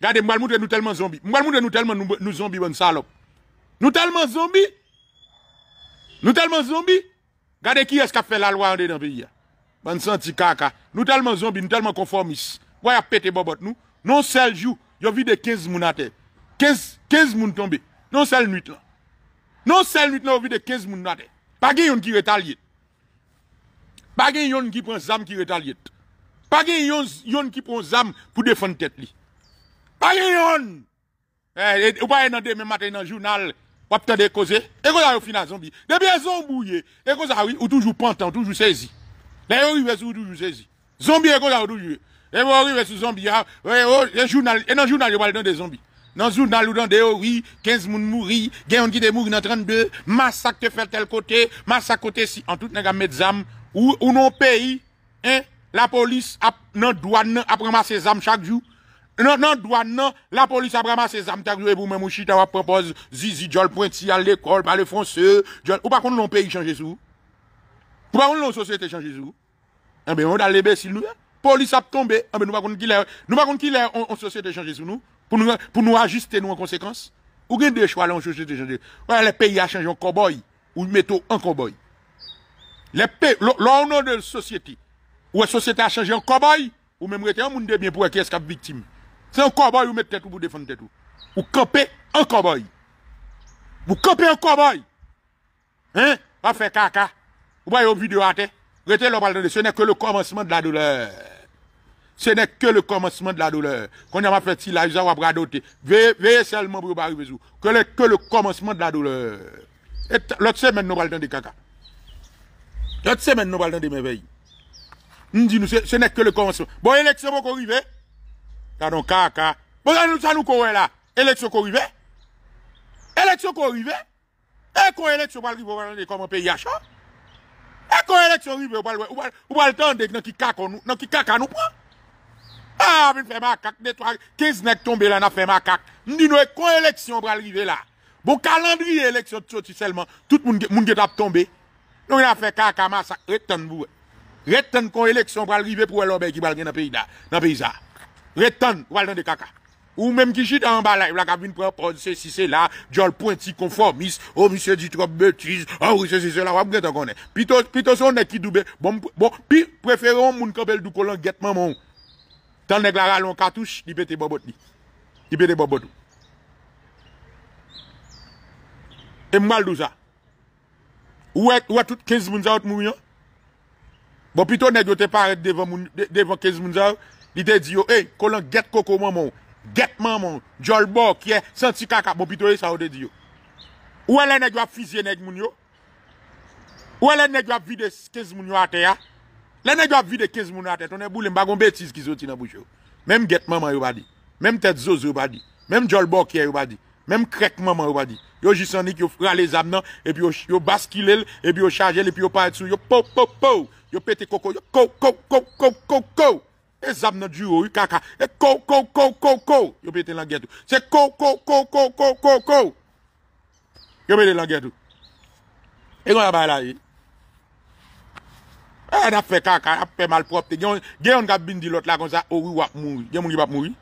Gade mwal mwou de nou telman zombi. Mwal mwou de nou telman nou zombi wan salop. Nou telman zombi? Nou telman zombi? Gade ki eska fe la lwa an de dan pe yi ya? Wan san ti kaka. Nou telman zombi, nou telman konformis. Waya pete bobot nou. Non sel jou, yo vide 15 moun atè. 15 moun tombi. Non sel nwit la. Non sel nwit la yo vide 15 moun atè. Pagè yon ki re tal yet. Pagè yon ki pren zam ki re tal yet. Pagè yon ki pren zam pou defan tet li. Pas yon! Eh, ou pas yon demain matin dans le journal, ou pas de cause, Et quoi, au final, zombie. De bien zombouillé. Et quoi, oui, ou toujours pantant, toujours saisi. Là, yon arrive, ou toujours saisi. Zombie, et quoi, ou toujours. Et vous arrivez sur zombie, et ah, oh, le journal, et dans le journal, il des zombies. Dans le journal, ou dans de oh, oui, 15 moun mouri, gen qui de mouri dans 32, massacre te fait tel côté, massacre côté si, en tout, n'a mettre zam, ou, non pays, hein, la police, a, nan douane, ap ses zam chaque jour non, non, douane, non, la police a bramé ses armes, pour même mouchita, ou propose zizi, jol, pointi, à l'école, par bah, le fonceur, ou pas qu'on l'on pays changé sous? Pourquoi qu'on l'on société changer sous? Eh ben, on a les bêtises, police a tombé, eh ben, nous pas qu'on qu'il est, nous pas qu'on qui société changer sous nous, pour nous, pour nous ajuster, nous, en conséquence. Ou gagne deux choix, là, on société changé. Ouais, les pays a changé en cowboy, ou mettons en cowboy. Les pays, l'ordre de société, ou la société a changé en cowboy, ou même, on un monde de bien pour qui ce victime. Se an koboy ou met tetou pou defante tetou. Ou kope an koboy. Ou kope an koboy. Ha fe kaka. Ou bayo videwa te. Rete lopal dan de. Se ne ke le komanseman de la doler. Se ne ke le komanseman de la doler. Konye ma feti la yuza wap rado te. Veye selman bro bari vezou. Ke le ke le komanseman de la doler. Et lot semen lopal dan de kaka. Lot semen lopal dan de mevey. Ndi nou se ne ke le komanseman. Boye lèk sebo konri vey. donc caca. Bon, ça nous qu'on là. Élection qu'on arrive. Élection qu'on arrive. Et quand élection va arriver, comment pays à chaud. Et quand élection arrive, on va le temps de qui caca nous prend. Ah, on fait macaque, 15 nègres tombés là, on fait macaque. On dit, nous, quand élection va arriver là. Bon calendrier élection sorti seulement, tout le monde est tombé. nous on a fait caca, massacre, retenez-vous. Retenez qu'on élection va arriver pour l'obé qui va gagner dans le pays dans le pays là. Retan wal nan de kaka. Ou menm ki jit an balay. Vla ka vin pran pran se si se la. Djon l pointi konfor mis. Ou oh, mis se di trope betis. Ah ou mis se si se la. Ou ap gret an konnen. Pi to son ne ki dube. Bon, bon pi preferon moun kabel du kolan getman moun. Tan neglara lon katouche. Di pe te bobot ni. Di pe te bobot ou. E mbal do za. Ou a tout 15 moun za out mou yon. Bon pi to negote paret devan 15 moun za out. Li te di yo, e, kolan get koko moun moun, get moun moun, jol bò kye, senti kaka, moun pito e sa ou de di yo. Ou e le negwa fizye neg moun yo? Ou e le negwa vide 15 moun yo ate ya? Le negwa vide 15 moun yo ate, ton e boule mbagon betis ki zoti nan bouch yo. Mem get moun moun yo ba di, mem tet zoz yo ba di, mem jol bò kye yo ba di, mem krek moun moun yo ba di. Yo jisani ki yo fra le zam nan, epi yo baskile el, epi yo chaje el, epi yo pare sou, yo pou pou pou, yo pete koko, yo kou kou kou kou kou kou. E zap nan djou ou, e kaka. E kou, kou, kou, kou, kou. Yo pete lan gen tou. Se kou, kou, kou, kou, kou, kou, kou. Yo pete lan gen tou. E kon yon apay la yi. E yon e, ap fe kaka, ap pe mal propte. Gen yon nga bindilot la kon zan ou yon wi ap mou yi. Gen moun yon ap mou yi.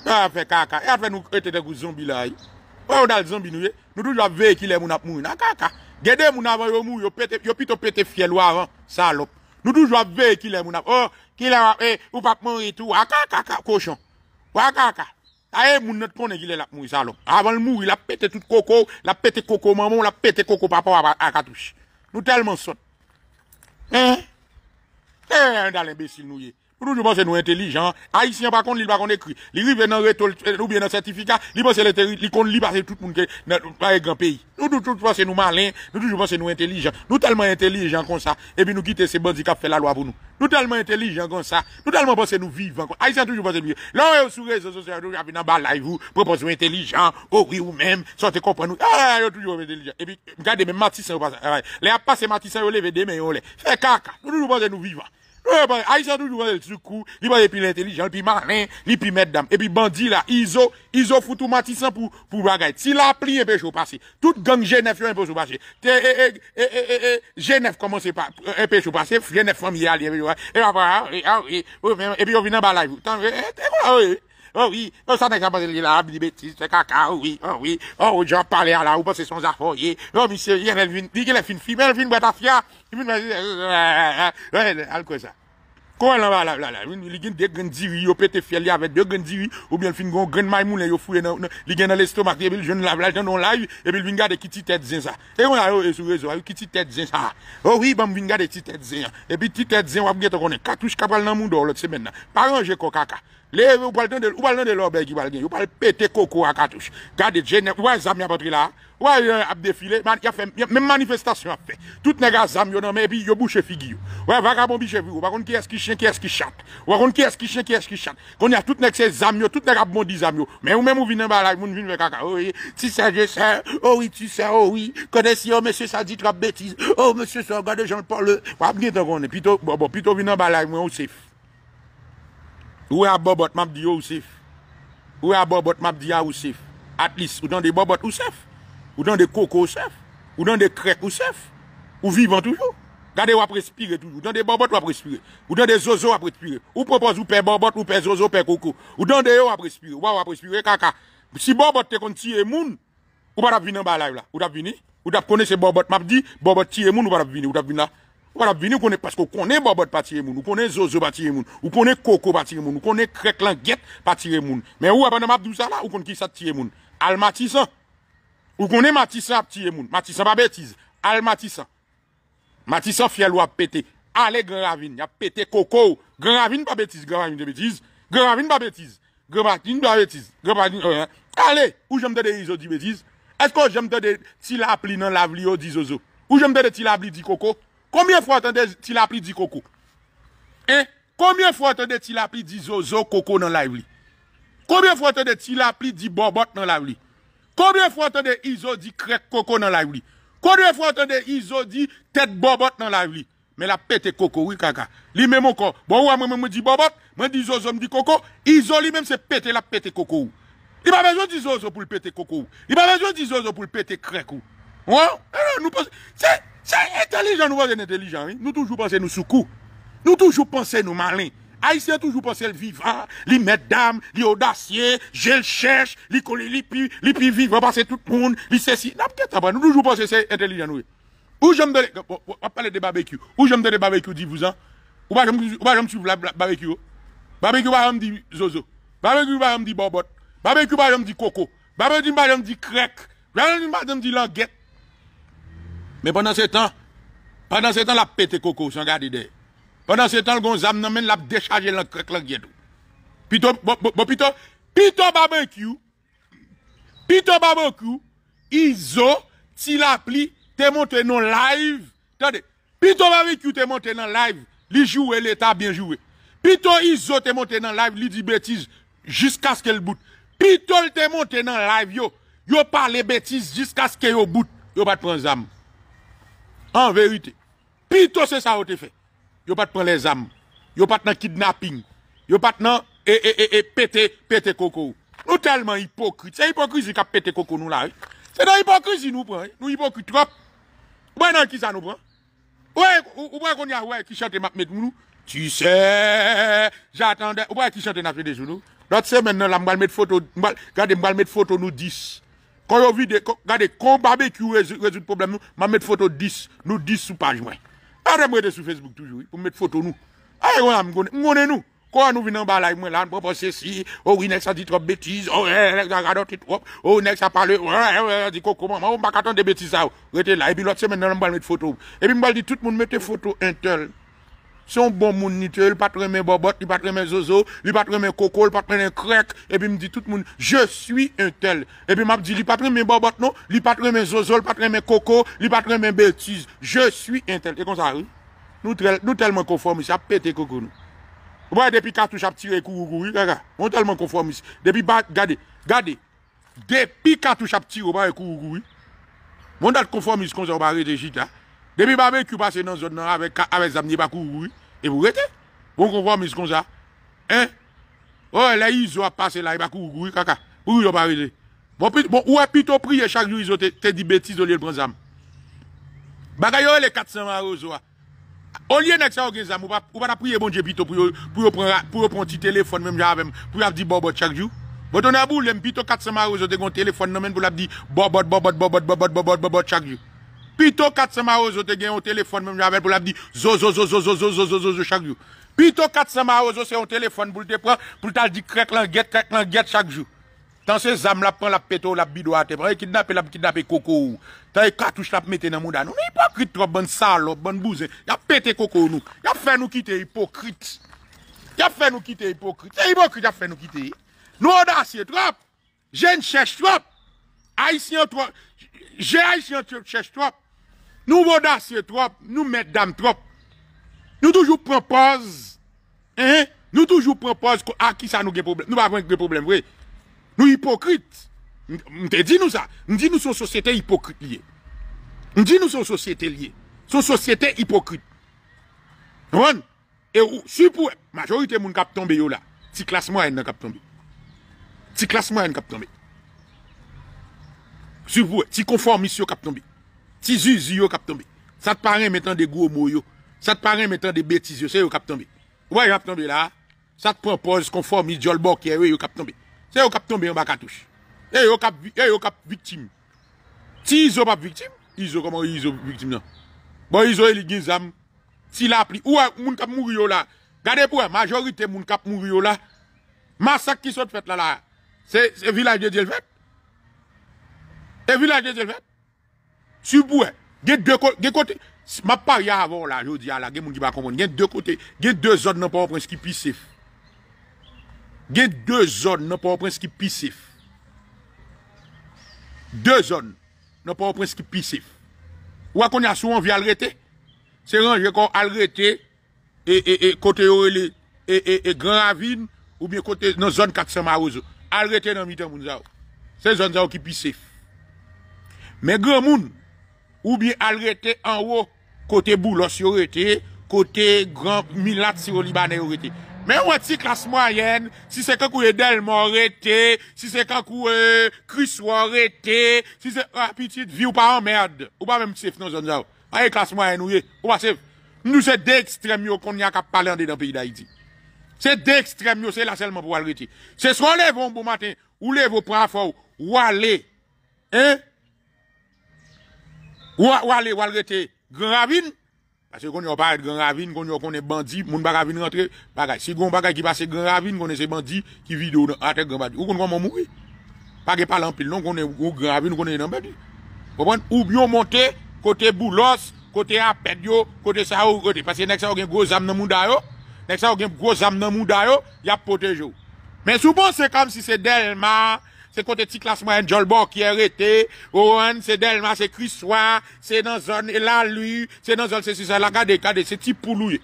E yon ap fe kaka. E ap fe nou ete dek ou zombi la yi. E. Ou yon dal zombi nou yi. Nou doujwa vey ki le moun ap mou yi. Na kaka. Gen de moun avan yo mou yi. Yo pete, yo pete f Ki la wap e, ou pa kmanri tou, wakaka kaka, koshon. Wakaka. A e moun nòt konen ki lè lak mou yi salon. Avan l mou, l ap pète tout koko, l ap pète koko maman, l ap pète koko papa wap akatouchi. Nou telman son. E, e yon dal embesil nou ye. Nou toujou panse nou entelijan. Aisyan pa kont li bakon ekri. Li rive nan retol, nou bie nan sertifika. Li kon li panse tout moun ke pari gran peyi. Nou toujou panse nou malen. Nou toujou panse nou entelijan. Nou talman entelijan kon sa. E pi nou kite se bon zika fè la lwa pou nou. Nou talman entelijan kon sa. Nou talman panse nou vivan. Aisyan toujou panse nou vivan. La wè ou sou rezo sou se wè nou javi nan balay vou. Propos nou entelijan. Ou wè ou mèm. Sote kompan nou. A wè ou toujou panse nou entelijan. E pi m A yi sa tou, lou vade l soukou, li vade epi l entelijan, li pi marlen, li pi med dam. E pi bandi la, i zo, i zo foutou matisan pou wakay. Si la pli e pe chou pase, tout gang genef yon e pe chou pase. Te e, e, e, e, e, e, genef komanse pa, epi chou pase, genef fom yi ali, epi jou wakay. E wapan, e, e, e, e, e, e, epi yon vinan balay. E pou la woy. Ou yi, ou sa tenk apan li la, bi di betis, se kaka, ou oh yi, ou oh yi, ou oh, di ap pale ala, ou pa se son zafoye, ou misye, yi gen elvin, li gen le fin fi, men elvin bweta fia, yi men bweta fia, al kwa sa. Kwa elvan la, la, la, la, li gen de gen diwi, yo pete fia li avet de gen diwi, ou bien fin gen maymou le yo fwe nan, li gen nan le stomak li, e bil jen la vlaj nan don la yi, e bil vingade ki ti te dzen sa. E yon a yo, yo sou rezo, ki ti te dzen sa, ou yi, bam vingade ki ti te dzen, e bi ti te dzen wap gen to konen, katouche kapal nan moun do, Lève, ou parle de, ou parle de l'orbe qui parle, ou parle péter coco à cartouche. Gardez, de ne, ou un à là, ou euh, a défilé, y a même manifestation à fait. Tout les pas zami, non mais puis y'a bouché figuille. Ouais, vagabond, biche, vous, ou par contre, qui est-ce qui chien, qui est-ce qui chante? Ou qui est-ce qui chien, qui est-ce qui chante? Qu'on y a tout n'est que ces zami, tout n'est pas bon dix zami, mais ou même ou vine en balai, là, moun vine caca, oui, tu sais, je sais, oh oui, tu sais, oh oui, connaissez, oh monsieur, ça dit trop bêtise, oh monsieur, ça, regardez, jean parle, ou à bien, t'en plutôt, bon, plutôt vine en moi, aussi. Ou à Bobot, m'a dit Youssef. Ou à Bobot, m'a dit ah, Youssef. At least, ou dans des Bobot Youssef. Ou dans des Coco Youssef. Ou dans des Crêpes Youssef. Ou vivant toujours. Gardez ou après respirer toujours. Dans des Bobot ou respire? respirer. Ou dans des Zozo après respirer. Ou propose ou père Bobot ou père Zozo, père Coco. Ou dans des Yo après respirer. Ou après respirer caca. Si Bobot te contre tiye moun, ou pas venir en bas là. Ou t'a venir? Ou connaître connaissé Bobot m'a Bobot tire moun ou pas venir. Ou t'a venir? là. W konen Bobot pa tire moun, w konen Zozo pa tire moun, w konen Koko pa tire moun, w konen Krek Languet pa tire moun. Men w wè ban nan mabdou sa la, w konen ki sa tire moun. Al Matisa, w konen Matisa pa tire moun. Matisa pa bètiz, al Matisa. Matisa fè lou ap pète. Ale, Gré Ravine, yap pète Koko. Gré Ravine pa bètiz, Gré Ravine de bètiz. Gré Ravine pa bètiz, Gré Ravine de bètiz. Ale, w jèm dè de Izo di bètiz. Esko w jèm dè de ti la oh, pli nan la vli yo di Zozo. W jèm dè de ti la pli di K Komin fwantan bon, de ti la api di koko? Komin fwantan de ti la api di zozo koko nan la yiv lè? Komin fwantan de ti la api di borbot nan la yiv lè? Komin fwantan de i zo di krek koko nan la yiv lè? Komin fwantan de i zo di tèt borbot nan la yiv lè? Men la pete koko, wikaka. Li men mwen kon? Bon ouwa, men mwen mwen di borbot, men di zozo, men di koko, i zo li men se pete, la pete koko wou. Li pan menjyon di zozo pou li pete koko wou. Li pan menjyon di zozo pou li pete krek wou. Ti! C'est intelligent, nous pas intelligent. Oui? Nous toujours penser nous soukou. Nous toujours penser nous malins. Haïtien toujours penser le vivant, les mesdames, les audacieux, je le cherche, les collés, les pi, les pi vivants, passer tout le monde, les ceci. Nous toujours penser c'est intelligent, oui. Ou j'aime de, on va parler de barbecue. Ou j'aime de barbecue, dis vous, hein. Ou pas j'aime suivre la barbecue. Oh. Barbecue, pas j'aime dit zozo. Barbecue, pas j'aime dit bobot. Barbecue, pas j'aime dit coco. Barbecue, pas j'aime dit crack. Barbecue, pas dit languette. Men pandan se tan, pandan se tan la pete koko, san gade ide. Pandan se tan, l gon zam nan men la dechaje lankrek lankyedou. Pito, bo pito, pito baben kyou, pito baben kyou, izo, ti la pli, te monten non nan live, tade, pito baben kyou te monten non nan live, li jowe, li ta bien jowe. Pito izo te monten non nan live, li di betiz, jiska skè l bout. Pito te monten nan live, yo, yo pale betiz, jiska skè yo bout, yo pati kon zamu. An verite, pi to se sa wote fe. Yo pat pran le zam, yo pat nan kidnapping, yo pat nan e e e e pete, pete koko ou. Nou telman hipokrit, se hipokrit si ka pete koko nou la ou. Se nan hipokrit si nou pran, nou hipokrit. Ou bay nan ki sa nou pran? Ou bay kon ya ouay ki chante map met moun ou? Tu se, jatande, ou bay ki chante nap met de zoun ou? Do te se men nan la mbal met foto nou dis. Quand vous videz, regardez, quand barbecue résout le problème, je mettre photo 10, nous 10 sous page. Arrêtez sur Facebook toujours, pour mettre photo nous. Ah, on est nous. Quand nous venons en moi là, on ceci, oh oui, next a dit trop bêtises, oh, next a radoté trop, oh, next a parlé, oh, a dit comment, on pas attendre des bêtises, là, et puis l'autre semaine, on va mettre photo. Et puis, on va dire, tout le monde mette photo un tel. Son bon moun nite, l patre men bobote, l patre men zozo, l patre men koko, l patre men krek. Epi m di tout moun, je suis un tel. Epi m ap di, l patre men bobote non, l patre men zozo, l patre men koko, l patre men betize. Je suis un tel. Ekon sa ri? Nou telman konformis, apete koko nou. O ba depi katou chap tir e kou kou rui, kaka, moun telman konformis. Depi ba, gade, gade, depi katou chap tir o ba e kou kou rui, moun telman konformis konzo bari de jita. Demi ba be kyou pase nan zon nan avek zanm ni bakou wou, e wou rete? Bon konvo oh, a mis konza? Hein? O, la yi zwa pase la, yi e bakou wou kaka, wou yon ba rete? Bon, bon, ou e pito priye chakjou yi zote te di beti zolil pran zanm? Bagay yo e le katsan marou zwa? Onye nek sa ou gen zanm, ou pa ta priye bonje pito priyo pran ti telefon menm javem, priyo apdi bobot chakjou? Bon, ton a bou lem pito katsan marou zote kon telefon menm pou apdi bobot, bobot, bobot, bobot, bobot, bobot chakjou? Pito katsama ozo te gen yon telefon mèm javèl pou l ap di zo zo zo zo zo zo zo zo zo chak jou. Pito katsama ozo se yon telefon pou l te pran pou l tal di krek langet krek langet chak jou. Tan se zam la pan la peto la bidwa te pran e kidnap e la kidnap e koko ou. Tan e katouche la pou mette nan moudan. Nou nou ipokrit trop ban salop, ban bouze. Ya pete koko ou nou. Ya fè nou kite ipokrit. Ya fè nou kite ipokrit. E ya ipokrit ya fè nou kite. Nou odasye trop. Jè yon chèche trop. A yisi yon trop. Jè yon chèche trop. Nou voda se trop, nou met dam trop. Nou toujou propoz, nou toujou propoz a ah, ki sa nou gen problem. Nou va avan gen problem, vwe. Nou hipokrit. Mte di nou sa. Mte di nou son sosyete hipokrit liye. Mte di nou son sosyete liye. Son sosyete hipokrit. Mwen, erou, sup wè, majorite moun kapton bi yo la, ti klasman en kapton bi. Ti klasman en kapton bi. Sup wè, ti konformis yo kapton bi. Tizi zi yo kaptanbe. Sa t'pare metan de gwo mou yo. Sa t'pare metan de betizi yo. Se yo kaptanbe. Ouwa yon kaptanbe la. Sa t'propose konforme idjol bokye we yo kaptanbe. Se yo kaptanbe yon bakatouche. E yo kap, e yo kap viktim. Ti izo pap viktim. Izo koman, izo viktim nan. Bon, izo e li gizam. Ti la ap li. Ouwa, moun kap mou yo la. Gade pou e, majorite moun kap mou yo la. Masak ki sot fèt la la. Se, se vilaj de djel fèt. Se vilaj de djel fèt. Subwe, gen de kote, gen kote, ma pa ria avon la, jodi ya la, gen moun ki bakon moun, gen de kote, gen de zon nan pa waprens ki pisif. Gen de zon nan pa waprens ki pisif. De zon nan pa waprens ki pisif. Ou akon ya souan vi alrete, se ran je kon alrete, e, e, e, kote yorele, e, e, e, gran avin, ou bien kote nan zon katsan marouzo. Alrete nan mi ten moun zavou. Se zon zavou ki pisif. Men gen moun, Ou bi al rete an ou, kote Boulos yo rete, kote Milad Siro-Libanen yo rete. Men wè ti klas mwayen, si se kakou e Delmon rete, si se kakou e Criswa rete, si se apitit ah, vi ou pa an mèrd, ou pa mèm ti sef nan zan zav. Aye klas mwayen ou ye, bon ou pa sef. Nou se de ekstrem yo kon ya ka pale ande dan piy da iti. Se de ekstrem yo, se la selman pou al rete. Se so le von pou maten, ou le von pran fow, ou al le. Hein? Ou wale wale rete Grand Ravine? Pase kon yon pa rete Grand Ravine, kon yon kon re bandi, moun baka vin rentre bagay. Se yon bagay ki pase Grand Ravine, kon re se bandi ki vide ou nan atre Grand Ravine. Ou kon kon moun moun moui? Pake palan pil, non kon re Grand Ravine, kon re nan bèdi. Ou bion monte, kote Boulos, kote Aped yo, kote Saou kote. Pase nek sa ou gen groz am nan mou dayo, nek sa ou gen groz am nan mou dayo, yap pote yo. Men soubon se kam si se Delma... Se kote ti klasman yon djolbo ki erete, ouan, se delman, se kriswa, se nan zon, la lui, se nan zon, se si sa la, kade, kade, se ti poulouye.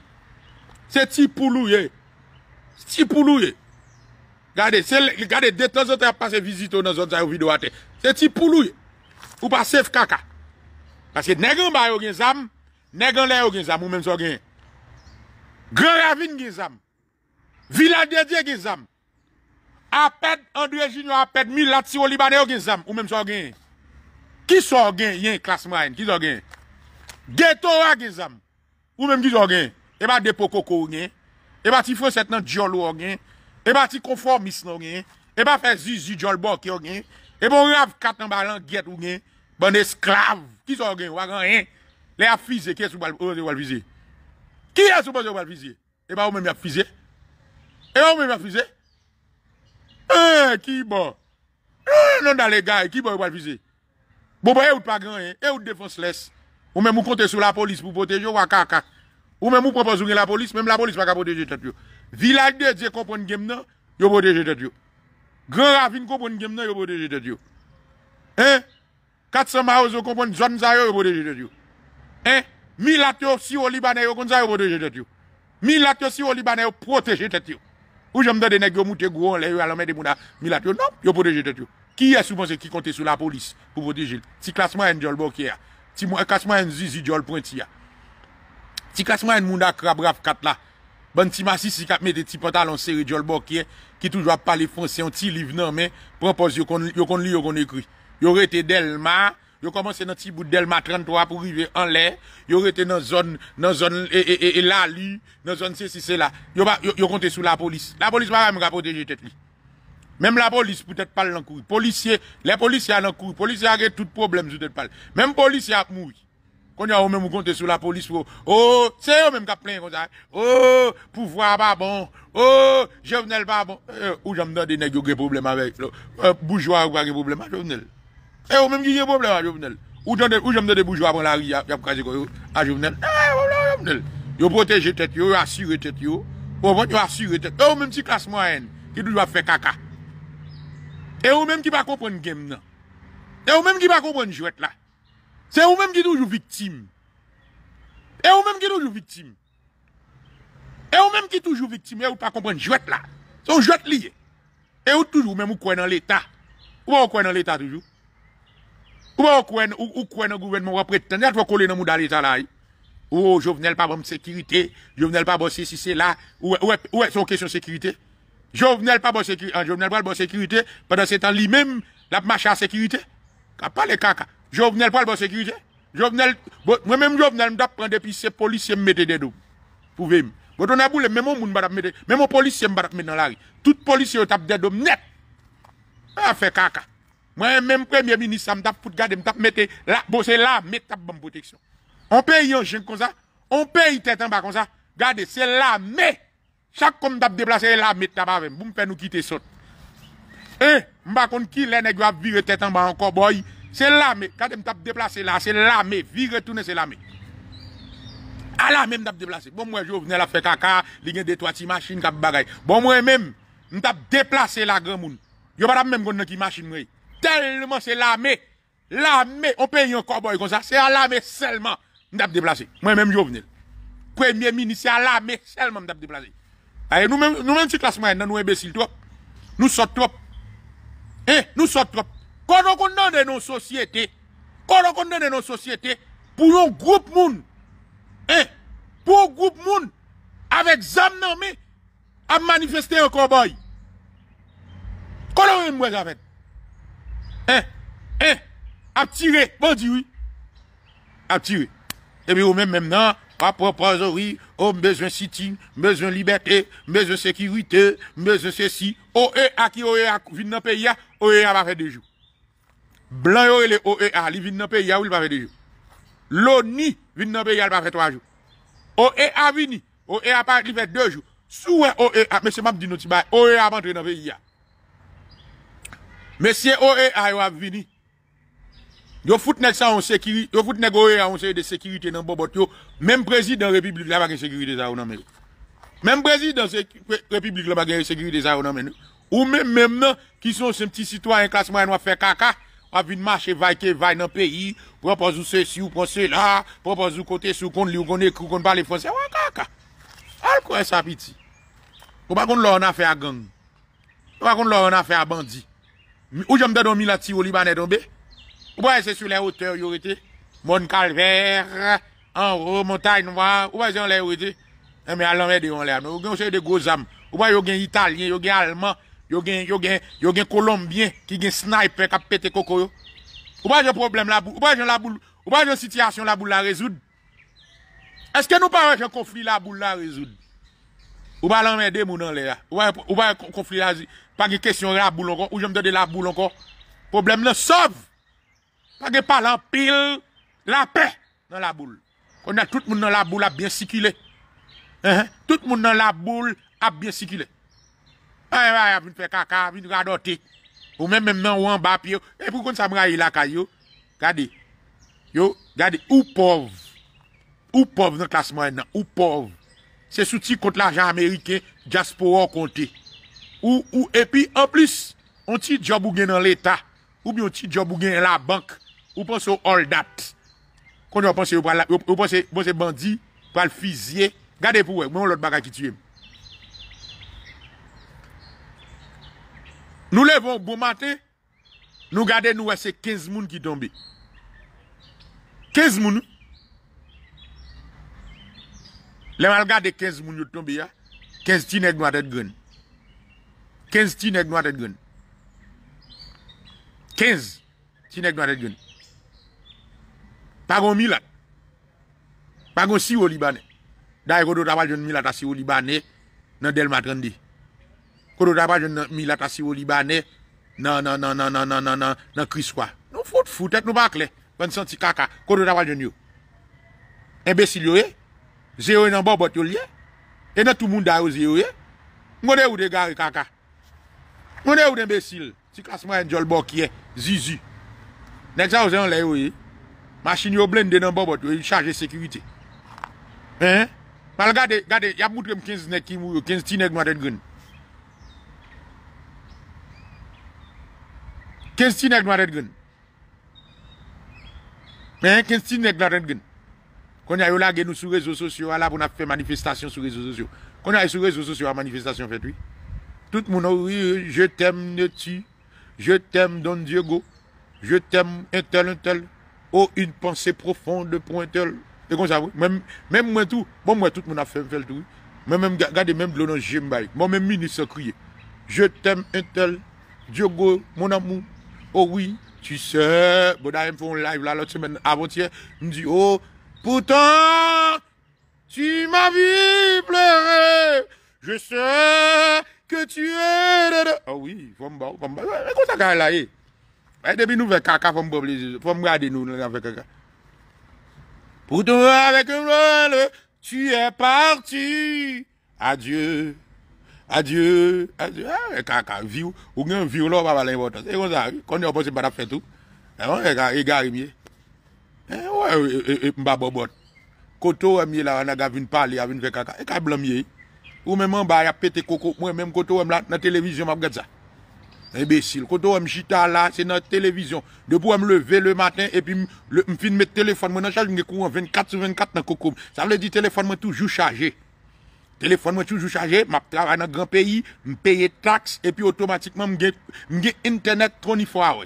Se ti poulouye. Se ti poulouye. Kade, se, kade, de ton zote a pase vizito nan zon sa yon video ate. Se ti poulouye. Ou pa sef kaka. Paske negan ba yo gen zam, negan la yo gen zam, ou men so gen. Geravin gen zam. Viladediye gen zam. apèd André Gignou, apèd Milat Siwolibane ou gen zam, ou mèm so gen? Ki so gen yen, klasman, ki so gen? Geto ou agen zam, ou mèm ki so gen? Eba depo koko ou gen? Eba ti fweset nan djolo ou gen? Eba ti konfor misno ou gen? Eba fezi zi djolbo ki ou gen? Eba ou gen av katan balan get ou gen? Ban esklav, ki so gen? Ou agen yen? Le afize, ki esou bal vize? Ki esou bal vize? Eba ou mèm ap vize? Eba ou mèm ap vize? E, eh, kibon. E, eh, nan da legay, kibon yo wad vize. Bobo, e eh, wot pa gran, e wot defons les. Ou men mou konte sou la polis pou potejo, wakaka. Ou men mou propazounen la polis, men mou la polis wakabodeje tet yo. Vila de ze kompon genm nan, yo bodeje tet yo. Gran rafin kompon genm nan, yo bodeje tet yo. E, katsan ma ouzo kompon zon zay yo, yo bodeje tet yo. E, milat yo si yo libanay yo konzay, yo bodeje tet yo. Milat yo si yo libanay yo proteje tet yo. Ou jèm da denè gyo moutè gwo, lè yò alò mè de moun da milat yo. Non, yo poteje te tiyo. Ki yè souponsè ki kontè sou la polis pou poteje? Ti klasman yon djol bokye a. Ti klasman yon zizi djol pointi a. Ti klasman yon moun da krabraf kat la. Bon ti masi si kat mè de ti patal an seri djol bokye, ki toujwa pale fonsè an ti liv nan men, propos yo kon li yo kon ekri. Yo re te delman, yo komanse nan ti bout delma 33 pou rive an lè, yo rete nan zon, nan zon, e la li, nan zon se si se la, yo konte sou la polis. La polis wak mwen ka poteje tet li. Mem la polis pou tete pal nan kou. Polisye, le polisya nan kou. Polisye akè tout problem pou tete pal. Mem polisya mou. Konye wak mwen mwen konte sou la polis wak. Oh, tse wak mwen mwen ka plen konzay. Oh, poufwa wak bon. Oh, jèvnel wak bon. Euh, ou jèm nan denèk yo gè problem avèk. Euh, Boujwa wak gè problem avèk jèvnel. E ou menm ki gen boble an pathen el. Ou jan menm den bojwa pran la ri a jyankazi kon yo! A pathen el! E ou menm kine boble an pathen el! Yo poteje tet yo! Yo asyre tet yo! Pwenpwen yo asyre tet! E ou menm si klase man en! Ki toujwa fè kaka! E ou menm ki pa kompwen ge mnen! E eh, ou menm ki pa kompwen jwet la! Se ou menm ki toujwa wiktim! E ou menm ki toujwa wiktim! E ou menm ki toujwa wiktim! E ou pa kompwen jwet la! So jwet liye! E ou toujwa ou menm ou koy nan l'etat? Ou kwen nou gouvermen wapre tenet wakole nan mou dal etan la yi? Eh? Ou oh, jovenel pa bom sekirite? Jovenel pa bose si se la? Ou e son kesyon sekirite? Jovenel pa bom sekirite? Pendan se tan li mem, lap machan sekirite? Kap pale kaka. Jovenel pa bom sekirite? Bon, mwen menm jovenel mdap prende pi se polisye mmede dedo. Pou ve m. Mwen bon, ton abou le mmen moun mbada mmede. Mmen mwen polisye mbada mmede nan la yi. Tout polisye mtap dedo mnet. Afe kaka. Mwen menm premye minis sa m tap foute, gade m tap mette la. Bo se la, mette tap ban poteksyon. On pe yon jen kon sa, on pe yon tetan ba kon sa. Gade, se la, me. Chak kon m tap deplase la, mette tap aven. Boum pen nou kite sot. E, m bakon ki lene gwa vire tetan ba an koboy. Se la, me. Kade m tap deplase la, se la, me. Vire toune, se la, me. Ala, me m tap deplase. Bon mwen jow vnen la fe kaka, li gen detwati masin kap bagay. Bon mwen menm, m tap deplase la gen moun. Yo patap menm kon neki masin mwenye. tellement c'est l'armée. L'armée, on paye un cowboy comme ça. C'est à l'armée seulement. M'dap déplacé. Moi-même, je venu... Premier ministre, c'est à l'armée seulement m'dap déplacé. nous-mêmes, nous-mêmes, si classe moyenne, nous imbéciles trop. Nous sommes trop. Eh, nous sommes trop. Quand on de nos sociétés, quand on de nos sociétés, pour un groupe monde, eh, pour un groupe monde, avec zam nommé, à manifester un cowboy. Quand on est avec Hè, eh, hè, eh, ap tire, pa di wè. Ap tire. E mi ou men men nan, pa propozo wè, ou mbezwen siti, mbezwen libetè, mbezwen sekirite, mbezwen sesi. Oe a ki oe a vin nan pe ya, oe a pa fè de jou. Blan yo e le oe a li vin nan pe ya wè pa fè de jou. Lo ni vin nan pe ya wè pa fè to a jou. Oe a vini, oe a pa li fè de jou. Sou e oe a, mese mam di nou ti baye, oe a ban tre nan pe ya. Meseye o e a yo avini. Yo fout nek sa ou sekiri, yo fout nek o e a ou sekiri de sekirite nan bo bot yo. Mem prezid an republik la bagan sekiri de zaronan men yo. Mem prezid an republik la bagan sekiri de zaronan men yo. Ou men men men ki son se mti sitwa en klasman en wafen kaka. Wafen marchen vayke vay nan peyi. Wapaz ou se si ou pon se la. Wapaz ou kote sou kon li ou kon ekou kon pale franse. Waka kaka. Al kwa e sapiti. Wapakon lor an afe a gang. Wapakon lor an afe a bandi. Ou jom bedon mi la ti yo li banedon be? Ou ba ese sou le ote yo yo rete? Moun kalver, anro, montagne mwa, ou ba ese yon le yo rete? Eme alamede yon le ya. Ou gen yon sey de gozam, ou ba yon gen italien, yon gen alman, yon gen kolombien ki gen sniper ka pete koko yo? Ou ba yon problem la bou? Ou ba yon la bou? Ou ba yon sityasyon la bou la rezoud? Eske nou pa yon konflik la bou la rezoud? Ou ba alamede moun an le ya? Ou ba yon konflik la zi? Pa ge kesyon re la boule ankon, ou jom de de la boule ankon. Problem nan, sov! Pa ge palan pil la pe nan la boule. Konnen tout moun nan la boule ap bien sikile. Tout moun nan la boule ap bien sikile. Aye, aye, aye, vini pe kaka, vini radote. Ou men men men ou an bap eh, yo. E pou kon sa mwen aye laka yo. Gade, yo, gade, ou pov. Ou pov nan klasman en nan, ou pov. Se souti kont la jan Amerike, jaspo wakonte. Ou epi, an plis, on ti job ou gen nan l'Etat, ou bi on ti job ou gen la bank, ou ponso all that, kon yo ponse bandi, ponse fizye, gade pou we, mwen lout baga ki tue m. Nou levon bon maten, nou gade nou we se 15 moun ki tombe. 15 moun, lè mal gade 15 moun yo tombe ya, 15 tinek nou atet gweni. Kenz ti neg nou atet gen. Kenz ti neg nou atet gen. Pagon milat. Pagon si ou libanen. Da e kodo tabal gen milat a si ou libanen nan Del Matrandi. Kodo tabal gen milat a si ou libanen nan nan nan nan nan nan nan nan nan Chris Kwa. Nou fote foute, nou bakle. Ben senti kaka. Kodo tabal gen yo. Ebesil yo e. Eh? Ze yo e nan bo bot yo li e. E nan tou moun da yo ze yo e. Eh? Ngo de ou de gare kaka. Mwen e ou den besil, si klasman en jol bò ki e, zi zi. Nèk sa ou zè yon lè yon yon, masin yon blèn den an bò bot, yon yon chaje sekivite. Mwen yon, mal gade, gade, yap mout gen yon 15 nèk ki mou yon, 15 tinek mwa dèd gwen. 15 tinek mwa dèd gwen. Mwen yon, 15 tinek mwa dèd gwen. Konya yon la gen yon sou rezo sosyo, ala pou na fè manifestasyon sou rezo sosyo. Konya yon sou rezo sosyo, a manifestasyon fèt wè. Tout moun an ouye, je t'em n'e ti, je t'em don Diego, je t'em entel entel, o oh, yon panse profonde pou entel. Mwen mwen tout moun an fèm fèm tout, mwen mwen gade men moun moun jem bèi, mwen mèm mwen se kriye, je t'em entel, Diego mon amou, o oh, ouye, tu sè, bon a yon fon live la lot semen avantiè, mwen djin ouye, oh, pou tan, ti m'a vi pleure, je sè, Ke tu e de do. Ouwi, fòm bò, fòm bò. E kon sa ka la e. E debi nou ve kaka fòm bò bli zizou. Fòm gade nou nan nan fòm kaka. Poutou avèk e vlòle, tu e parti. Adieu. Adieu. Adieu. E kaka, viw. Ou gen viw lò wap alè yon votos. E kon sa, kon yon posi bada fè tou. E yon ve kaka, e gari miye. E wè yon mba bobot. Koto wè miye la wana gavine pali, avine ve kaka. E kaka blan miye eh? yon. Ou même en bas, il a pété coco. Moi, même quand on là, dans la télévision, je regarde ça. Imbécile. Quand on jita là, c'est dans la télévision. De pour me lever le matin et puis je finis le téléphone, moi, dans charge, je cours 24 sur 24 dans coco. Ça veut dire téléphone, moi, toujours chargé. Téléphone, moi, toujours chargé. Je travaille dans un grand pays, je paye taxes et puis automatiquement, je Internet 24 hours.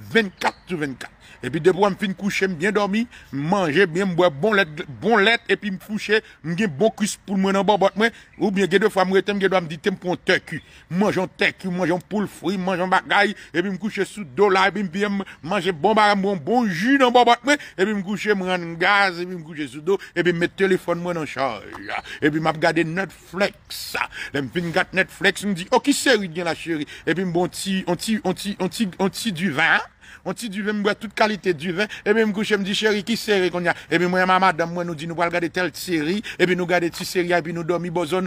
24 sur 24. E pi debwa m fin kouche m byen dormi, manje, m byen m bwe bon let, m byen m fouche, m byen m bon kous pou mwen an bo bot mwen, ou byen gen de fwa m wete m gen do a m dite m pou an teku. Manj an teku, manj an pou l fri, manj an bagay, m byen m kouche sou do la, m byen m byen m manje bon bar, m byen m bon ju nan bo bot mwen, m byen m kouche m rande m gaz, m byen m kouche sou do, m byen m mè telefon mwen an chalja. E pi m ap gade Netflix, la m fin gade Netflix, m di, o oh, ki seri gen la cheri, e pi m bon ti, on ti, on ti, on ti, on ti du vin, On ti duve mwen mwen ouwe bon, euh, oh, non? tout kalite duve Epi mwen kouche mwen di cheri ki seri konja Epi mwen yon mamadam mwen nou di nou wale gade tel seri Epi nou gade ti seri epi nou do mwen bozon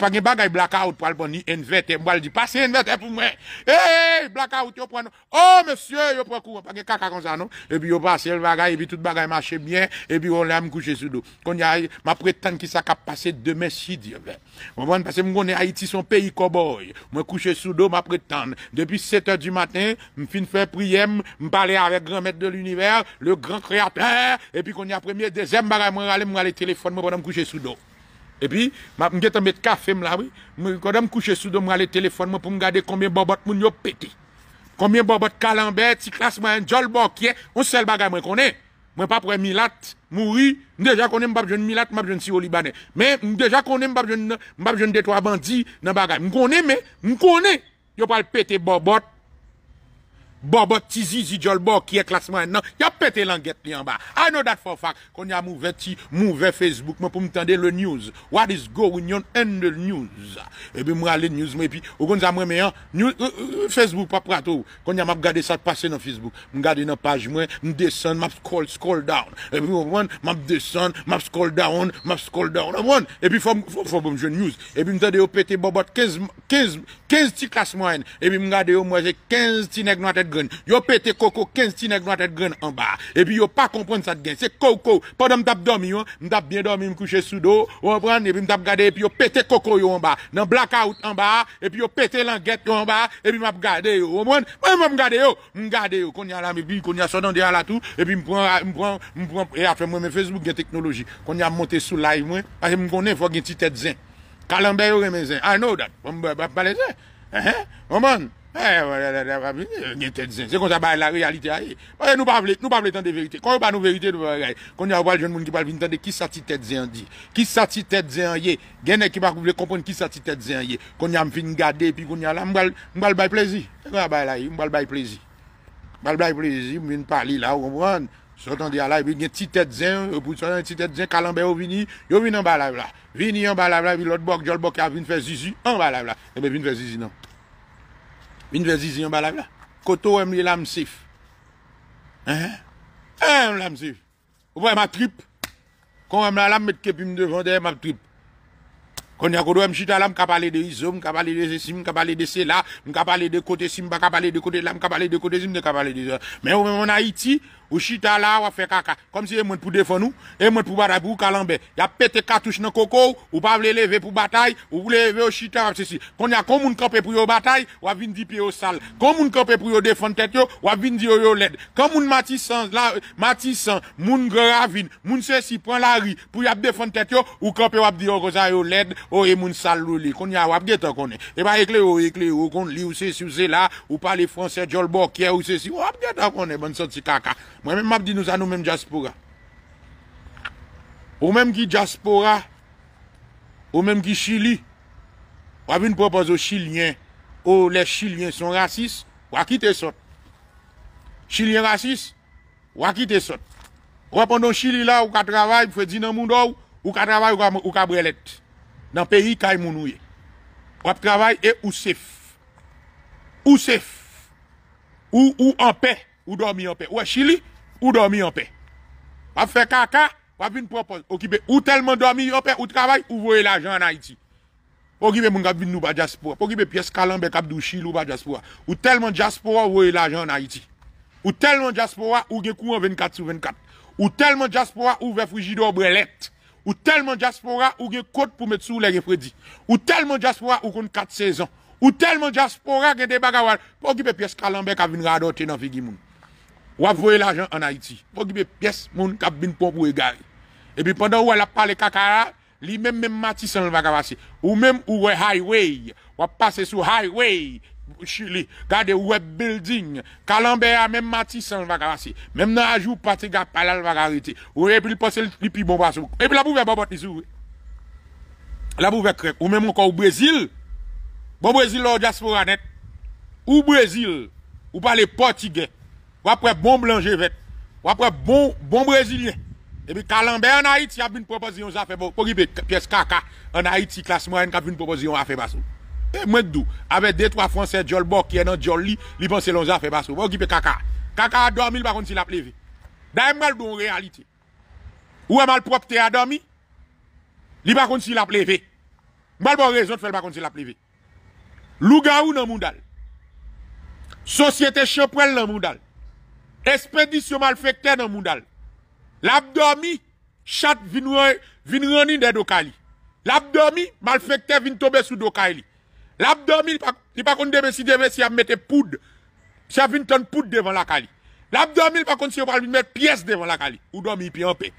Pange bagay blaka oude pou alpon Ni en vet e mwen wale di pase en vet e pou mwen Eee blacka oude yo preno Oh monsie yo preku wapage kaka konjan Epi yo pase el bagay epi tout bagay Marche byen epi wole a mwen kouche sou do Konja mwen preten ki sa ka pase Deme si diyo ve Mwen mwen passe mwen konne Haiti son peyi koboy Mwen kouche sou do mwen preten Depi sete du Je m'parler avec grand maître de l'univers, le grand créateur, et puis qu'on y a premier, deuxième, bagarre moi, aller, moi, aller téléphone, moi, pendant me coucher sous dos. Et puis, m'a m'gette mettre café, m'la, oui, quand me coucher sous dos, moi, le téléphone, moi, pour me garder combien bobot moun yo pété. Combien bobot calambert, si classe, moi, un jol qui on seul bagay, moi, connaît. Moi, pas pour milat, mouri, déjà qu'on aime pas jeune milat, m'a jeune si au Libanais. Mais, déjà qu'on aime pas jeune, jeune des trois bandits, dans bagay. M'connais, mais, m'connais. Yo pas le pété bobot, Bobot tizi zi jolbo ki e klasman nan Yo pete langet li anba I know that for fuck Kon ya mou ve ti, mou ve Facebook Mwen pou mwen tende le news What is going on in the news Ebi mwen ale news mwen epi O kon zan mwen me an euh, euh, Facebook paprato Kon ya mwen gade sa pase nan Facebook Mwen gade nan page mwen Mwen desen, mwen scroll down Ebi mwen mwen mwen desen Mwen scroll down, mwen scroll down Ebi mwen mwen mwen jen news Ebi mwen tende yo pete bobot 15 15 ti klasman Ebi mwen gade yo mwen 15 ti nek noten yo pete koko 15 tinek nou a tete gwen an ba epi yo pa kompon sa te gen se koko, pa nan m tap dormi yo m tap bien dormi, m kouche sou do m tap gade epi yo pete koko yo an ba nan blackout an ba, epi yo pete langet yo an ba epi m ap gade yo m gade yo konye a la mi, konye a sonan de a la tou epi m pran, m pran, m pran e afe mwen men Facebook gen teknoloji konye a monte sou live mwen, a se m konen fwa gen ti tete zin kalambe yo gen men zin, I know that m palese, he he, m man E, wè, wè, wè, wè, yon gen tèt zèn. Se kon sa baye la realite a ye. Mwen nou pa wè, nou pa wè tan dè verite. Kon yo pa nou verite nou pa wè gè. Kon yo wè joun moun ki pal vini tan dè, ki sa ti tèt zèn di? Ki sa ti tèt zèn a ye? Gen ekipa kou vle kompon ki sa ti tèt zèn a ye? Kon yo am fin gade, pri kon yo la, mwen bal baye plezi. Se kon al baye la ye? Mwen bal baye plezi. Bal baye plezi, mwen parli la, ou mwen bran. Sotan di alay, gen tèt zèn, kalanbe yo vini Min vezi zi yon balav la. Koto wèm li lam sif. Hè? Hè yon lam sif. Ou wèm ap trip. Kon wèm la lam met kepi m devande ap trip. Kon yakodo wèm chita lam kapale de izo, m kapale de zesim, m kapale de sela, m kapale de kote sim, m kapale de kote lam, m kapale de kote zim, m kapale de zon. Men ou wèm an Haiti, Ou chita la wap fe kaka Kom si e mwen pou defon ou E mwen pou barabou kalanbe Ya pete katouche nan koko ou Ou pa vle leve pou batay Ou vle leve ou chita wap se si Kon ya kon moun kopè pou yo batay Wap vin di pi yo sal Kon moun kopè pou yo defon tet yo Wap vin di yo yo led Kon moun matisan la Matisan Moun gravin Moun se si pran la ri Pou yap defon tet yo Ou kopè wap di yo goza yo led Ou e moun sal loli Kon ya wap geta kon e E ba ekle yo ekle yo Kon li ou se si ou se la Ou pale franse jol bokye ou se si Wap geta kon e Mwen men map di nou sa nou men jaspora. Ou men ki jaspora, ou men ki chili, wap vin propon zo chilien, ou le chilien son rasis, wakite sot. Chilien rasis, wakite sot. Wap an don chili la, ou ka travay, fwe di nan moun do, ou ka travay, ou ka brelet. Nan peyi kay moun ouye. Wap travay e ou sef. Ou sef. Ou ou an pe, ou do mi an pe. Ou e chili, Ou dormi yonpe Wap fe kaka, wap vin propon Ou telman dormi yonpe, ou travay, ou voye la jan anayiti Ou telman jaspora, ou gen kou an 24 sou 24 Ou telman jaspora, ou gen kote pou met sou le refredi Ou telman jaspora, ou kon 4 sezon Ou telman jaspora, ou gen de bagawal Ou telman jaspora, ou gen kou an 24 sou 24 Wap vwe la jan an Haiti Po kibe piyes moun kab bin pou wè gari Ebi pandan wè la pale kakara Li mèm mèm mati san lva gara se Ou mèm ou wè highway Wap pase sou highway Gade ou wè building Kalambea mèm mati san lva gara se Mèm nan a jou pati gara pala lva gara se Ou ebi li pase li pi bon baso Ebi la pou vwe babote sou La pou vwe krek Ou mèm anka ou Brazil Bon Brazil ou diaspora net Ou Brazil Ou pale portiguez ou après bon Blanger vête, ou après bon, bon Brésilien. Et puis Calambert en Haïti a une proposition faire. pour riper pièce caca en Haïti classe moyenne qui a une proposition à faire. Et moi d'où avec deux trois français Jol Bok qui est dans Jol li, il pense l'on fait fait Pour riper caca. Caca a dormi par contre s'il a plevé. D'ailleurs mal en réalité. Ou mal propre a dormi. Li par contre s'il a plevé. Mal bon raison de faire par contre s'il a plevé. Lougaou dans mondal. Société Chopwell dans mondal expédition malfecte dans le monde. L'abdomi, chat vin rani de Dokali. L'abdomi, malfaiteur tomber tomber sous Dokali. L'abdomi, il pas contre demain si demain y a mette poudre. Si a vint de poudre devant la Kali. l'abdomen il pas contre si a vin mettre pièce devant la Kali. Ou dormi, puis en paix.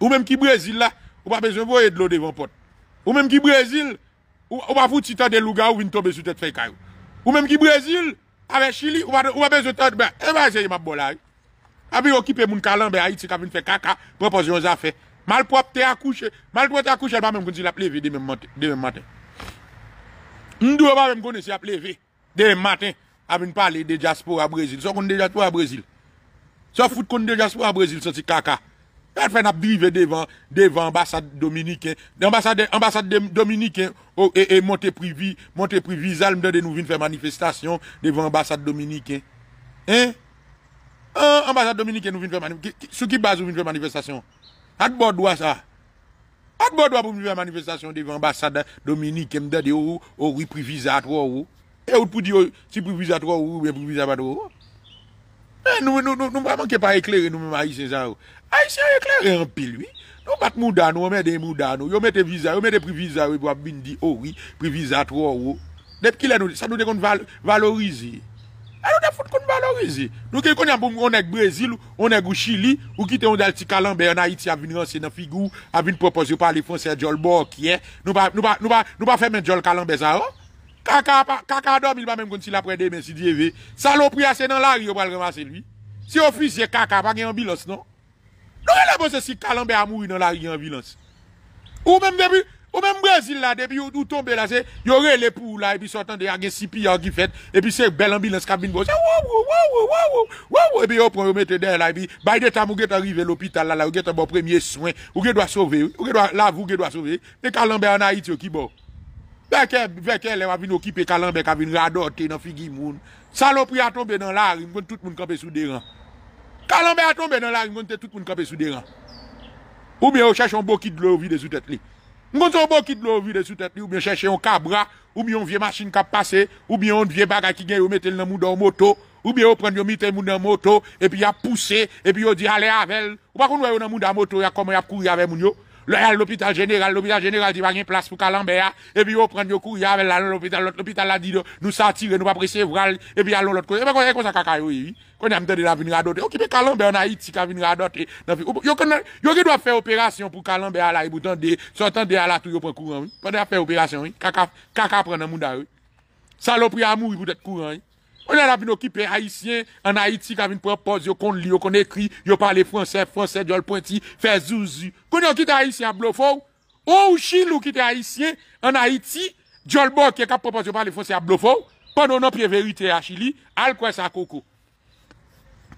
Ou même qui Brésil là, ou pas besoin de de l'eau devant porte. Ou même qui Brésil, ou pas vous si louga des lougas ou vin tombe sous tête fait Ou même qui Brésil, Ave chili, ouwebe zotot be, eva yeseye mabola yi. Abi yo kipe moun kalan be, a iti ka vin fè kaka, propozyon zafè. Malprop te akouche, malprop te akouche, el pa mèm gounesi la pleve demèm matin. Ndou wè pa mèm gounesi la pleve demèm matin, avin pale dejaspo a Brezil. Sò kon dejaspo a Brezil. Sò foute kon dejaspo a Brezil, sò ti kaka. At fè nap brive devan ambasade dominiken. Ambasade dominiken, e monte privi, monte privi zalm dè nou vin fè manifestation devan ambasade dominiken. Hein? Ambasade dominiken nou vin fè manifestation. Sou ki baz ou vin fè manifestation? At bòd wò sa? At bòd wò pou vin fè manifestation devan ambasade dominiken mdè di ou ou ripriviza a 3 ou. E ou pù di ou si priviza a 3 ou, ou ripriviza a 3 ou. Eh, nou mwa manke pa ekleren nou mwen Aïsè zan ou. Aïsè an ekleren an pil, oui. Nou bat moudan ou a mèdè moudan ou, yo mèdè vizan ou, yo mèdè privizan ou, yo mèdè oh, privizan ou, oh. dep kile nou, sa nou de kon valorize. A nou de foute kon valorize. Nou ke kon yon pou mwen onèk Brezil, onèk ou Chili, ou kite yon delti kalanbe, yon a iti avin ransen nan figou, avin propos yo pali fonse, jol bok, ye. Nou pa fè men jol kalanbe zan ou. Oh. Kaka adobil ba menm kon si la pre de men si diye ve Salopri ase nan la ri yo bal remase lui Si yo fisye kaka pa gen yon bilans non Non yon la bo se si kalambe a mou yon la ri yon bilans Ou menm Brazil la Depi ou tombe la se Yon re le pou la E pi sotan de yon gen sipi yon ki fet E pi se bel ambilans kabin bo E pi yo prome te den la Baide tam ou get arive l'opital la Ou get a bo premye soin Ou get doa sove Ou get doa lav ou get doa sove Ne kalambe anayit yo ki bo Fèkè, fèkè lè w avin okipe kalambe k avin radote nan figi moun. Salopri a tombe nan lari, mwen tout moun kape sou deran. Kalambe a tombe nan lari, mwen tout moun kape sou deran. Ou mwen yo chèche an bokid lò ou vide sou tèt li. Mwen chèche an bokid lò ou vide sou tèt li, ou mwen chèche an kabra, ou mwen yon vie machine kap pase, ou mwen yon vie baga ki gen yon metel nan moudan moto, ou mwen yon pren yon mite moun nan moto, epi yon ap pousse, epi yon di ale avel. Ou pa koun wè yon nan moudan moto, yon ap kouye avè moun yo. L'opital jeneral, l'opital jeneral di wak yon plas pou kalambe a, epi yo pren yo kou yavel alon l'opital, l'opital la di do nou sa tire, nou pa prese vral, epi alon l'ot kou, epi konye konsa kaka yo yi, e wi. konye amten de la vinra adote, yo ki pe kalambe a la iti, ka vinra adote, yo ki do ap fe operasyon pou kalambe a la, yi boutan de, sortan de a la, tou yo pren kou ran yi, pou de ap fe operasyon yi, kaka pren nan mou da yi, salopri a mou yi boutan de kou ran yi. On yon api nou kipe Haitien an Haiti ka vin pou ap pose yon kond liyo, kon ekri, yon pale Fransè, Fransè, jol pointi, fe zu, zu. Kon yon kipe Haitien a blofou, ou Chilou kipe Haitien an Haiti, jol bonke ka propose yon pale Fransè a blofou, pon yon nou preverite a Chili, al kwen sa koko.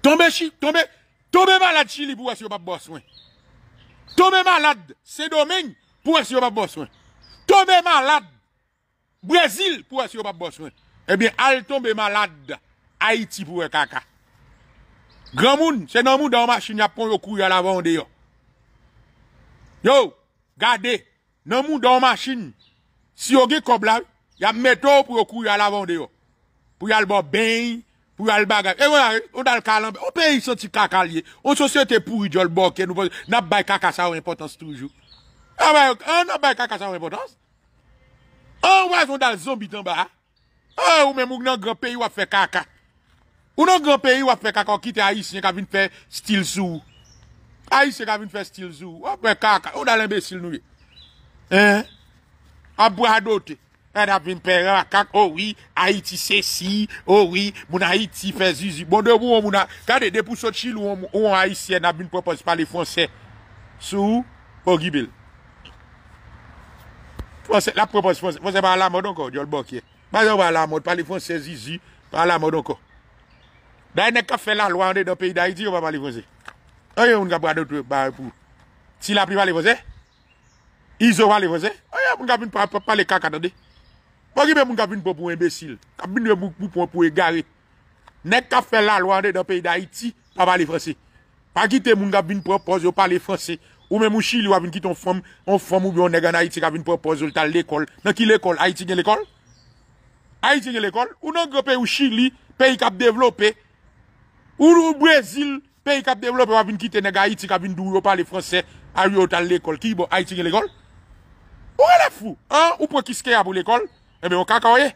Tome Chilou, tome, tome malade Chili pou as yo pa borswen. Tome malade Sédomène pou as yo pa borswen. Tome malade Brésil pou as yo pa borswen. Ebyen eh al tombe malad Haiti pou e kaka Gran moun, se nan moun dan masin Ya pon yo kou yal avande yo Yo, gade Nan moun dan masin Si yo ge kobla Ya metou pou yo kou yal avande yo Pou yal bo ben, pou yal bagay Ewen, ou dal kalanbe, ou pe yi son ti kaka liye Ou son se te pou yi jol bokye Nan bay kaka sa ou impotans toujou An nan bay kaka sa ou impotans An waz ou dal zombi tan ba ha Ah, ou men moun nan gron peyi wap fe kaka. Ou nan gron peyi wap fe kaka, kon kite Aisyen ka vin fe stil sou. Aisyen ka vin fe stil sou. Ou men kaka. Ou nan lembe sil nou e. E? A bradote. E nan vin peyi wap kaka. Ou oh wi, Aisyen se si. Oh ou wi, moun Aisyen fe zizi. Bon, de moun moun nan... Kade, de pou so chil ou an Aisyen nan vin proposi pali Fonse. Sou, o gibil. Fonse, la proposi Fonse. Fonse pa la mou donkou, diol bokye. Ma yon pa la mod, pa li franse zi, zi, pa la mod anko. Da yon ne ka fe la loande do peyi da iti, yon pa li franse. Oye, yon moun ka pradotwe, ba, yon pou. Ti la pri pa li franse? Izo pa li franse? Oye, moun ka bin pradotwe, pa li kakadande. Moun ki be moun ka bin pradotwe pou embesil. Kab bin moun pou pou e gare. Nek ka fe la loande do peyi da iti, pa va li franse. Pa ki te moun ka bin pradotwe pou pa li franse. Ou men moun chili wav in kiton fom, ou moun ne ka bin pradotwe pou pa li ekol. Nan ki lekol? A A iti nye lekol? Unan gropen ou chili, peyi kap devlope, ou nou bon, ou brezil, peyi kap devlope, wav vin kite nega, a iti kap vin douyo, pale franse, a yu otan lekol. Ki bo, a iti nye lekol? Ou wè la fou? An, ou pwen kiske ya mou lekol? Eme, wè kaka wè?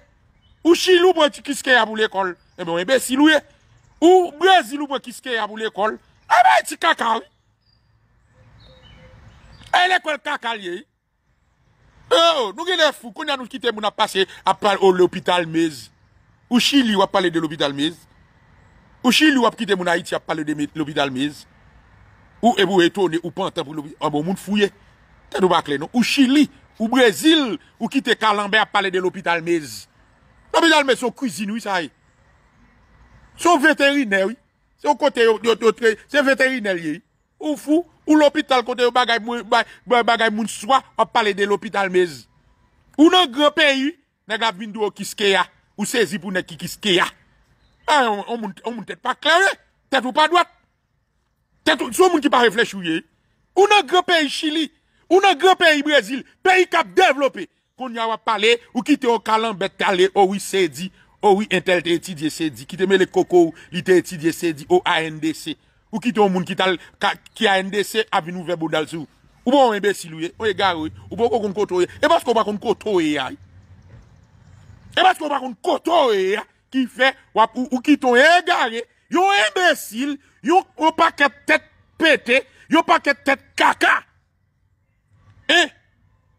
Ou chili, ou pwen kiske ya mou lekol? Eme, wè besil wè? Ou brezil, ou pwen kiske ya mou lekol? A mwen iti kaka wè? E le kwen kaka wè yè yè? Ou, oh, nou genè fwou, konya nou kite moun ap pase ap pale ou l'opital mez. Ou chili wap pale de l'opital mez. Ou chili wap kite moun a iti ap pale de l'opital mez. Ou ebou e toni, ou pan tenpou l'opital mez. Ambo, moun fwou ye. Tè nou bakle nou. Ou chili, ou brezil, ou kite kalambè ap pale de l'opital mez. L'opital mez sou krizinou, yi sa yi. Sou veterinè, yi. Sou kote yi, yot, yot, yot, yi. Se veterinè, yi. Ou fwou. Ou l'opital kote yo bagay moun swa, wap pale de l'opital mezi. Ou nan gro peyi, nega bindou ou kiskeya, ou sezi pou neki kiskeya. A, ou moun tet pa klerye, tet ou pa dwat. Tet ou, sou moun ki pa reflech ou ye. Ou nan gro peyi Chili, ou nan gro peyi Brezil, peyi kap devlope. Kon yawa pale, ou kite yo kalan betale, ou wi sedi, ou wi entel te eti diye sedi, kite me le koko ou li te eti diye sedi, ou ANDC. ou quitter un monde qui tal a NDC a venir ouvert bodal sou. Ou bon imbécile ou ou ou bon qu'on kotoye. Et parce qu'on pas qu'on Et parce qu'on pas qu'on kotoye qui fait ou, ou t'on yon imbécile, yon pas paquet tête pété, yon paquet tête caca. Eh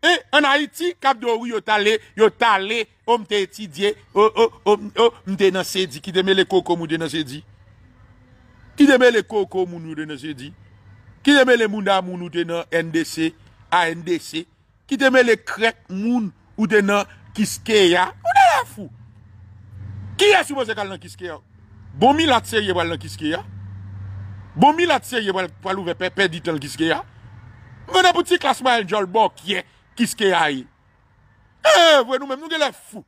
eh en Haïti cap de oui yo talé, yo talé, on t'étudier, on on on est dans est qui te les coco mou dans Ki teme le koko moun ou dene zedi Ki teme le moun da moun ou dene NDC A NDC Ki teme le krek moun ou dene Kiskeya Ou dene la fou Ki yè soumose kal nan Kiskeya Bon mi la tse ye bal nan Kiskeya Bon mi la tse ye bal palou ve pepe ditan Kiskeya Mwenè pouti klasman enjol bok Ye Kiskeya yè E vwenou men moun gen le fou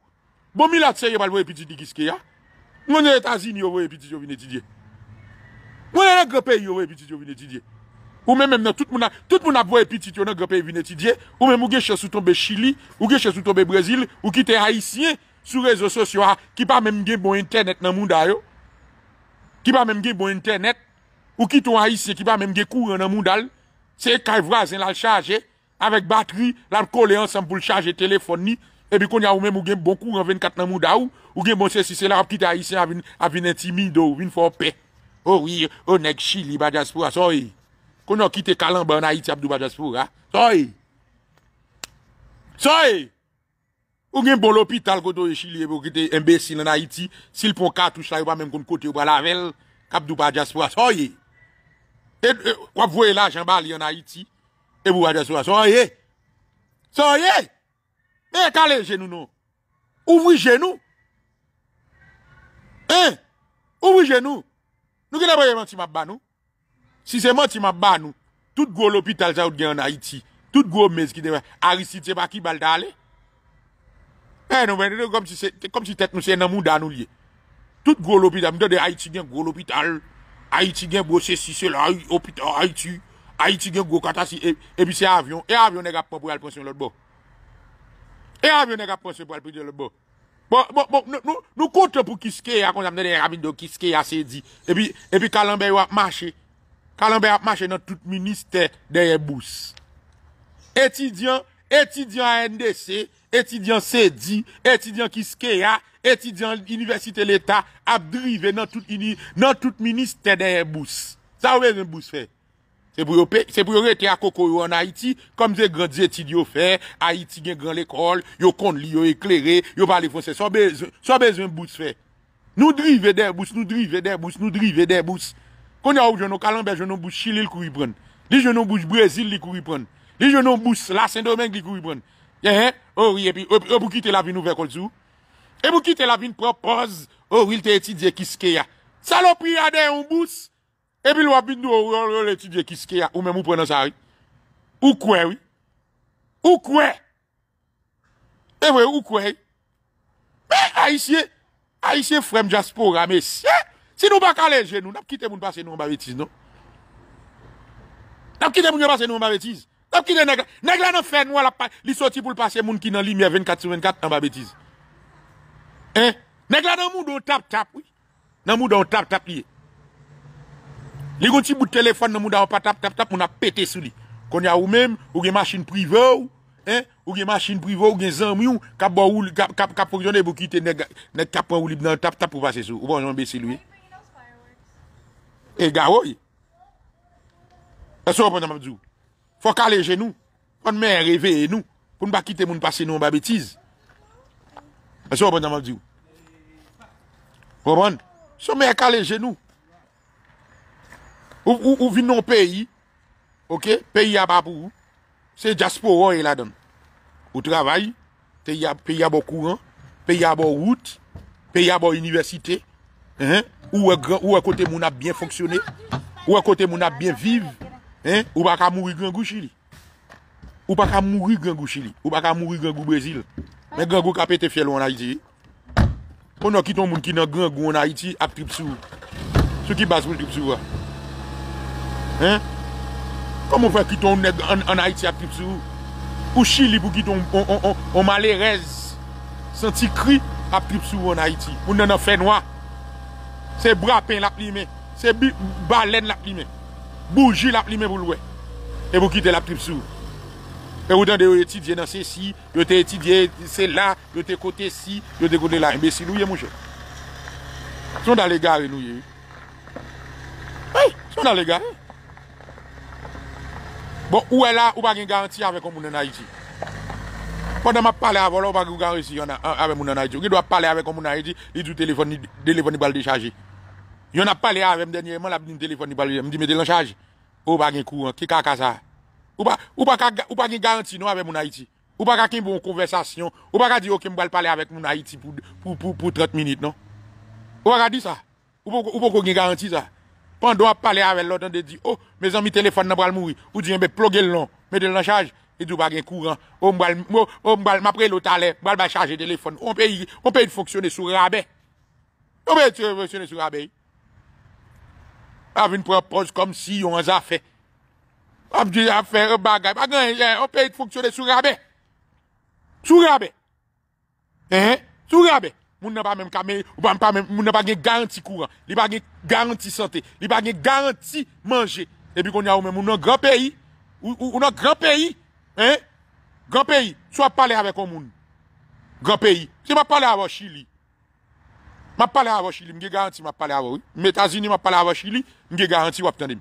Bon mi la tse ye bal vo epiti di Kiskeya Mwenè etazini yo vo epiti di yo vineti diye Mwen an ap vo epi tit yo e, vinetidye. Ou men men tout moun ap vo epi tit yo an ap vo epi tit yo vinetidye. Ou men mwen gen chesoutonbe Chili. Ou gen chesoutonbe Brazil. Ou ki te haisyen. Sou rezo sosyo a. Ki pa men gen bon internet nan moun dayo. Ki pa men gen bon internet. Ou ki tou haisyen. Ki pa men gen kouren nan moun dal. Se e kaivwa zin la l chaje. Avek bateri. La l kole ansan pou l chaje telefon ni. Ebi kon ya ou men mwen gen bon kouren 24 nan moun dayo. Ou gen mwen bon se si se la ap ki te haisyen. A vin eti mi do. Vin fò pe. Oh ou yi, ou oh nèk chili ba jaspo a, soye. Kon yon kite kalan ba na iti abdou ba jaspo a, soye. Soye. Ou gen bon lopital koto yon e chili e pou kite embesil na iti, sil pon katou chla yon pa menm kon kote yon pa lavel, kabdou ba jaspo a, soye. E, e, wap vwe la jambali an a iti, e bou ba jaspo a, soye. Soye. E, kalen euh, jenou nou. Ou vwe jenou. E, ou vwe jenou. Nou ki dèpè yè mè ti mè bè nou? Si se mè ti mè bè nou, tout gwo l'opital zaout gen an Aiti, tout gwo mèz ki dè wè, ari si tse pa ki balda ale. Pè eh, nou mè, nou kom si teknose en nan mou dan nou liye. Tout gwo l'opital, mè dè Aiti gen gwo l'opital, Aiti gen bò se sisè l'opital Aiti, Aiti gen gwo kata si, ebi e se avyon, e avyon ne gap pò pò alponsyon lòt bò. E avyon ne gap pò sè pò alponsyon lòt bò. Bon, bon, bon, nou koute pou kiskeya kon damde deye rabin do kiskeya sedi. Epi e kalambe yo ap mache, kalambe yo ap mache nan tout minister deye bous. Etidyan, etidyan NDC, etidyan sedi, etidyan kiskeya, etidyan universite l'Etat ap drive nan tout minister deye bous. Sa ouwezen bous fey? Se pou yo rete a koko yo an Haiti, kom ze grand zeti di yo fe, Haiti gen gran lekol, yo kond li yo eklere, yo pale franse, sobez ven bous fe. Nou dri vede bous, nou dri vede bous, nou dri vede bous. Konya ou jenon kalambe, jenon bous Chile li kou ripon. Li jenon bous Brazil li kou ripon. Li jenon bous la Saint-Domingue li kou ripon. Yehe, ou yi epi, ou pou ki te la vin ouvek ol sou. E pou ki te la vin propoz, ou oh, yi te eti diye kiske ya. Salopri ade yon bous. Epi lwa bin nou, ou yon lè ti dje ki ske ya, ou men mou pre nan sa yi. Ou kwe yi? Ou kwe? E vwe, ou kwe yi? Me, a isye, a isye frem jaspora, me siye. Si nou baka le gen nou, nap kite moun pase nou an babetize, non? Nap kite moun yon pase nou an babetize? Nap kite negla? Negla nan fè nou ala pa, li soti pou l'pase moun ki nan li miè 24-24 an babetize. Eh? Negla nan moun do tap-tap, oui. Nan moun do tap-tap liye. Rikon ti bout telefon nan mou dan pa tap tap tap, moun ap pete sou li. Kon ya ou menm, ou gen masin prive ou, ou gen masin prive ou, ou gen zanm yon, kap orjone bou kite net kap orjone pou nan tap tap tap pou vase sou. Ou bon, moun besi luyen. E ga woy. E sou wapon nan mabdi ou. Fok aleje nou. On men reveye nou. Poun bakite moun pase nou mba betize. E sou wapon nan mabdi ou. Ou bon. Sou men kaleje nou. Ou vi nan peyi, peyi yaba pou ou, se jaspo woy e la don. Ou travay, peyi yaba kou an, peyi yaba wout, peyi yaba universite, e ou e kote moun ap bien foksyone, ou e kote moun ap bien viv, ou baka mouri gen gou chili. Ou baka mouri gen gou chili. Ou baka mouri gen gou brezil. Men gen gou kapete felo anay ti. Ou nan kiton moun ki nan gen gou anay ti ap trip sou. Sou ki bas moun trip sou a. Ha? Kwa mwen fwen kito an Haiti ap tib sou? Ou chili pou kito on male rez senti kri ap tib sou an Haiti ou nan an fè noa se bra pen la plime se balen la plime bouji la plime pou lwe e pou kite la tib sou e wou dan de yo eti diye nan se si yo te eti diye se la, yo te kote si yo te kote la, mbe si nou ye mouche son dan le gare nou ye hey, son dan le gare Bon, ou e la, ou pa gen garanti avek ou mounen a iti. Pon nan ma pale avek ou mounen a iti, ou pa gen garanti avek ou mounen a iti. Ou ki dwa pale avek ou mounen a iti, li di ou telefon ni bal de chaje. Yon a pale avek mdenye, man la bi ni telefon ni bal de chaje. Ou pa gen kou an, ki kaka sa. Ou pa gen garanti nou avek mounen a iti. Ou pa ka kin bon konversasyon. Ou pa ka di ou ki mbal pale avek mounen a iti pou 30 minute, non. Ou pa ka di sa. Ou pa kon gen garanti sa. Man do ap pale avè lòt an de di, o, oh, me zan mi telefon nan bral moui, ou di yon eh, be plogue l lòn, me de lan chaj, e di ou bagay kouran, ou oh, mbal, ou oh, mbal, mpre lòt alè, eh, mbal ba chaje telefon, ou mpe yi, mpe yi foksyone sou rabè. Ou mpe yi foksyone sou rabè. Avè yon propoz kom si yon an zafè. Avè yon an fè, bagay, bagay, eh, ou mpe yi foksyone sou rabè. Sou rabè. Hè hè, sou rabè. Moun nan ba menm kame, moun nan ba gen garanti kouran, li ba gen garanti sante, li ba gen garanti manje. Ebi kon ya ou menm, moun nan gran peyi, ou nan gran peyi, gran peyi, sou ap pale avek ou moun. Gran peyi, se ma pale avek ou chili. Ma pale avek ou chili, mge garanti ma pale avek ou. Mwen ta zini ma pale avek ou chili, mge garanti wap tande.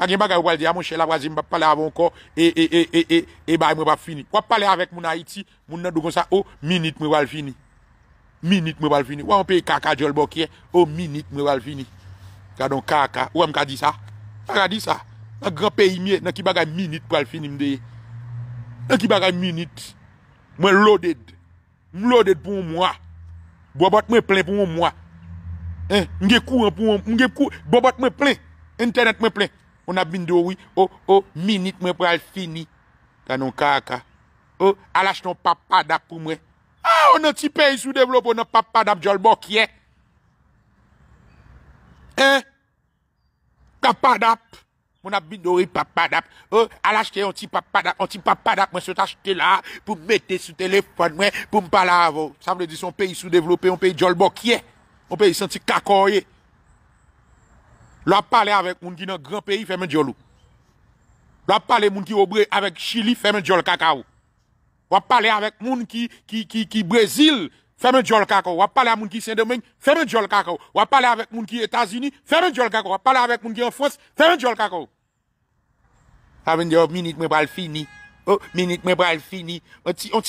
Pa gen baga ou wale di, a ah, moun chè la waze mba pale avek ou kon, e, e, e, e, e, e, e, ba, mwen wale fini. Wap pale avek moun a iti, moun nan dou kon sa ou, oh, minute mwen wale fini. Minit mwen wale fini. Wè mwen peyi kaka djol bokye. O, minit mwen wale fini. Kwa don kaka. Wè mwen ka di sa? Ka ka di sa? Mwen gran peyi mwen. Nè ki bagay minit mwen wale fini mdeye. Nè ki bagay minit. Mwen loaded. Mwen loaded pou mwen mwa. Bouabot mwen plen pou mwen mwa. Mwen gen kouan pou mwen mwen gen kouan. Bouabot mwen plen. Internet mwen plen. Mwen apbindo wè. O, o, oh, oh, minit mwen wale fini. Kwa don kaka. O, oh, alas non papada pou mwen. A, ah, ou nan ti peyi sou devlop, ou nan papadap jol bokye. Hein? Papadap. Moun ap bidori papadap. Ou, oh, al ashte yon ti papadap, yon ti papadap mwen sot ashte la pou mwete sou telefon mwen pou mpala avon. Sa vle di son peyi sou devlop, yon peyi jol bokye. Yon peyi santi kakoye. Lwa pale avèk moun ki nan gran peyi fèmen jol ou. Lwa pale moun ki obre avèk chili fèmen jol kaka ou. on va parler avec moun qui qui qui qui Brésil, ferme jol kako, on va parler avec moun qui Saint-Domingue, ferme jol kako, on va parler avec moun qui États-Unis, ferme jol kako, on va parler avec moun qui en France, ferme jol kako. une minute mais pas le fini. O, menit mwen bral fini. On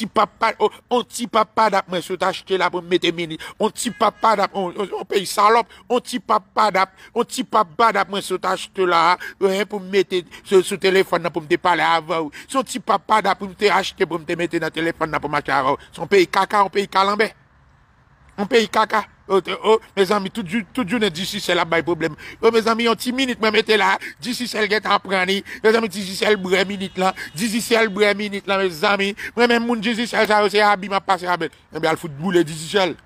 ti papa dap mwen sou t'ajte la pou mwete menit. On ti papa dap, on peyi salop. On ti papa dap, on ti papa dap mwen sou t'ajte la. O, mwen pou mwete sou telefon nan pou mte pale ava ou. S'on ti papa dap pou mte ajte pou mte mwete nan telefon nan pou mwete ava ou. S'on peyi kaka, on peyi kalambe. On peyi kaka. E te, o, oh, me zami, tout joun oh, eh bon, et di jissel ap bay problem. E me zami, yon ti mini mwen me te la, di jissel get ap preni. Me zami, di jissel bre mini te la. Di jissel bre mini te la, me zami. Mwen men moun di jissel, sa yo se ya abim ap pase abet. E mi al foute mou le di jissel.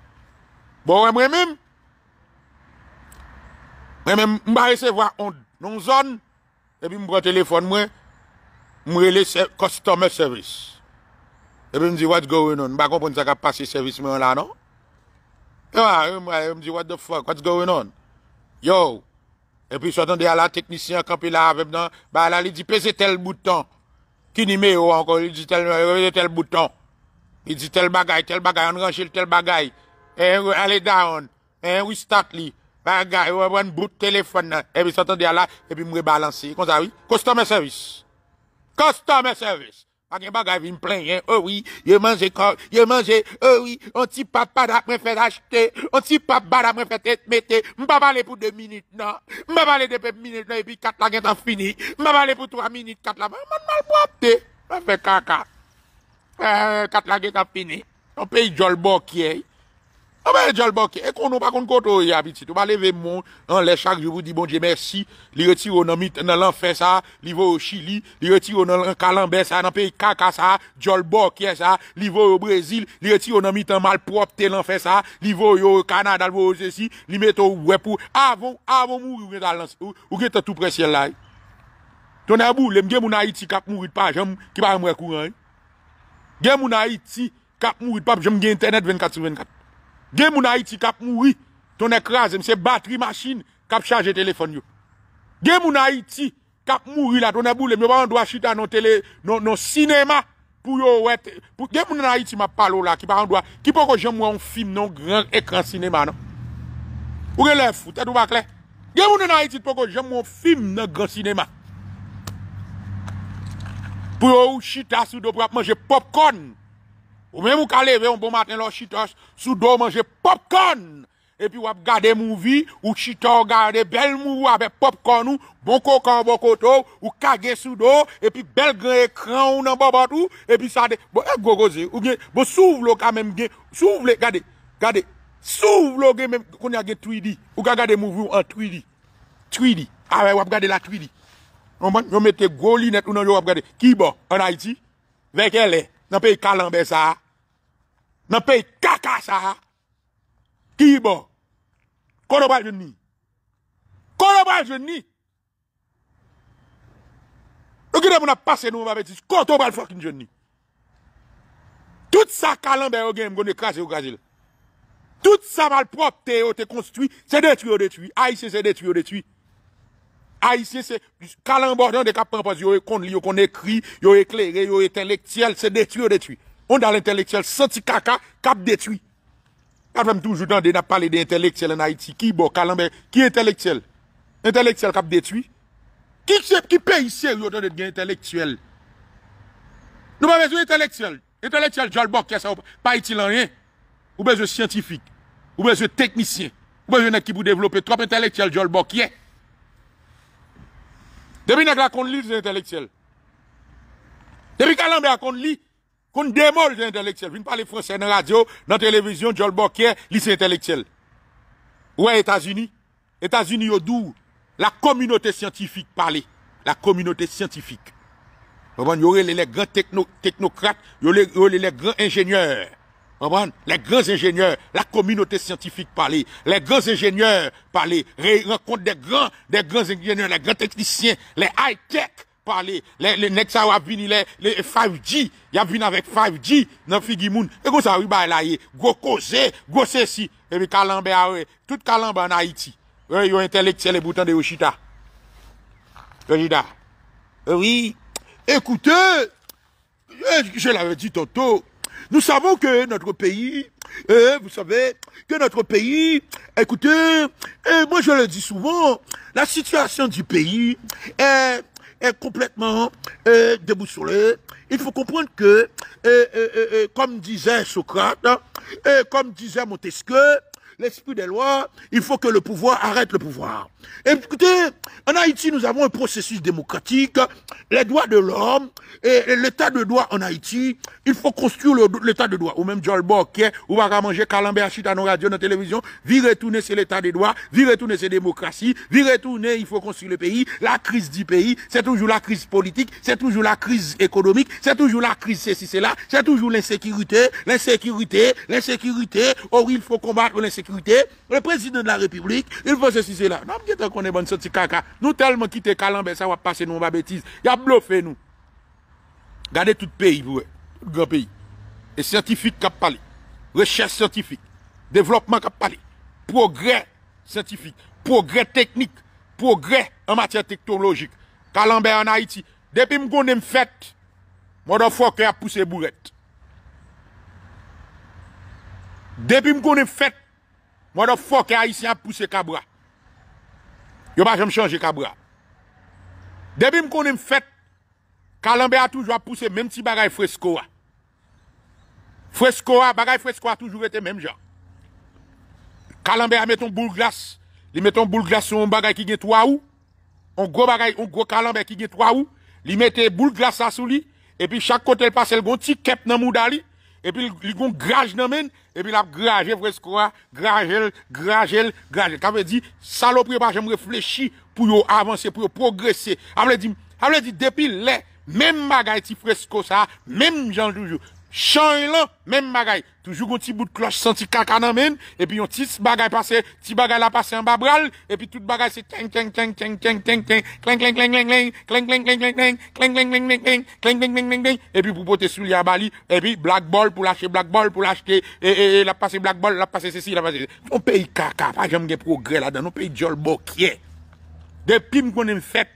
Bo, we mwen mwen. Mwen men mba rese va non zon. E bi mwen telefon mwen. Mwen relase customer service. E bi mwen di what's going on. Mwen mwen konpon se a ka pase service mwen la, non? Yo, yo mwa, yo mdi, what the fuck, what's going on? Yo, epi sotan de ala teknisyen kapi la avem nan, ba ala li di, pese tel bouton, ki ni me yo oh, ankon, li di tel, yo euh, vese tel bouton, li di tel bagay, tel bagay, an ranche tel bagay, en wè alè down, en wè start li, bagay, yo wè ban bout telefon nan, epi sotan de ala, epi mwè balanse, kon sa wè? Kosta mè servis! Kosta mè servis! A gen bagay vin plen euh, gen, owi, yo manje kak, yo manje, euh, owi, an ti pa pa da mwen fèd achte, an ti pa ba da mwen fèd etmete, mba bale pou 2 minit nan, mba bale 2 minit nan, epi 4 lage tan fini, mba bale pou 3 minit, 4 lage, man mal bo apte, mba fè kaka, 4 euh, lage tan fini, an pe yi jol bokyey. Amè Djal Bokye, ekon nou pa kont kont ou yè apitit. Ou pa leve moun, an lèchak, jwou di bon, jè mersi. Li retiro nan mit nan lan fè sa, li vò ou Chili, li retiro nan kalambe sa, nan peyi kaka sa, Djal Bokye sa, li vò ou Brazil, li retiro nan mit nan mal propte lan fè sa, li vò ou Kanada, li vò ou Zesi, li met ou Wepou, avon, avon mou yon re dalans. Ou ge te tou presye la. Ton abou, lem gen mou na iti kap mou yon pa, jom ki pa yon mwè kouran. Gen mou na iti kap mou yon pa, jom gen internet 24-24. Gen moun ha iti kap mouri ton ek raze, mse bateri masin kap chanje telefon yo. Gen moun ha iti kap mouri la ton e boule, myo pa an do a chita nan tele, nan sinema pou yo wet. Gen moun ha iti ma palo la ki pa an do a, ki poko jem moun film nan gran ekran sinema no. Ou re lef, ou te do bakle. Gen moun ha iti poko jem moun film nan gran sinema. Pou yo ou chita sou do pou ap manje popcorn. Ou men mou ka leve yon bon maten lò chitos, sou do manje pop-con, epi wap gade mouvi, ou chitos gade, bel mou ave pop-con ou, bon kokan wakotou, bon ou kage sou do, epi bel gen ekran ou nan babat ou, epi sa de, bo e gogoze, bo sou vlo ka menm gen, sou vle, gade, gade, sou vlo gen menm kon yage twidi, ou ka gade mouvi ou an twidi, twidi, awe wap gade la twidi, yon mette gouni net ou nan yo wap gade, ki bo, an haiti, vekele, nan pe kalanbe sa a, nan pe kaka sa ha, ki yi bo, kono ba jen ni. Kono ba jen ni. Nou ki demou na pase nou, kono ba jen ni. Tout sa kalan be yo genm, kono krasi yo gazil. Tout sa mal prop te yo te konstuit, se detui yo detui. A yi se se detui yo detui. A yi se se, kalan bo jen de kapan, yo e kon li, yo kon ekri, yo ekleri, yo etenlektiyel, se detui yo detui. Onda l'intelleksyel soti kaka, kap detwi. Pat vèm toujoutan de na pale de intelleksyel en Haiti. Ki bo kalanbe, ki intelleksyel? Intelleksyel kap detwi? Ki pe yise ou yotan de gen intelleksyel? Nou pa vezo intelleksyel. Intelleksyel jol bokye sa ou pa iti lanyen. Ou vezo scientifique. Ou vezo teknisyen. Ou vezo nekip ou devlope trop intelleksyel jol bokye. Demi nek la konde li de zi intelleksyel. Demi kalanbe la konde li... Qu'on démol intellectuel. venez parler français dans la radio, dans la télévision, Joel Bocquier, lycée intellectuel. Ouais, États-Unis. États-Unis, au d'où la communauté scientifique parle. La communauté scientifique. Vous y les, grands techno, technocrates, y les, les, grands ingénieurs. Les grands ingénieurs, la communauté scientifique parler. les grands ingénieurs parlaient, rencontre des grands, des grands ingénieurs, les grands techniciens, les high-tech, parler, les, les nègres ça les, 5G, y a avec 5G dans Figimoun. Et comme ça, oui, bah, là, go causé go ceci. Et puis, ah tout kalambe en Haïti. Oui, yo intellectuel les bouton de Yoshita. Euh, oui. Écoutez, euh, je l'avais dit tantôt, nous savons que notre pays, euh, vous savez, que notre pays, écoutez, moi je le dis souvent, la situation du pays est est complètement euh, déboussolé. Il faut comprendre que, euh, euh, euh, comme disait Socrate, hein, comme disait Montesquieu, l'esprit des lois, il faut que le pouvoir arrête le pouvoir. Écoutez, en Haïti, nous avons un processus démocratique, les droits de l'homme, et l'état de droit en Haïti, il faut construire l'état de droit. Ou même Joel Bokeh, ou va manger à chita nos radios, nos télévisions, virer tourner c'est l'état de droit, virer retourner c'est démocratie, virer retourner il faut construire le pays, la crise du pays, c'est toujours la crise politique, c'est toujours la crise économique, c'est toujours la crise si c'est là, c'est toujours l'insécurité, l'insécurité, l'insécurité, or il faut combattre l'insécurité, le président de la République, il faut ceci, c'est là qu'on est bon caca. Nous tellement quitté calambe, ça va passer nous, on va bêtise. Il a bluffé nous. Regardez tout pays, vous, tout grand pays. Et scientifique qui parlé. Recherche scientifique. Développement qui parlé. Progrès scientifique. Progrès technique. Progrès en matière technologique. Calambe en Haïti. Depuis que je fête, motherfucker a poussé bourrette. Depuis que fait, fête, a haïtien a poussé cabra. Yo pas jamais changer Cabra. Depuis me connais fait Calambe a toujours poussé même petit bagaille fresco. Fresco a fresco a toujours été même genre. Calambe a met ton boule glace, il met ton boule glace sur un bagaille qui gagne 3 ou un gros bagaille, on gros Calambe qui gagne 3 ou, il mettait boule glace à lui et puis chaque côté il passe le gros petit kep dans moudali Epi li kon graj nan men, epi la graje fresko a, grajel, grajel, grajel. Kabe di, salopre pa jem reflechi pou yo avanse, pou yo progresse. Kabe di, kabe di, depi le, men magay ti fresko sa, men janjoujou. et là, même bagaille. Toujours un petit bout de cloche senti caca et puis un petit bagaille passé, petit bagaille passé en bas et puis tout bagaille c'est clang clang clang clang clang, clang clang clang clang clang, clang clang clang clang, clang clang clang et puis pour porter sur à Bali, et puis black ball pour lâcher black ball pour l'acheter, et et la passer black ball, la passer ceci, la passer. On caca, pas des là-dedans, Depuis qu'on est fait,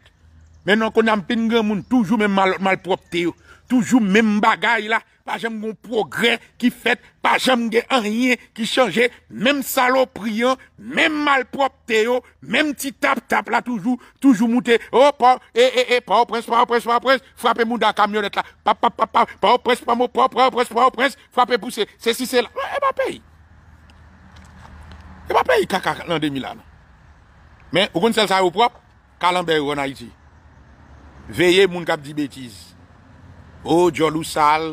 maintenant qu'on a un pingre moun toujours même mal mal toujours même bagaille là, pas jamais un progrès qui fait, pas jamais rien qui change, même saloperie, même malpropre, même petit tap tap là toujours, toujours mouté. oh, pas, eh, eh, eh, pas au prince, pas au prince, pas au prince, frappez mon dans camionnette là, pa pa pa pa, pas au prince, pas au prince, pas au prince, pas au prince, frappez pousser, c'est si c'est là, eh, pas paye. Eh, pas paye, caca, l'an 2000 là, Mais, vous connaissez ça au propre, Calambert en Haïti. Veillez, mon cap dit bêtises. Ou oh, diyo lousal,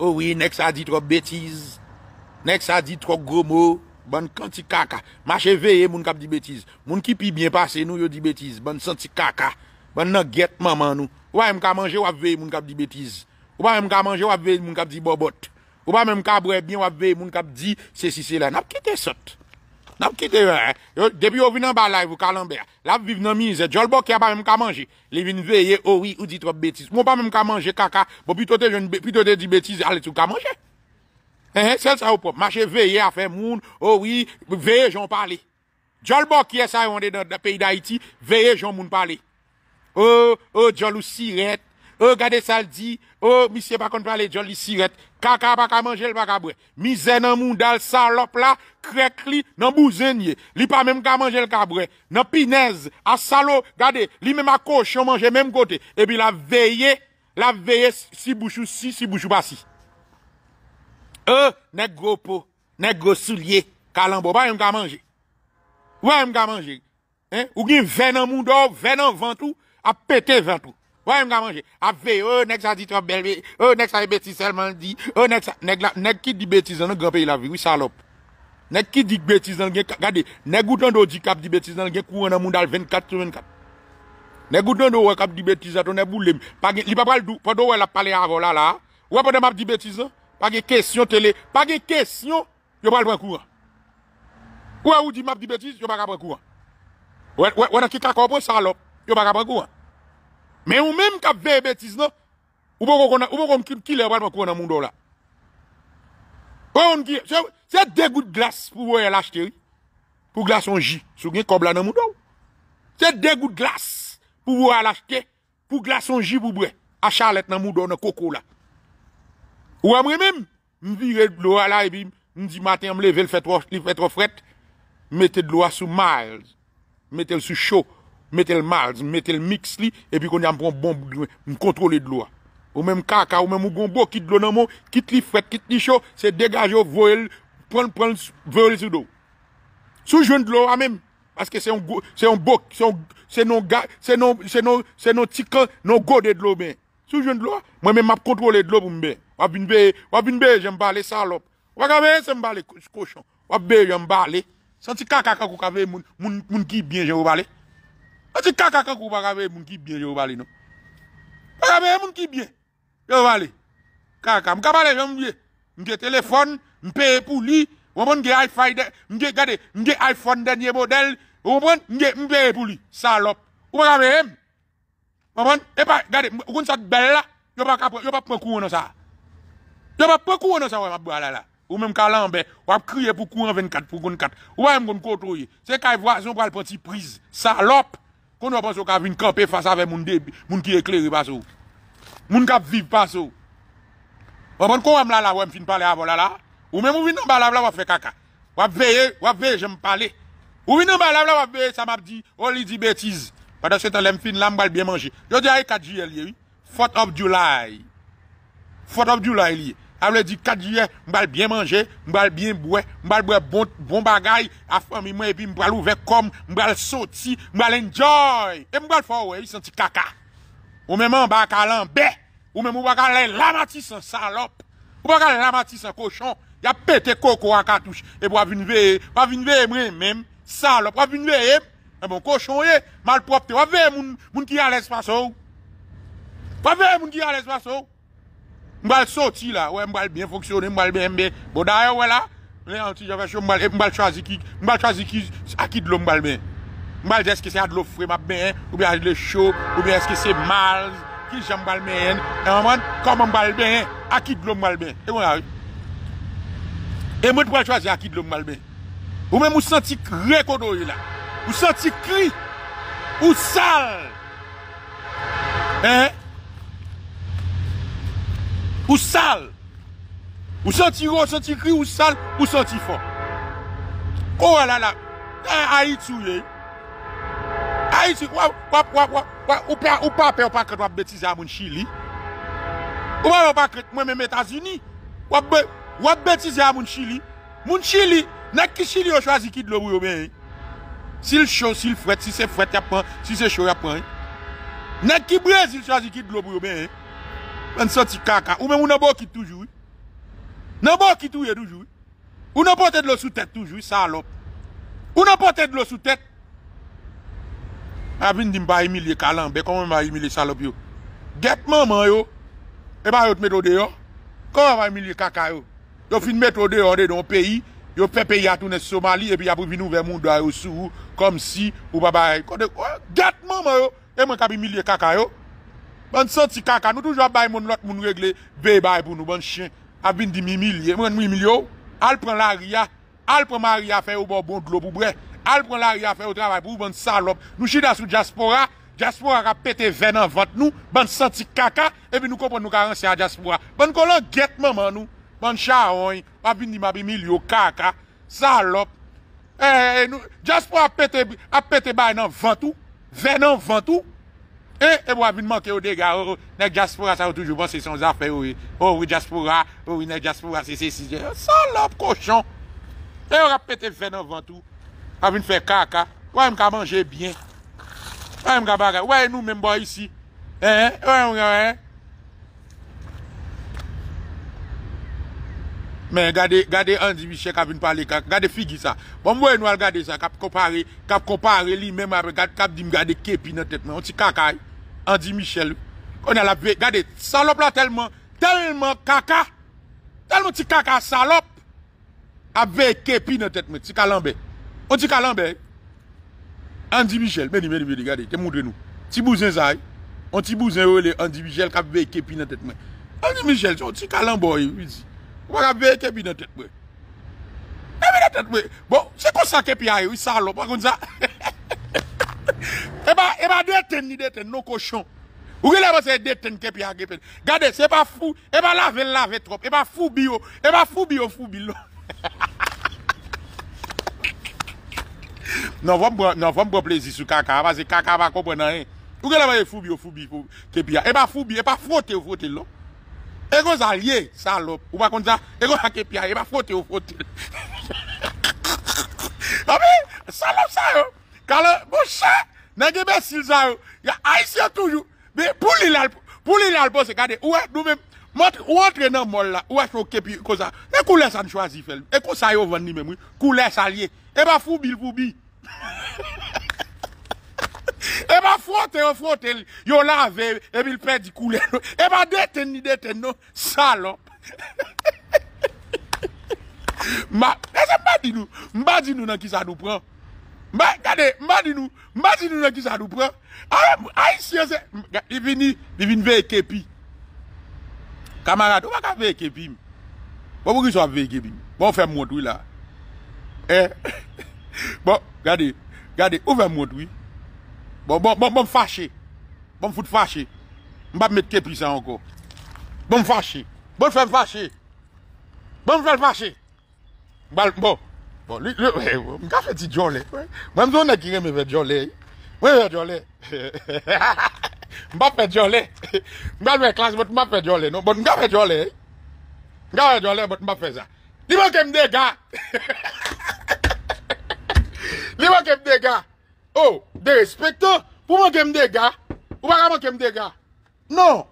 ouwi, oh, nek sa di tro betiz, nek sa di tro gomo, ban kanti kaka. Mache veye moun kap di betiz, moun ki pi byen pase nou yo di betiz, ban santi kaka, ban nan get maman nou. Ouwa mwen ka manje wap veye moun kap di betiz, ouwa mwen ka manje wap veye moun kap di bobot, ouwa mwen ka brebne wap veye moun kap di se si se la nap ki te sot. Nan ki te, eh, depi ou vi nan balay, ou kalanber, la vi vi nan minize, djol bok ki apan men ka manje, li vi nou veye, oh oui, ou di trope betise. Moun pa men ka manje, kaka, bo pi tote di betise, ale tou ka manje. He eh, eh, he, sel sa ou pop. Ma che veye a fe moun, oh oui, veye joun pali. Djol bok ki esay ronde peyi da iti, veye joun moun pali. Ou, oh, ou djol ou siret, E gade saldi, e misye pa kontra le djon li siret, kaka pa ka manjel pa kabwe. Mize nan moun dal salop la, krek li nan bouzenye. Li pa menm ka manjel kabwe, nan pinez, asalo, gade, li menm akosho manjel menm kote. E pi la veye, la veye si bouchou si, si bouchou pa si. E negropo, negrosou liye, kalanboba, yon ka manjel. Ou yon ka manjel. Ou yon ven nan moun do, ven nan ventou, apete ventou. A ve, o, nek sa di to belbe, o, oh, nek sa di e beti selman di, o, oh, nek sa, nek la, nek ki di beti zanon gampi la vi, ou salop Nek ki di beti zanon gen, gade, nek goutan do di kap di beti zanon gen, kou anan moun dal 24-24 Nek goutan do wè kap di beti zanon, nek bou lem, pagi, li pa pal du, pa do wè la pale avola la, wè pa de map di beti zanon Pagi kesyon tele, pagi kesyon, yo pal pan kou an Kou wè ou di map di beti zanon, yo pa kap pan kou an Wè, wè, wè, wè, wè, wè, wè, wè, wè, wè, wè Men ou menm kap vey betis nou, ou pou kon kon nan, ou pou kon kon ki le vat pou kon nan moun do la. Kon ki, se degout glas pou voye lachte ri, pou glason ji, sou gen kob la nan moun do. Se degout glas pou voye lachte, pou glason ji pou bre, a charlet nan moun do nan koko la. Ou amre menm, mvi re lwa la e bim, mdi maten mle ve l fetro fret, metel lwa sou miles, metel sou chou, Metel mals, metel miks li, epi kon yon yon bom m kontrole dlo a. Ou men m kaka, ou men m gombo, kit dlo nan m, kit li fret, kit li sho, se degaje ou vorel, pran pran, vorel sou do. Sou jwen dlo a men, paske se yon bok, se yon tikan, yon god e dlo ben. Sou jwen dlo a, mwen men map kontrole dlo pou m ben. Wap in beye, wap in beye, jen m bale salop. Wap in beye, jen m bale, wap in beye, jen m bale. San ti kaka kako kave, moun ki bin, jen m bale. A ti kaka kakou wak avey moun ki byen yo wali nou. Wak avey moun ki byen. Yo wali. Kaka. Mwen ka pale yon mwen. Mwen ge telefon. Mwen peye pou li. Wap mwen ge iPhone den. Mwen ge gade. Mwen ge iPhone den ye model. Wap mwen. Mwen ge mwen peye pou li. Salop. Wak avey m. Wap mwen. E pa gade. Mwen kon sat bel la. Yo wap prekou yon sa. Yo wap prekou yon sa wap wap wala la. Wap kriye pou kou yon 24. Pou kon 4. Wap mwen kon koto yi. Se yon Koun wap anso ka vin kape fasa ve moun ki ekleri pa sou. Moun kape viv pa sou. Wap anso kon wap la la wap fin pale a vola la. Ou men mou vin anbal la wap la wap fe kaka. Wap veye, wap veye jen me pale. Wap vin anbal la wap la wap veye sa map di, wap li di betize. Wap da se talen fin la mbal biye manje. Yo di a yi katji e liye. Foto of July. Foto of July e liye. Elle veut 4 juillet, je vais bien manger, je vais bien boire, je vais boire bon, bon bagaille, à famille moi, et puis je vais ouvrir comme, je vais sortir, je vais enjoy. Et je vais faire, ouais, il senti caca. Ou même en bas à l'ambé, ou même en aller la matisse en salope, ou aller la matisse en cochon, il a pété coco à cartouche, et pour venir veiller, pas venir veiller moi-même, salope, pas venir veiller, et eh bon cochon, eh, mal propre, ou veiller mon, mon qui a l'espace, oh. ou pas veiller mon qui a l'espace, ou oh. Mbal soti la, wè mbal byen fonksyon, mbal byen byen. Bo daye wè la, mbal chwazi eh, ki akid lo mbal byen. Mbal jeske se ad lo fre map byen, wè jeske se show, wè jeske se malz, ki jen mbal byen. Eman, kom mbal byen, akid lo mbal byen. Eman, wè mbal chwazi akid lo mbal byen. Wè mwen mwen senti kri kodo yè la. Wè senti kri, wè sal. ou sal ou soti ro, ou soti kri, ou sal, ou soti fo ou oh, alala a itou ye a itou ou pa apè ou pa kèd wap betize a moun chili ou pa wap akèd mwen men metazini wap betize a moun chili moun chili nek ki chili yo chwazi ki dlo bou yo men eh? si l chou, si l fwet, si se fwet ya pan si se chou ya pan eh? nek ki brez il chwazi ki dlo bou yo men moun eh? chili Men soti kaka, ou men ou nan bo ki toujou. Nan bo ki touye toujou. Ou nan pote dlo sou tèt toujou, salop. Ou nan pote dlo sou tèt. A bin din bayi milye kalan, be konwen bayi milye salop yo. Gat man man yo, e bayi ot metode yo. Konwen bayi milye kaka yo. Yo fin metode yo de don peyi, yo pe peyi atounen Somali, epi api vin nou ve moun do ayo sou, kom si, ou babayi. Gat man man yo, e man kapi milye kaka yo. Ban santi kaka, nou toujwa bay moun lot moun regle Be bay pou nou, ban chen A bin di mi milye, moun mi milyo Al pren la ria, al pren la ria Fè ou bo bon dlo pou bre Al pren la ria fè ou travay pou ou ban salop Nou chida sou jaspora, jaspora ka pete venan vant nou Ban santi kaka Ebi nou konpon nou karansi a jaspora Ban kolon getman man nou, ban chahoy A bin di ma bi milyo kaka Salop Jaspora eh, eh, a pete bay nan vant ou Venan vant ou E, e bo avin manke ou dega, ou, ou, nek jaspoura sa ou toujou bon se son zafè ou, ou, ou, jaspoura, ou, ou, nek jaspoura se se si. Salop, koshon. E, ou, rapete fè nan vantou, avin fè kaka, wè m ka manje byen. Wè m gabare, wè nou men bo yisi. E, e, wè m wè, e. Men, gade, gade, andi bichè k avin pale kaka, gade figi sa. Bon, m wè nou al gade sa, kap kopare, kap kopare li men ma, kap di m gade kepi nan tepme, on si kaka yi. Andy Michel, kwen al ap ve, gade, salop la telman, telman kaka, telman ti kaka salop, ap ve kepi nan tet me, ti kalanbe. On ti kalanbe, Andy Michel, mèdi mèdi mèdi, gade, te moudre nou, ti bouzè zay, on ti bouzè ou oh, lè, Andy Michel, kap ve kepi nan tet me. Andy Michel, ti kalanbo yè, wè, wè kap ve kepi nan tet me. Kèpe nan tet me, bon, se konsa kepi a yè, wè salop, akon za. E pa deten ni deten, nou koshon. Ou geleman se deten kepi a gepen. Gade, se e pa fou, e pa laven lave trop. E pa foubi yo, e pa foubi yo foubi lò. Non vwom bo non, plezi sou kaka. Waze kaka wakopon nan yon. Ou geleman e foubi yo foubi foubi. E pa foubi, e pa fote yo fote lò. E kon zalye, salop. Ou bakon zan, e kon a kepi a, e pa fote yo fote. A mi, salop salop. Yalè, mou bon chè, nan genbe sil zayou, ya aisyan toujou, pou li lal pou, pou li lal pou bon, se gade, ouè, nou mè, montre nan mol la, ouè, fokè pi, kouza, e kou lè san chwazi fèl, e kou sayo van ni mè mou, kou lè salye, e ba fou bil pou bil. E ba fote, e fote, yo la ve, e bil pe di kou lè lò, e ba deten ni deten lò, salò. Mba, e se mba di nou, mba di nou nan ki sa nou pran, Mwa gade, mwa din nou, mwa din nou lè ki sa nou prè. Aèm, aèm, siyo se. Di vin ni, di vin veye kepi. Kamarade, ou mwa ka veye kepi mi? Mwa bon, mwou ki sou veye kepi mi? Mwen bon, fè mwot wè la. E, mwen bon, gade, gade, ou fè mwot wè. Mwen fache. Mwen foute fache. Mwen mwen met kepi sa anko. Mwen fache. Mwen fache. Mwen fache. Mwen fache. Bon, eh, mwen Fwen Ti Jolle Mwen mwen Kire Mwen Vye Jolle non? Mwen Vye Jolle Mwen oh, Patte Jolle Mwen Alfwe class Venak Mwen Fwen Jolle Mwen Patte Jolle Mwen Fwen Jolle Lielyou mwen kemdega Lielyou mwen kemdega Oo Di respecto Non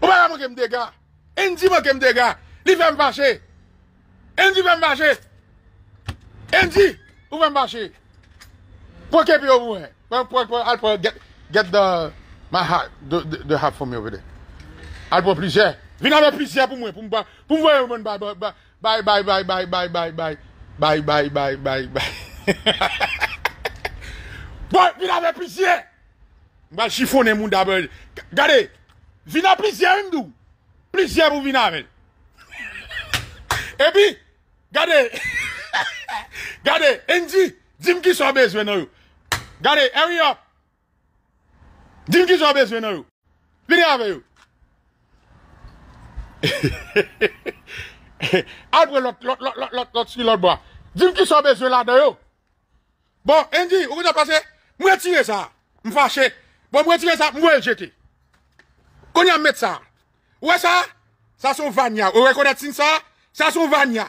Ou wakamuk emdega Enzi mwen kemdega Ti 5bashen Enzi mwen 5bashen Enzi, ou ven bache? Po kepi ou vwen? Po alpo get the hat for me over there. Alpo plizye? Vina ve plizye pou mwen. Pou mwen ou men bay bay bay bay bay bay bay. Bay bay bay bay bay. Bon, vina ve plizye. Mwen bache fone moun dabel. Gade, vina plizye mdou. Plizye pou vina men. Ebi, gade... Gade, enji, zim ki sob bezwe nou. Gade, area up. Zim ki sob bezwe nou. Lide ave yu. Adwe lot, lot, lot, lot, lot, lot. Zim ki sob bezwe lade yo. Bon, enji, ou yon jap pase. Mwen tige sa, mfan Shek. Bon mwen tige sa, mwen jeti. Kon yon met sa. Ouwe sa? Sa sou vanya. Ouwe kon eting sa? Sa sou vanya.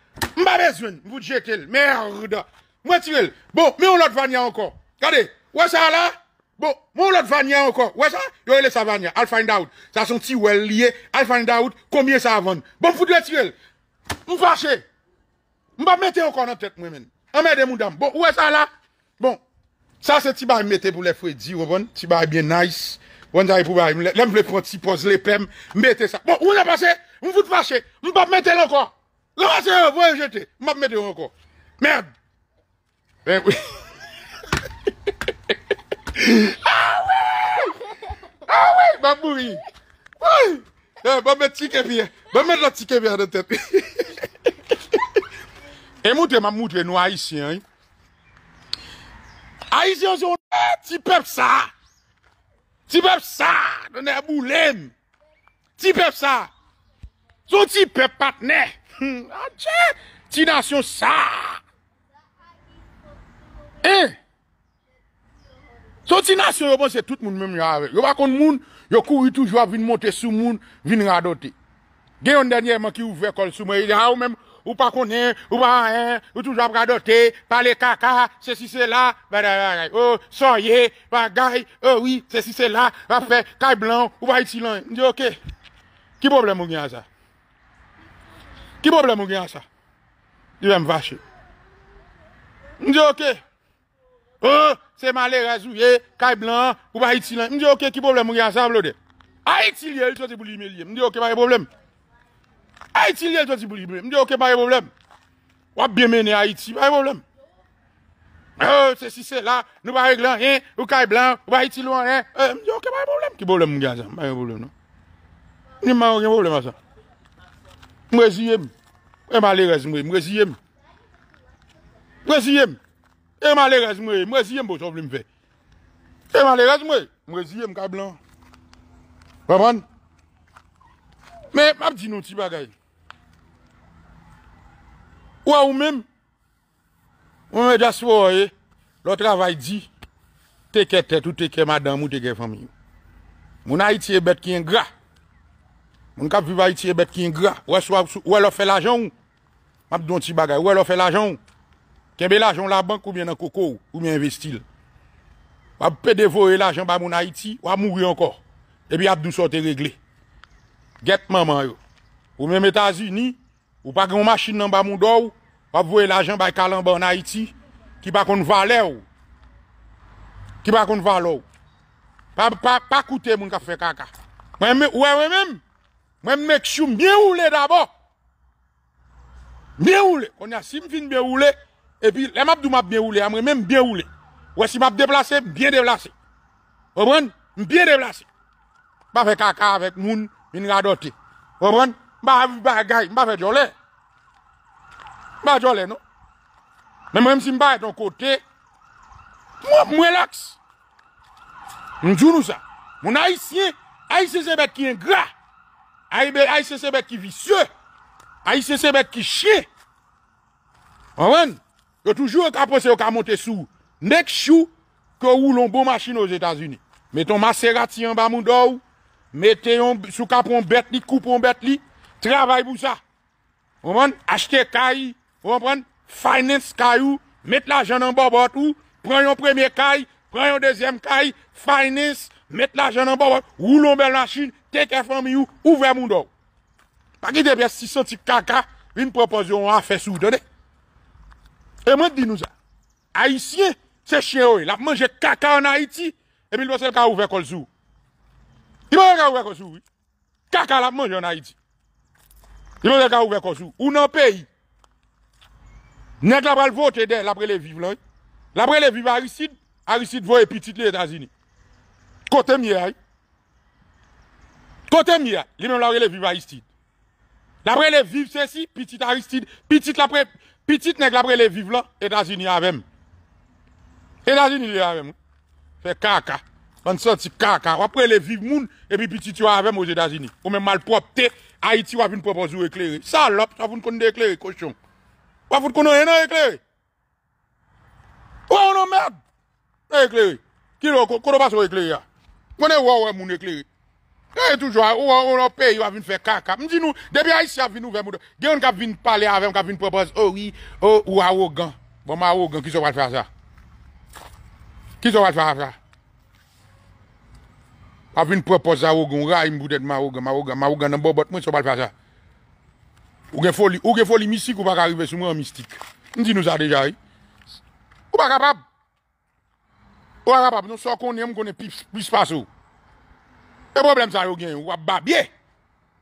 on bezwen, mvou jetel, merde. tu veux Bon, mais l'autre encore Regardez, Gade, est ça la? Bon, on l'autre vania encore! ankon. ça Yo le sa I'll find out. ça senti si well lie I'll find out. combien sa avan. Bon, Je dwe Mfache. Mba mette ankon nan moi mwen on m'a moun dam. Bon, est ça là Bon. ça c'est ti bay mettre pour les fwe vous wè bon. bien nice. E bon, j'arrive pour Lèm le prendre si pose les pèmes. mettez ça. Bon, où on a passé? On vous fâché. On pas mettre encore. Loma se yo, voye jete, map mède yon kon. Mèd. A wè! A wè, mè mou yi. Wè, mèd la tike viye. Mèd la tike viye an de tèt. E moutè mè moutè nou a isi yon. A isi yon se yon. Ti pep sa. Ti pep sa. Ti pep sa. Ti pep sa. Sou ti pep patnè. Ti nasyon sa e, Son ti nasyon yo bon se tout moun menm ya ave Yo bakon moun, yo kou yi toujwa vin monte sou moun Vin radote Gen yon denye man ki ouve kol sou moun Ou pa konen, ou pa anen Ou toujwa pradote, pale kaka Se si se la, ba da da da O oh, soye, ba gaye, o oh wi Se si se la, ba fe, ka blan Ou ba iti lan Ki problem moun gen aza Ki boblem ou gen ansa? Divem vache. Mdio ke? Se male razou ye, kay blan, ou ba iti lan. Mdio ke ki boblem ou gen ansa blode? Haiti liye lito te buli me liye. Mdio ke ba e boblem? Haiti liye lito te buli me liye. Mdio ke ba e boblem? Wabye mene Haiti. Ba e boblem? Se si se la, nou ba e glan, ou kay blan, ou ba iti lon. Mdio ke ba e boblem? Ki boblem ou gen ansa? Ba e boblem no? Mdio man ou gen boblem ansa? Mweseye mwen, mwen alerez mwen, mweseye mwen. Mweseye mwen, mwen alerez mwen, mweseye mwen pou chow vle mwen. Mwen alerez mwen, mweseye mwen ka blan. Vaman. Men, ap di nou ti bagay. Ou a ou men. Mwen e jaswo e, eh? lo travay di. Teke tet ou teke madan mwen teke fami yon. Mwen a iti e bet ki en grah. Mwen kap viva iti e bet ki ingra. Ou e lòfè l'ajan ou? Mwen ap don ti bagay. Ou e lòfè l'ajan ou? Kèmè l'ajan la bank ou mè nan koko ou mè investil. Wap pè devore l'ajan ba moun a iti, wap mouri ankor. Ebi eh ap dousote regle. Gèt maman yo. Ou mè mèt a zi ni, ou pa gen yon machin nan ba moun do ou, wap vore l'ajan bay kalan ba moun a iti, ki bakoun valè ou. Ki bakoun valè ou. Pa koute mwen kap fè kaka. Mwen mè, wè mè mè mè? Mwen mek chou mbe oule dabo. Mbe oule. Kon ya sim fin mbe oule. E pi lem ap do mbe oule. Amre men mbe oule. Wè si mbe deplase, mbe deplase. Mbe deplase. Mba fe kaka avek moun vin gado te. Mba avi bagay. Mba fe jole. Mba jole nou. Mwen si mba eton kote. Mwen mwelaks. Mwen jounou sa. Mwen aise se bet ki en grah. Ay se se bet ki visye. Ay se se bet ki chye. Oman. Yo toujou yo ka pwese yo ka monte sou. Nek chou. Ko wou lombo machine ou Zeta Zuni. Meton maserati yon ba moun do ou. Mete yon sou ka pron bet li. Kupon bet li. Travay pou sa. Oman. Ache te kayi. Oman pren. Finance kayi ou. Met la jen an bo bot ou. Pre yon premier kayi. Pre yon dezem kayi. Finance. Met la jen an bo bot ou. Wou lombe lachine. teke fami ou, ouve moun do ou. Pa ki debè si soti kaka, vin proposyon an fe sou dwenè. E mwen di nou zan, Aisyen, se chen ou, la mwenje kaka an Haiti, e bil mwen se l ka ouve kol sou. I mwen se l ka ouve kol sou, kaka la mwenje an Haiti. I mwen se l ka ouve kol sou. Ou nan peyi, nek la pral vote de, la prele vive lò. La prele vive Aristide, Aristide vò epitite li Etazini. Kote miye a yi, Kote mi ya, li men la wè le viv a istid. La wè le viv se si, pitit a istid, pitit la wè, pitit nek la wè le viv la, edazini avèm. Edazini avèm. Fè kaka. Wan santi kaka. Wap wè le viv moun, epi pitit yo avèm wè edazini. Ou men malprop te, Haiti wap vin propon zo ekleri. Salop, wap voun kon de ekleri, koshon. Wap voun kon nou enè ekleri. Wou an nou mèd. E ekleri. Kilo, kon nou bas wè ekleri ya. Mwenè wou an moun ekleri. E toujwa, ou a ono pe, ou a vin fe kaka. Ndi nou, debi a isi a vin ouve mou do. Deyon ki a vin pale ave, oh, oh, ou ki a vin propoz, oui, ou a wogan. Bon, ma wogan, ki sou wale fe aza? Ki sou wale fe aza? A vin propoz a wogan, ray mbou det ma wogan, ma wogan, ma wogan nan bo bot, mwen sou wale fe aza? Ou gen foli, ou gen foli mistik, ou baka rive sou mwen mistik. Ndi nou sa deja e? Ou baka bab? Ou baka bab? Non so konen mwen konen pis paso. Et problème ça y a gen, ou babye.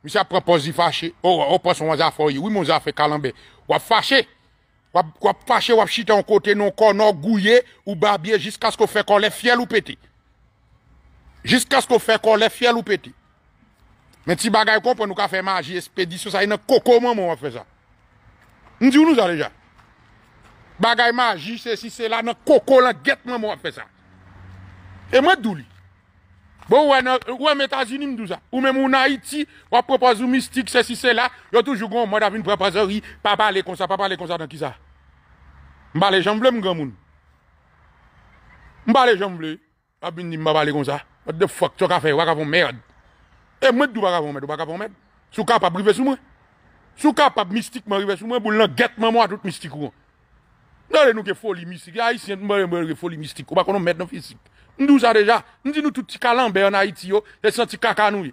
Monsieur propose di fâché. Oh, on passe on va faire oui, mon za fait calambé. Ou fâché. Ou fâché, ou chiter en côté non corps non ou babye jusqu'à ce qu'on fait qu'on les fiel ou pété. Jusqu'à ce qu'on fait qu'on les fiel ou pété. Mais si bagaille qu'on nous nous fait magie expédition ça une coco maman on fait ça. On dit nous ça déjà. Bagaille magie c'est si c'est là dans coco là guette maman on fait ça. Et moi douli. Bo wè metazi ni mdou sa. Ou mè moun Haiti, wè propozu mistik, se si se la, yo toujou goun mwen avi n propozori, pa pale kon sa, pa pale kon sa, dan ki sa. Mbale jan vle mga moun. Mbale jan vle, api ni mba pale kon sa. Wè de fok, tso ka fe, wak avon mèrd. E eh, mwen dò wak avon mèd, wak avon mèd. Sou kap ap brive sou mwen. Sou kap ap mistik mwen rive sou mwen, boun lan get mè mwen wadout mistik woun. Nè lè nou ke foli mistik, a yi sènt mwen mwen foli mistik, wak anon mèd nan fisik. Ndi ou sa deja, ndi nou touti kalanbe yo na iti yo, le senti kaka nou yi.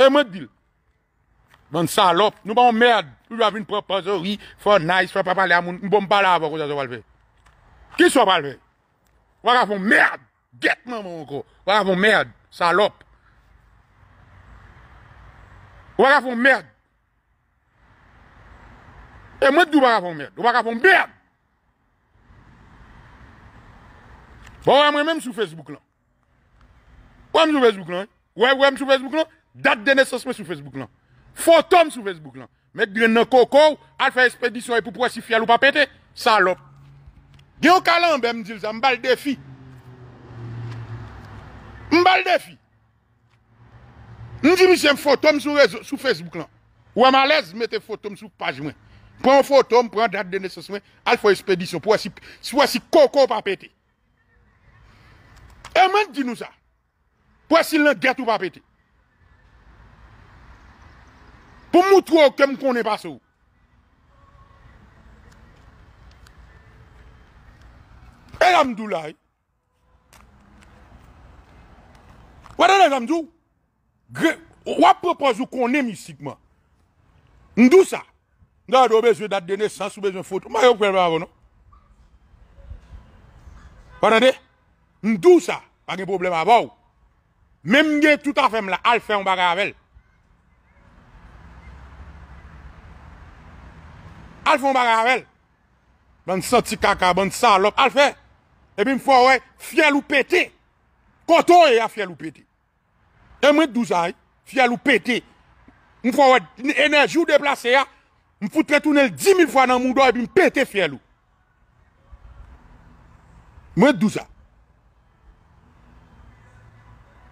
E mèd dil. Van salop, nou ban mèd. Ou yo avi n propozori, fò nais, fò papalè a moun, mbò mbala avò kwa sa zo valve. Ki so valve? Ou wakafon mèd. Gèt man moun kò. Ou wakafon mèd, salop. Ou wakafon mèd. E mèd dil wakafon mèd. Ou wakafon mèd. Ba wè mèm sou Facebook lan. Wèm sou Facebook lan. Wèm sou Facebook lan. Dat dene sosme sou Facebook lan. Foto m sou Facebook lan. Mèk diwen nan koko ou, alfa espéditio ou pou pwesi fial ou pa pète. Salop. Diyon kalan be m di yon mbal defi. M bal defi. M di mi se m foto m sou Facebook lan. Wèm alez mète foto m sou page mwen. Pon foto m, pon dat dene sosme, alfa espéditio ou pou pwesi koko ou pa pète. Eman di nou sa. Po esil nan get ou pa pete. Po moutro kem konen pa sou. E la mdou la e. Wad ane la mdou? Wap po pozou konen misikman. Ndou sa. Nda dobe zve dat dene san soube zve fotou. Mayon kwen mwen avon nou. Wad ane de? Mdou sa, pa gen problem avou. Mem gen tout an fem la, alfe an baga avèl. Alfe an baga avèl. Ban sati kaka, ban salop, alfe. Epi mfou wè, fèl ou pète. Koto e ya fèl ou pète. E mwè ddou sa, fèl ou pète. Mfou wè, enerji ou deplase ya, mfoutre tunel 10.000 fwa nan mwou do, epi mpète fèl ou. Mwè ddou sa.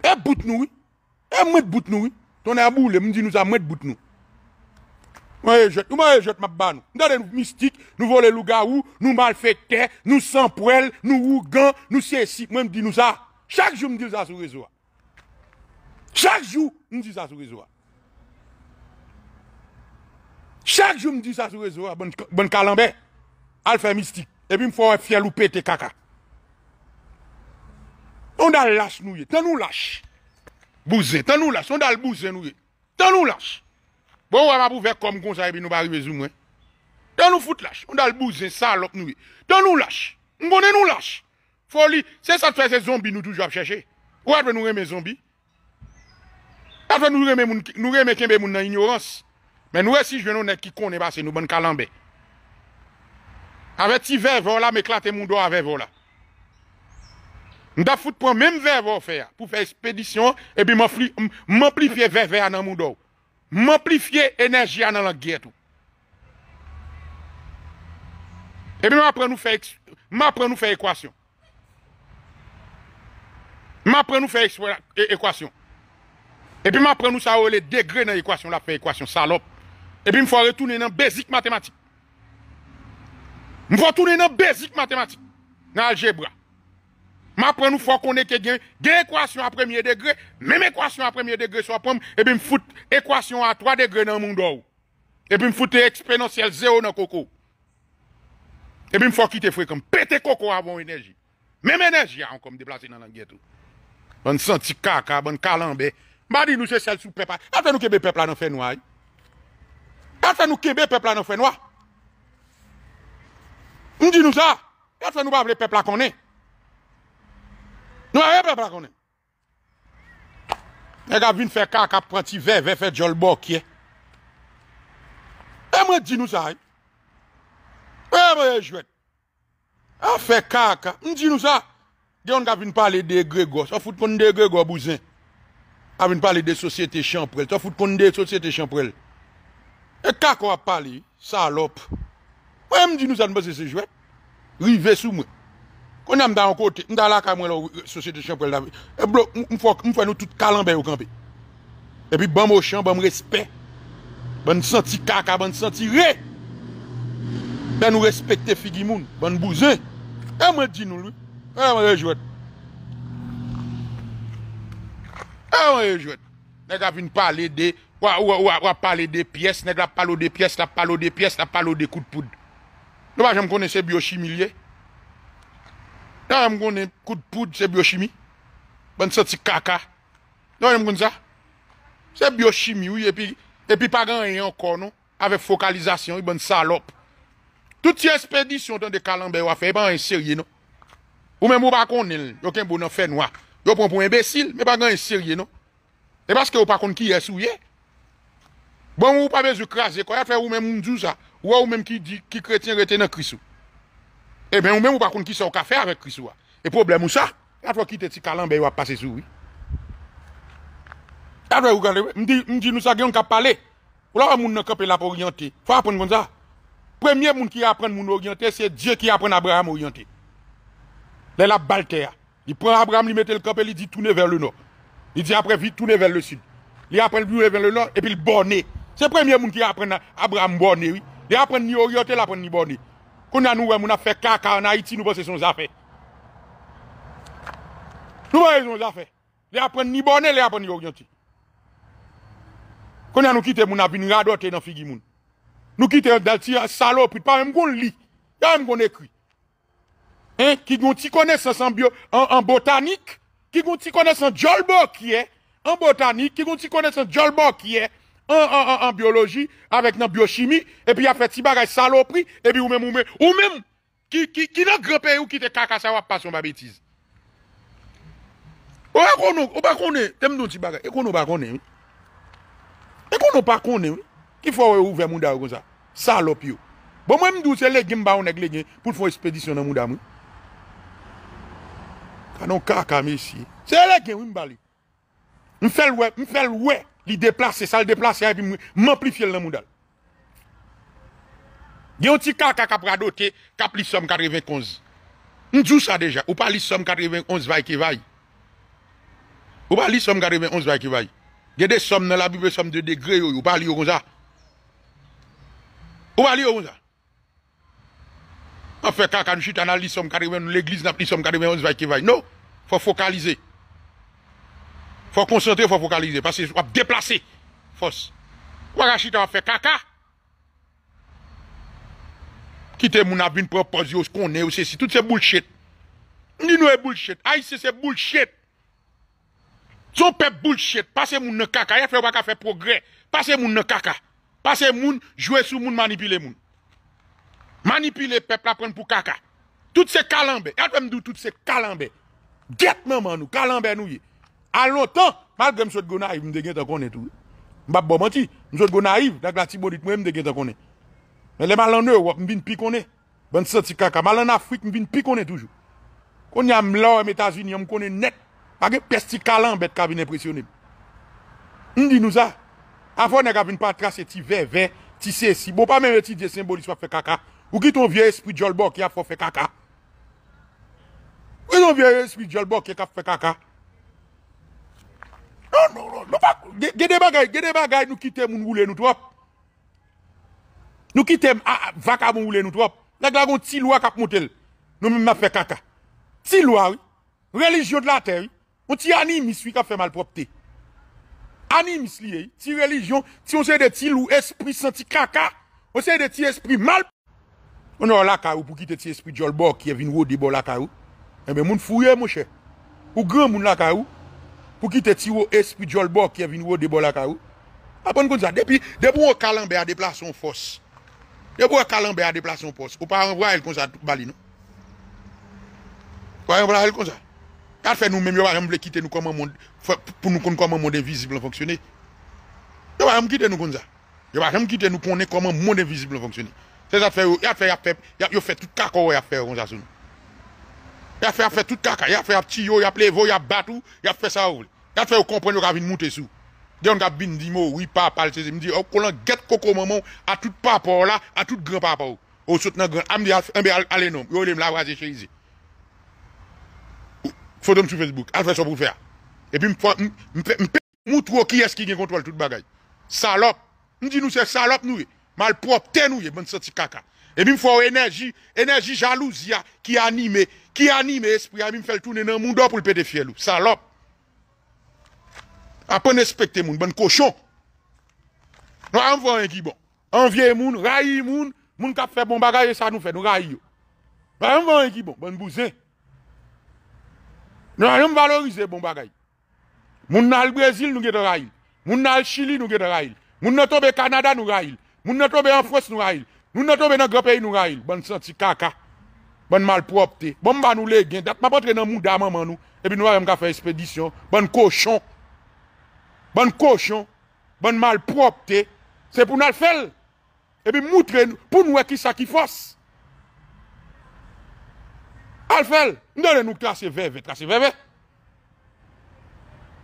Et eh, bout nous, et moi bout nous, ton est à me dit nous a moi bout nous. Moi je, moi jette ma banne, Nous sommes mystiques, nous volons le où nous malfaitons, nous sans poêle, nous rougons, nous ceci, moi me nous ça. Chaque jour me dit ça sur le réseau. Chaque jour me dit ça sur le réseau. Chaque jour me dit ça sur le réseau, bon bon calambé. Alpha mystique et puis me faut un fiel ou pété caca. On dal las nou ye, tan nou las. Bouzen, tan nou las, on dal bouzen nou ye. Tan nou las. Bon waman pou ver kom konsay binou bari bezou mwen. Tan nou fout las, on dal bouzen salok nou ye. Tan nou las, mbonen nou las. Foli, se sa te fè se zombi nou toujwa ap chèche. Ou atre nou reme zombi? Atre nou reme moun, nou reme kembe moun nan ignorans. Men nou resi jwenon net ki konen basen nou bon kalanbe. Awe ti vevo la me klate moun do a vevo la. M'ta fout pour même verre faire pour faire expédition et puis m'amplifier verre à dans monde. M'amplifier énergie dans la guerre tout. Et puis m'apprend nous faire m'apprend nous faire équation. M'apprend nous faire équation. Et puis m'apprend nous ça oh, les degrés dans l'équation la faire équation salope. Et puis m'faut retourner dans basique mathématique. M'faut retourner dans basic mathématique dans algèbre. Ma pren nou fwa konen ke gen, gen ekwasyon a premye degre, menm ekwasyon a premye degre so apom, e bim foute ekwasyon a 3 degre nan moun do ou. E bim foute eksponansyel 0 nan koko. E bim fwa ki te fwe kom, pete koko avon enerji. Menm enerji an kom deplase nan langye tou. Bon santi kaka, bon kalanbe. Ma di nou se sel sou pepla. Ase nou kebe pepla nan fwe noy? Ase nou kebe pepla nan fwe noy? M di nou sa? Ase nou bavle pepla konen? Nou a rep rep la konen. E gav vin fe kaka pranti ve, ve fe jol bokye. E mwen di nou sa a. E mwen e jwet. A fe kaka. Mwen di nou sa. Deyon gav vin pale de grego. Sa foute kon de grego abouzen. Gav vin pale de sosyete chanprel. Sa foute kon de sosyete chanprel. E kaka wap pale. Salop. Mwen di nou sa mwen se jwet. Rive sou mwen. Ou nan m da an kote, m da la ka mwen la ou sosyete chanprel la mwen. E blo, m fwa nou tout kalan be ou kanpe. E pi ban m o chan, ban m respet. Ban m senti kaka, ban m senti re. Ban m respekte figi moun, ban m bouze. E mwen di nou lwen. E mwen rejwet. E mwen rejwet. Nèk la fin pale de, wap pale de piyes. Nèk la pale de piyes, la pale de piyes, la pale de kout poud. Nèk la jen m kone se biyo chimilye. Nan wè mwen konen kout poud se biyoshimi? Ban sati kaka? Nan wè mwen konen sa? Se biyoshimi wè pi, e pi pa gan enyon konon, ave fokalizasyon wè ban salop. Touti espedisyon ton de kalambe wafen, e ban enserye non. Ou men mwen bakon el, yo ken bonan fenwa. Yo ponpon embesil, me pa gan enserye non. E baske wopakon ki yes ou ye. Bon mwen wopame zyokraze, kwa ya fè ou men moun djouza, ou wè ou men ki kretyen retene krisou. Eh bien, ou même ou pas qui ça au café avec Christ. Et problème ou ça, la fois quitté petit calambe, il va passer sur lui. Après, vous regardez, je dis, nous savons qu'à parler. Ou là, on ne qu'à pour orienter. Faut apprendre comme ça. Premier monde qui apprend à orienter, c'est Dieu qui apprend Abraham à orienter. Là, la balterre. Il prend Abraham, il met le camp et il dit tourner vers le nord. Il dit après, vite, tourner vers le sud. Il apprend tourner vers le nord et puis il borne. C'est le premier monde qui apprend Abraham borné, oui. Il apprend ni orienter, il apprend ni borner. Koun ya nou wè moun a fè kaka an Haiti, nou wè se son zafè. Nou wè se son zafè. Le apren ni bonè, le apren ni oryantè. Koun ya nou kite moun a vin, rado te nan figi moun. Nou kite dal ti salopit pa, yon moun li. Yon moun ekri. Ki goun ti kone san botanik, ki goun ti kone san djolbo kiè. En botanik, ki goun ti kone san djolbo kiè. E, An biologi, avek nan biyokimi, epi apre tibagay salopri, epi ou men mou men. Ou men, ki nan grepe ou ki te kakasa wap pasyon ba bétize. Ou akon nou, ou bakone, tem nou tibagay, ekon nou bakone. Ekon nou bakone, ki fò ouwe ouve moun da ou kon sa. Salop yo. Bo mwen mdou se legye mba ounek legye pou fò ispedisyon nan moun da moun. Kanon kakame si. Se legye mba li. Mfèl wè, mfèl wè. li déplacer, ça le déplacer, et puis m'amplifier le monde. Il y a un petit cas qui a pradoté, pris somme 91. On dit ça déjà. Ou pas somme 91 va qui va. Ou pas somme 91 va qui va. Il y a des sommes dans la Bible, somme de degrés, ou pas li comme ça. Ou pas li comme ça. En fait, quand nous analyse dans l'église, l'église n'a plus somme 91 va qui va. Non, il faut focaliser. Fwa konsente, fwa fokalize. Pase wap deplase fos. Waka chita wap fe kaka. Kite moun avin propozio skon ne ou se si. Tout se bullshit. Ni nou e bullshit. Aise se bullshit. Son pep bullshit. Pase moun ne kaka. Yè fwe waka fe progre. Pase moun ne kaka. Pase moun jwe sou moun manipile moun. Manipile pep la pren pou kaka. Tout se kalambe. Etwe mdou tout se kalambe. Gèt mè man nou. Kalambe nou yè. A lontan, mal gen msot gona ive, mdegye ta konen tou. Mbap bomanti, msot gona ive, lak la ti bodit mwen mdegye ta konen. Men le malan Europe, mbin pi konen. Ben se ti kaka. Malan Afrik, mbin pi konen toujou. Konen yam la ou Métazini, yam konen net. Pake pestik kalan bet kabine presyonen. Mdi nouza, a fò ne gabine pa trase ti ve, ve, ti se si. Bon pa mwen eti diye symboli swa fe kaka. Ou ki ton vie espri djolbo ki a fò fe kaka. Ou ki ton vie espri djolbo ki a fò fe kaka. Non, non, non, gede bagay, gede bagay Nou kite moun roule nou trop Nou kite ah, ah, vaka moun roule nou trop La glagon ti lwa kap motel Nou mè mè fè kaka Ti lwa, religion de la ter Moun ti animis wik a fè malpropte Animis liye Ti religion, ti on se de ti lwa Esprit senti kaka On se de ti esprit malpropte Moun an laka ou pou kite ti esprit djol bò Ki evin wò di bò laka ou Moun fouye mouche Ou grè moun laka ou pou kite ti wou espi djol bok ki evin wou debo la ka wou. Apan konza, depi, depi wou kalan be a deplas yon fos. Depi wou kalan be a deplas yon fos, wou pa anvwa el konza bali nou. Wou anvwa el konza. Yat fe nou men, yoban jem ble kite nou koman moun, pou nou kon koman moun de viziblo fonksyone. Yoban jem kite nou konza. Yoban jem kite nou konnen koman moun de viziblo fonksyone. Se zat fe yon, yot fe yot pep, yot fe tout kako yon yot fe yon konza sou nou. Ya fe a fe tout kaka, ya fe a pti yo, ya ple vo, ya bat ou, ya fe sa ou. Ya fe ou kompren yo ka vin moutesou. Deyon ka bin di mo, wipa, palseze, mdi yo oh, kolan get koko maman, a tout papa ou la, a tout gran papa ou. Oh, ou sot nan gran, amdi alenom, yo le m la waze che yize. Fodom sou Facebook, alfe so pou fè a. E pi m pe moutro ki eski gen kontwal tout bagay. Salop, mdi nou se salop nou e, malprop ten nou e, mwen soti kaka. Et puis, il faut énergie, énergie jalousie hein, qui anime, qui anime l'esprit, hein. il fait tourner dans le monde pour le péter fier. Salope. Après, respecter moun, bon cochon. Nous avons un qui bon. Envier moun, railler moun, moun qui fait bon bagage, ça nous fait, nous railler. Bah, nous avons un qui bon, bon bousin. Nous avons valorisé bon bagage. Moun dans Brésil, nous avons railler. Moun dans Chili, nous avons railler. Moun dans le Canada, nous railler. Moun dans en France, nous railler. Nou noto be nan grape yi nou ra il, ban santi kaka, ban malpropte, ban ban nou le gen, bon, dat ma potre nan mou daman man nou, epi nou a rem ka fe espedisyon, ban koshon, ban koshon, ban malpropte, se pou nou al fel, epi moutre nou, pou nou e kisa ki fos. Al fel, nou de nou trase veve, trase veve,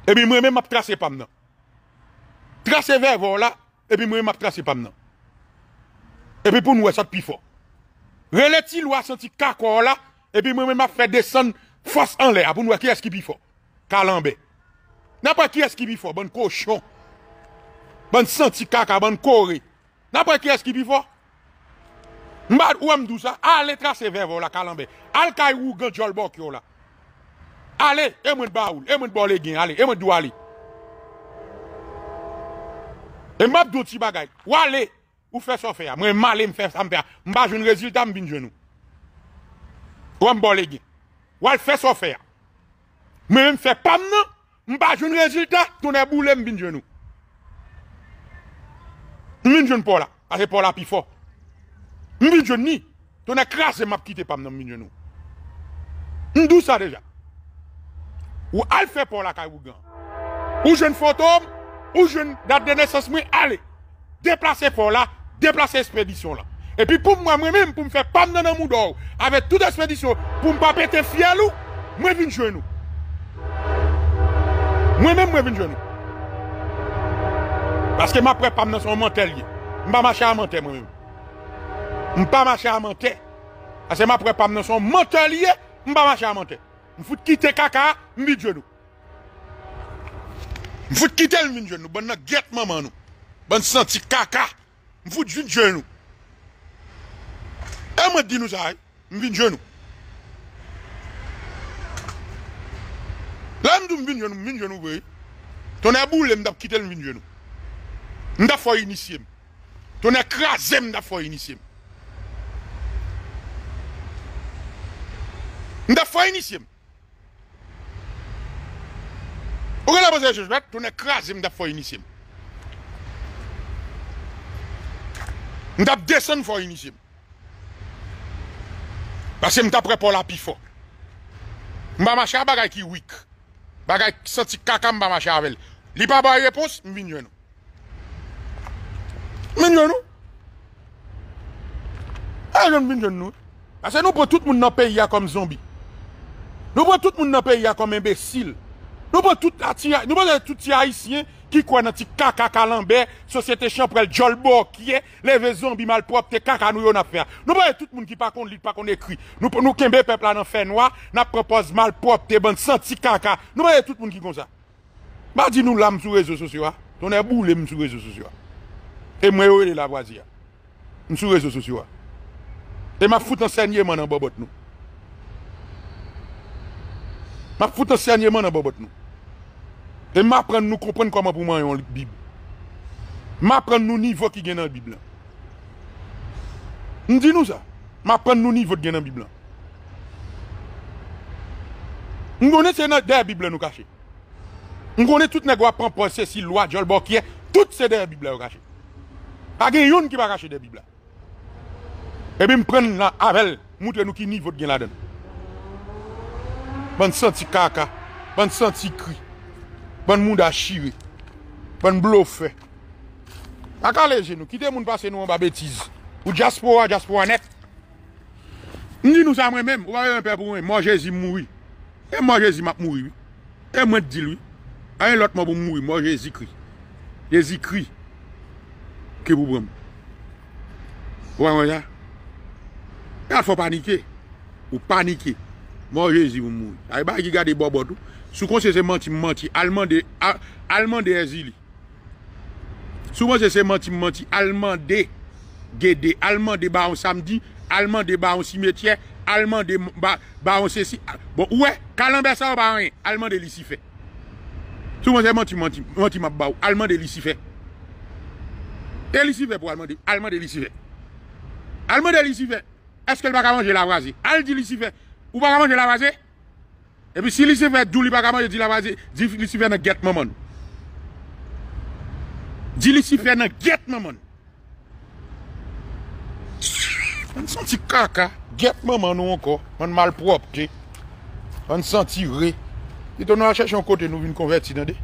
epi mou e men map trase pam nan, trase vevo la, epi mou e map trase pam nan. epi pou nou e sot pi fò. Vele ti lwa santi kakwa ou la, epi mwen mwen ma fè desan fòs anle a, pou nou e kyes ki pi fò. Kalambe. Nè pa kyes ki pi fò, ban koshon, ban santi kaka, ban kori. Nè pa kyes ki pi fò. Mbad ou amdou sa, ale trase vevo ou la kalambe. Al kaj ou gan jol bò kyo la. Ale, e mwen baoul, e mwen bole gen, ale, e mwen dwa li. E mabdou ti bagay, wale, ou fait ça faire. Moi, mal, me fais ça faire. Je pas un résultat, je viens de nous. Ou e un bon Ou elle fait ça faire. Moi, je me pas non. Je pas un résultat, tout est boule, je viens de nous. Je viens là. Parce que pour là, plus fort. Je viens de nous. Tout est crasse, je quitté pas non, je viens de ça déjà. Ou elle fait pour la caille ou jeune fantôme, ou jeune date de naissance, mais allez, déplacer pour là, déplacer expédition là. Et puis pour moi, moi-même, pour me faire pam dans un monde, avec toute expédition, pour me pas péter fier moi je viens jouer nous. Moi-même, moi je viens jouer nous. Parce que ma préparé pas dans son mental Je pas marcher à mentir moi-même. Je pas marcher à mentir. Parce que ma préparé pas dans son mental je pas marcher à mentir. Je faut quitter caca, je viens jouer nous. quitter le viens jouer nous, bonne guette maman nous. senti caca. Mfouj vinjè nou. E mwen dinou zay, mvinjè nou. La mdou mvinjè nou, mvinjè nou vwe, tonè aboule mdap kitèl mvinjè nou. Mda fwa inisèm. Tonè krasèm mda fwa inisèm. Mda fwa inisèm. Oge la pozè jè jwè, tonè krasèm mda fwa inisèm. M tap desen fwa inisye m. Basi m tap repol api fwa. M ba macha bagay ki wik. Bagay ki santi kaka m ba macha avel. Li pa baye pos, m vinyon nou. M vinyon nou. A yon vinyon nou. Basi nou pou tout moun napen ya kom zombi. Nou pou tout moun napen ya kom embesil. Nou bon tout ti haisyen Ki kwa nan ti kaka kalanbe Sosyete chanprel djolbo kiye Le vezon bi malprop te kaka nou yon afer Nou bon tout moun ki pa kon lide, pa kon ekri Nou kembe pepla nan fey noa Na propos malprop te ban santi kaka Nou bon tout moun ki konsa Ba di nou la msou rezo sosyo a Ton e boule msou rezo sosyo a E mwe ou e la wazia Msou rezo sosyo a E ma foute ansenye man an bo bot nou Ma foute ansenye man an bo bot nou E ma pren nou kompren koman pou man yon bib. Ma pren nou nivou ki gen nan bib la. Ndi nou sa. Ma pren nou nivou ki gen nan bib la. Ngo ne se nan der bib la nou kache. Ngo ne tout negwa pren ponse si lwa, jolbo, kye. Tout se der bib la yo kache. A gen yon ki pa kache der bib la. Ebi m pren la avel moutre nou ki nivou ki gen la den. Pan senti kaka. Pan senti kri. Pan moun da chive. Pan blow fe. Akal e genou. Kite moun pase nou an ba betize. Ou jaspo an, jaspo an ek. Ndi nou sa mwen menm. Ou a yon pe pou mwen. Mwen jezi moui. E mwen jezi mak moui. E mwen dilwi. A yon lot moun moui. Mwen jezi kri. Jezi kri. Kri pou bram. Ou a yon jan. Yon fwa panike. Ou panike. Mwen jezi moui. A yon bagi gade bobo tou. S판 se ei se manti mi manti. Alma de Hesili. Ssi mw horses se manti mi manti. Alma de Gede. Alma de Baron Samedi. Alma de Baron Simetier. Alma de Baron Cessy. Bon ou ye. Kalembe sa o ba Det. Alma de Lissifer. Sou mw houses se manti mi manti. transparency institution board center. Lissifer pou Alma de Lissiferu. Alma de Lissiferu. Es ke pr infinity stel mwan privili. Al di Lissiferu, ou pr infinity stel mwan privili. E pi si lisi fè doulibakaman, yo di la vaze, di lisi fè nan getmanman. Di lisi fè nan getmanman. Ban santi kaka, getmanman nou anko. Ban malprop te. Ban santi vre. Ti ton nou a chèch an kote nou vin konverti nan de.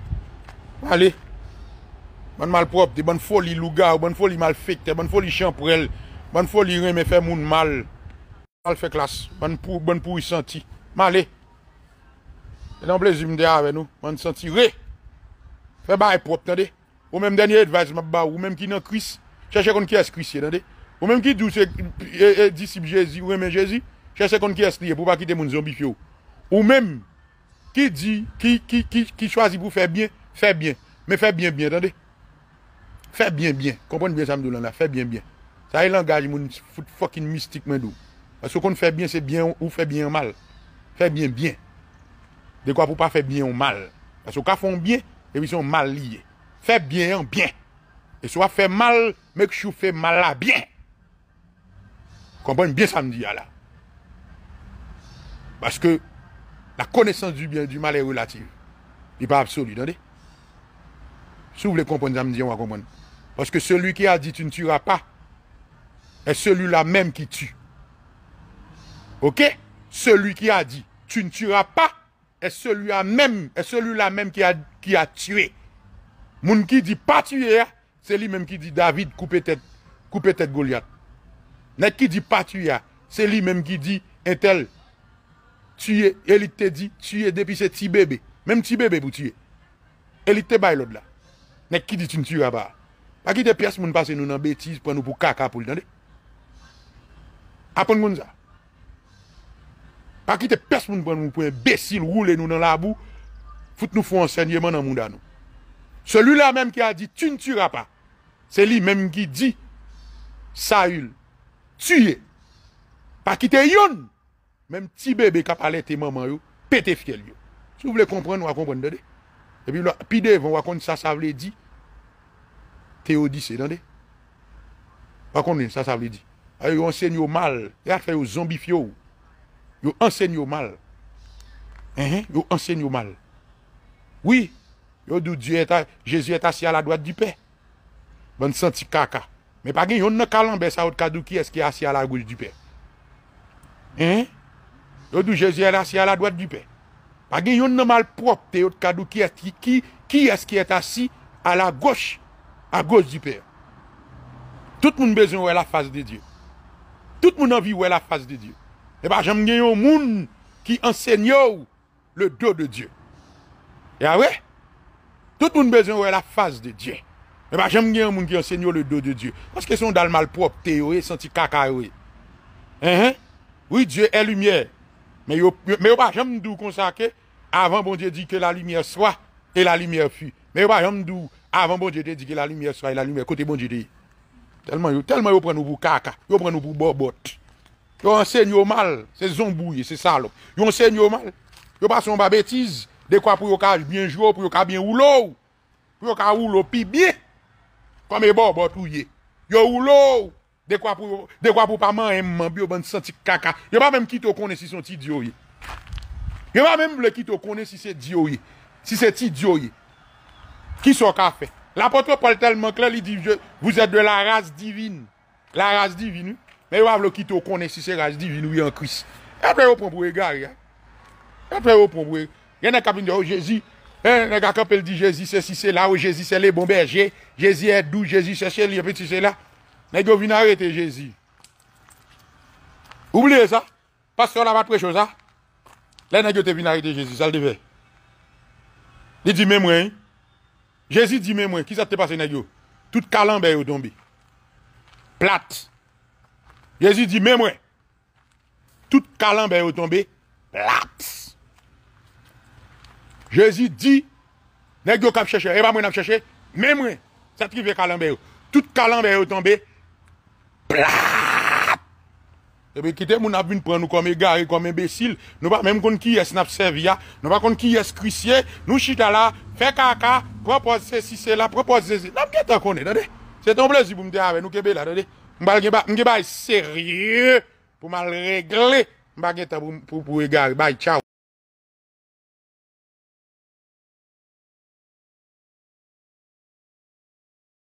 Ma le. Ban malprop te. Ban foli lougar, ban foli malfekte, ban foli chanprel, ban foli reme fè moun mal. Mal fè klas. Ban pou yi santi. Ma le. E nan plezim de avè nou, man senti re. Fè ba epot nan de. Ou menm denye advice mab ba ou, ou menm ki nan kris, chache kon kyes krisye nan de. Ou menm ki dou se e, e, disip Jezi, ou menm Jezi, chache kon kyes liye pou pa kite moun zombifyo. Ou menm ki di, ki, ki, ki, ki chwazi pou fè bien, fè bien. Men fè bien, bien nan de. Fè bien, bien. Kompon bien sa mdou lan la, fè bien, bien. Sa e langaj moun fokin mystik men dou. Aso kon fè bien se bien ou fè bien mal. Fè bien, bien. De quoi pour pas faire bien ou mal. Parce quand font bien, ils sont mal liés. Fait bien en bien. Et soit fait mal, mais que je fais mal à bien. Comprenez bien samedi à là. Parce que la connaissance du bien du mal est relative. Il n'est pas absolu, attendez. Si vous voulez comprendre samedi, on va comprendre. Parce que celui qui a dit tu ne tueras pas est celui-là même qui tue. Ok Celui qui a dit tu ne tueras pas E selu la menm ki a tue. Moun ki di pa tue ya, se li menm ki di David koupe tet Goliath. Nek ki di pa tue ya, se li menm ki di entel. Tue, elit te di, tue depi se ti bebe. Menm ti bebe pou tue. Elit te bay lod la. Nek ki di ti ntue ya ba. Pa ki de pias moun pase nou nan betiz pou an nou pou kaka pou l'dande. Apo moun za. Pa ki te pes moun pren moun pou en besil, roule nou nan la bou, foute nou foun enseigne man nan moun dan nou. Selou la menm ki a di, tu n'tura pa. Se li menm ki di, sa yul, tuye, pa ki te yon, menm ti bebe kap ale te maman yo, pete fkel yo. Se ou vle kompren, wak kompren dade. E pi dev, wak kon sa savle di, te odise dade. Wak kon din sa savle di. A yo enseigne yo mal, a yo zombi fyo yo. Yo enseño mal. Yo enseño mal. Oui, yo dou Jésus est assi a la doit du pe. Bon senti kaka. Me pagi yon nan kalan besa out kadouki eski assi a la goj du pe. Yo dou Jésus est assi a la doit du pe. Pagi yon nan mal propte out kadouki eski, ki eski est assi a la goj, a goj du pe. Tout moun bezon wè la fase de Diyo. Tout moun anvi wè la fase de Diyo. E pa jem gen yon moun ki enseño le do de Diyo. Ya we? Tout moun bezen we la faz de Diyo. E pa jem gen yon moun ki enseño le do de Diyo. Paske son dal malpropte eh, yo e, santi kaka yo e. E he? Oui, Diyo e lumiè. Me yo pa jem dou konsake, avan bon Diyo di ke la lumiè swa, e la lumiè fi. Me yo pa jem dou, avan bon Diyo di ke la lumiè swa, e la lumiè kote bon Diyo di. Telman yo pren nouvou kaka, yo pren nouvou bo bot. Yo anseg yo mal, se zonbouye, se salok. Yo anseg yo mal, yo pa son ba betiz, dekwa pou yo ka jbyen jwo, pou yo ka byen oulou, pou yo ka oulou pi bye, kwa me bo botouye. Yo oulou, dekwa pou pa man emman, bi yo ban senti kaka. Yo pa mem ki to kone si son ti diyoye. Yo pa mem le ki to kone si se diyoye. Si se ti diyoye. Ki son ka fe? La poto pou el telman kler li diyo, vous et de la raze divine. La raze divine ou? Me wav lo ki to konen si seraj di vinou yon kris. Aple yon ponpou e, e gar ya. Aple yon ponpou e. Yon ne kapil di yo Jezi. Yon ne kapil di Jezi se si se la. O oh, Jezi se le bonbeje. Jezi e dou. Jezi se se li. Ape si se la. Nè gyo vinare te Jezi. Oublie sa. Pas sor la vat prechosa. Le nè gyo te vinare te Jezi. Saldeve. Li di memwen. Jezi di memwen. Ki sa te pase nè gyo? Tout kalan be yo donbi. Platte. Jezi di, mè mwen, tout kalan bè yo tombe, plap! Jezi di, nek yo kap chèche, mè mwen, tout kalan bè yo tombe, plap! Ebe, eh kite moun ap vin pran nou kome gare, kome imbesil, nou va mèm kon ki yes nap servia, nou va kon ki yes krisye, nou chita la, fe kaka, propoze se se la, propoze se se la, namke ta konen, dade? Se tomblezi pou mte ave nou kebe la, dade? m'gen bay sérieux pour mal régler m'gen temps pour pour égarer bye ciao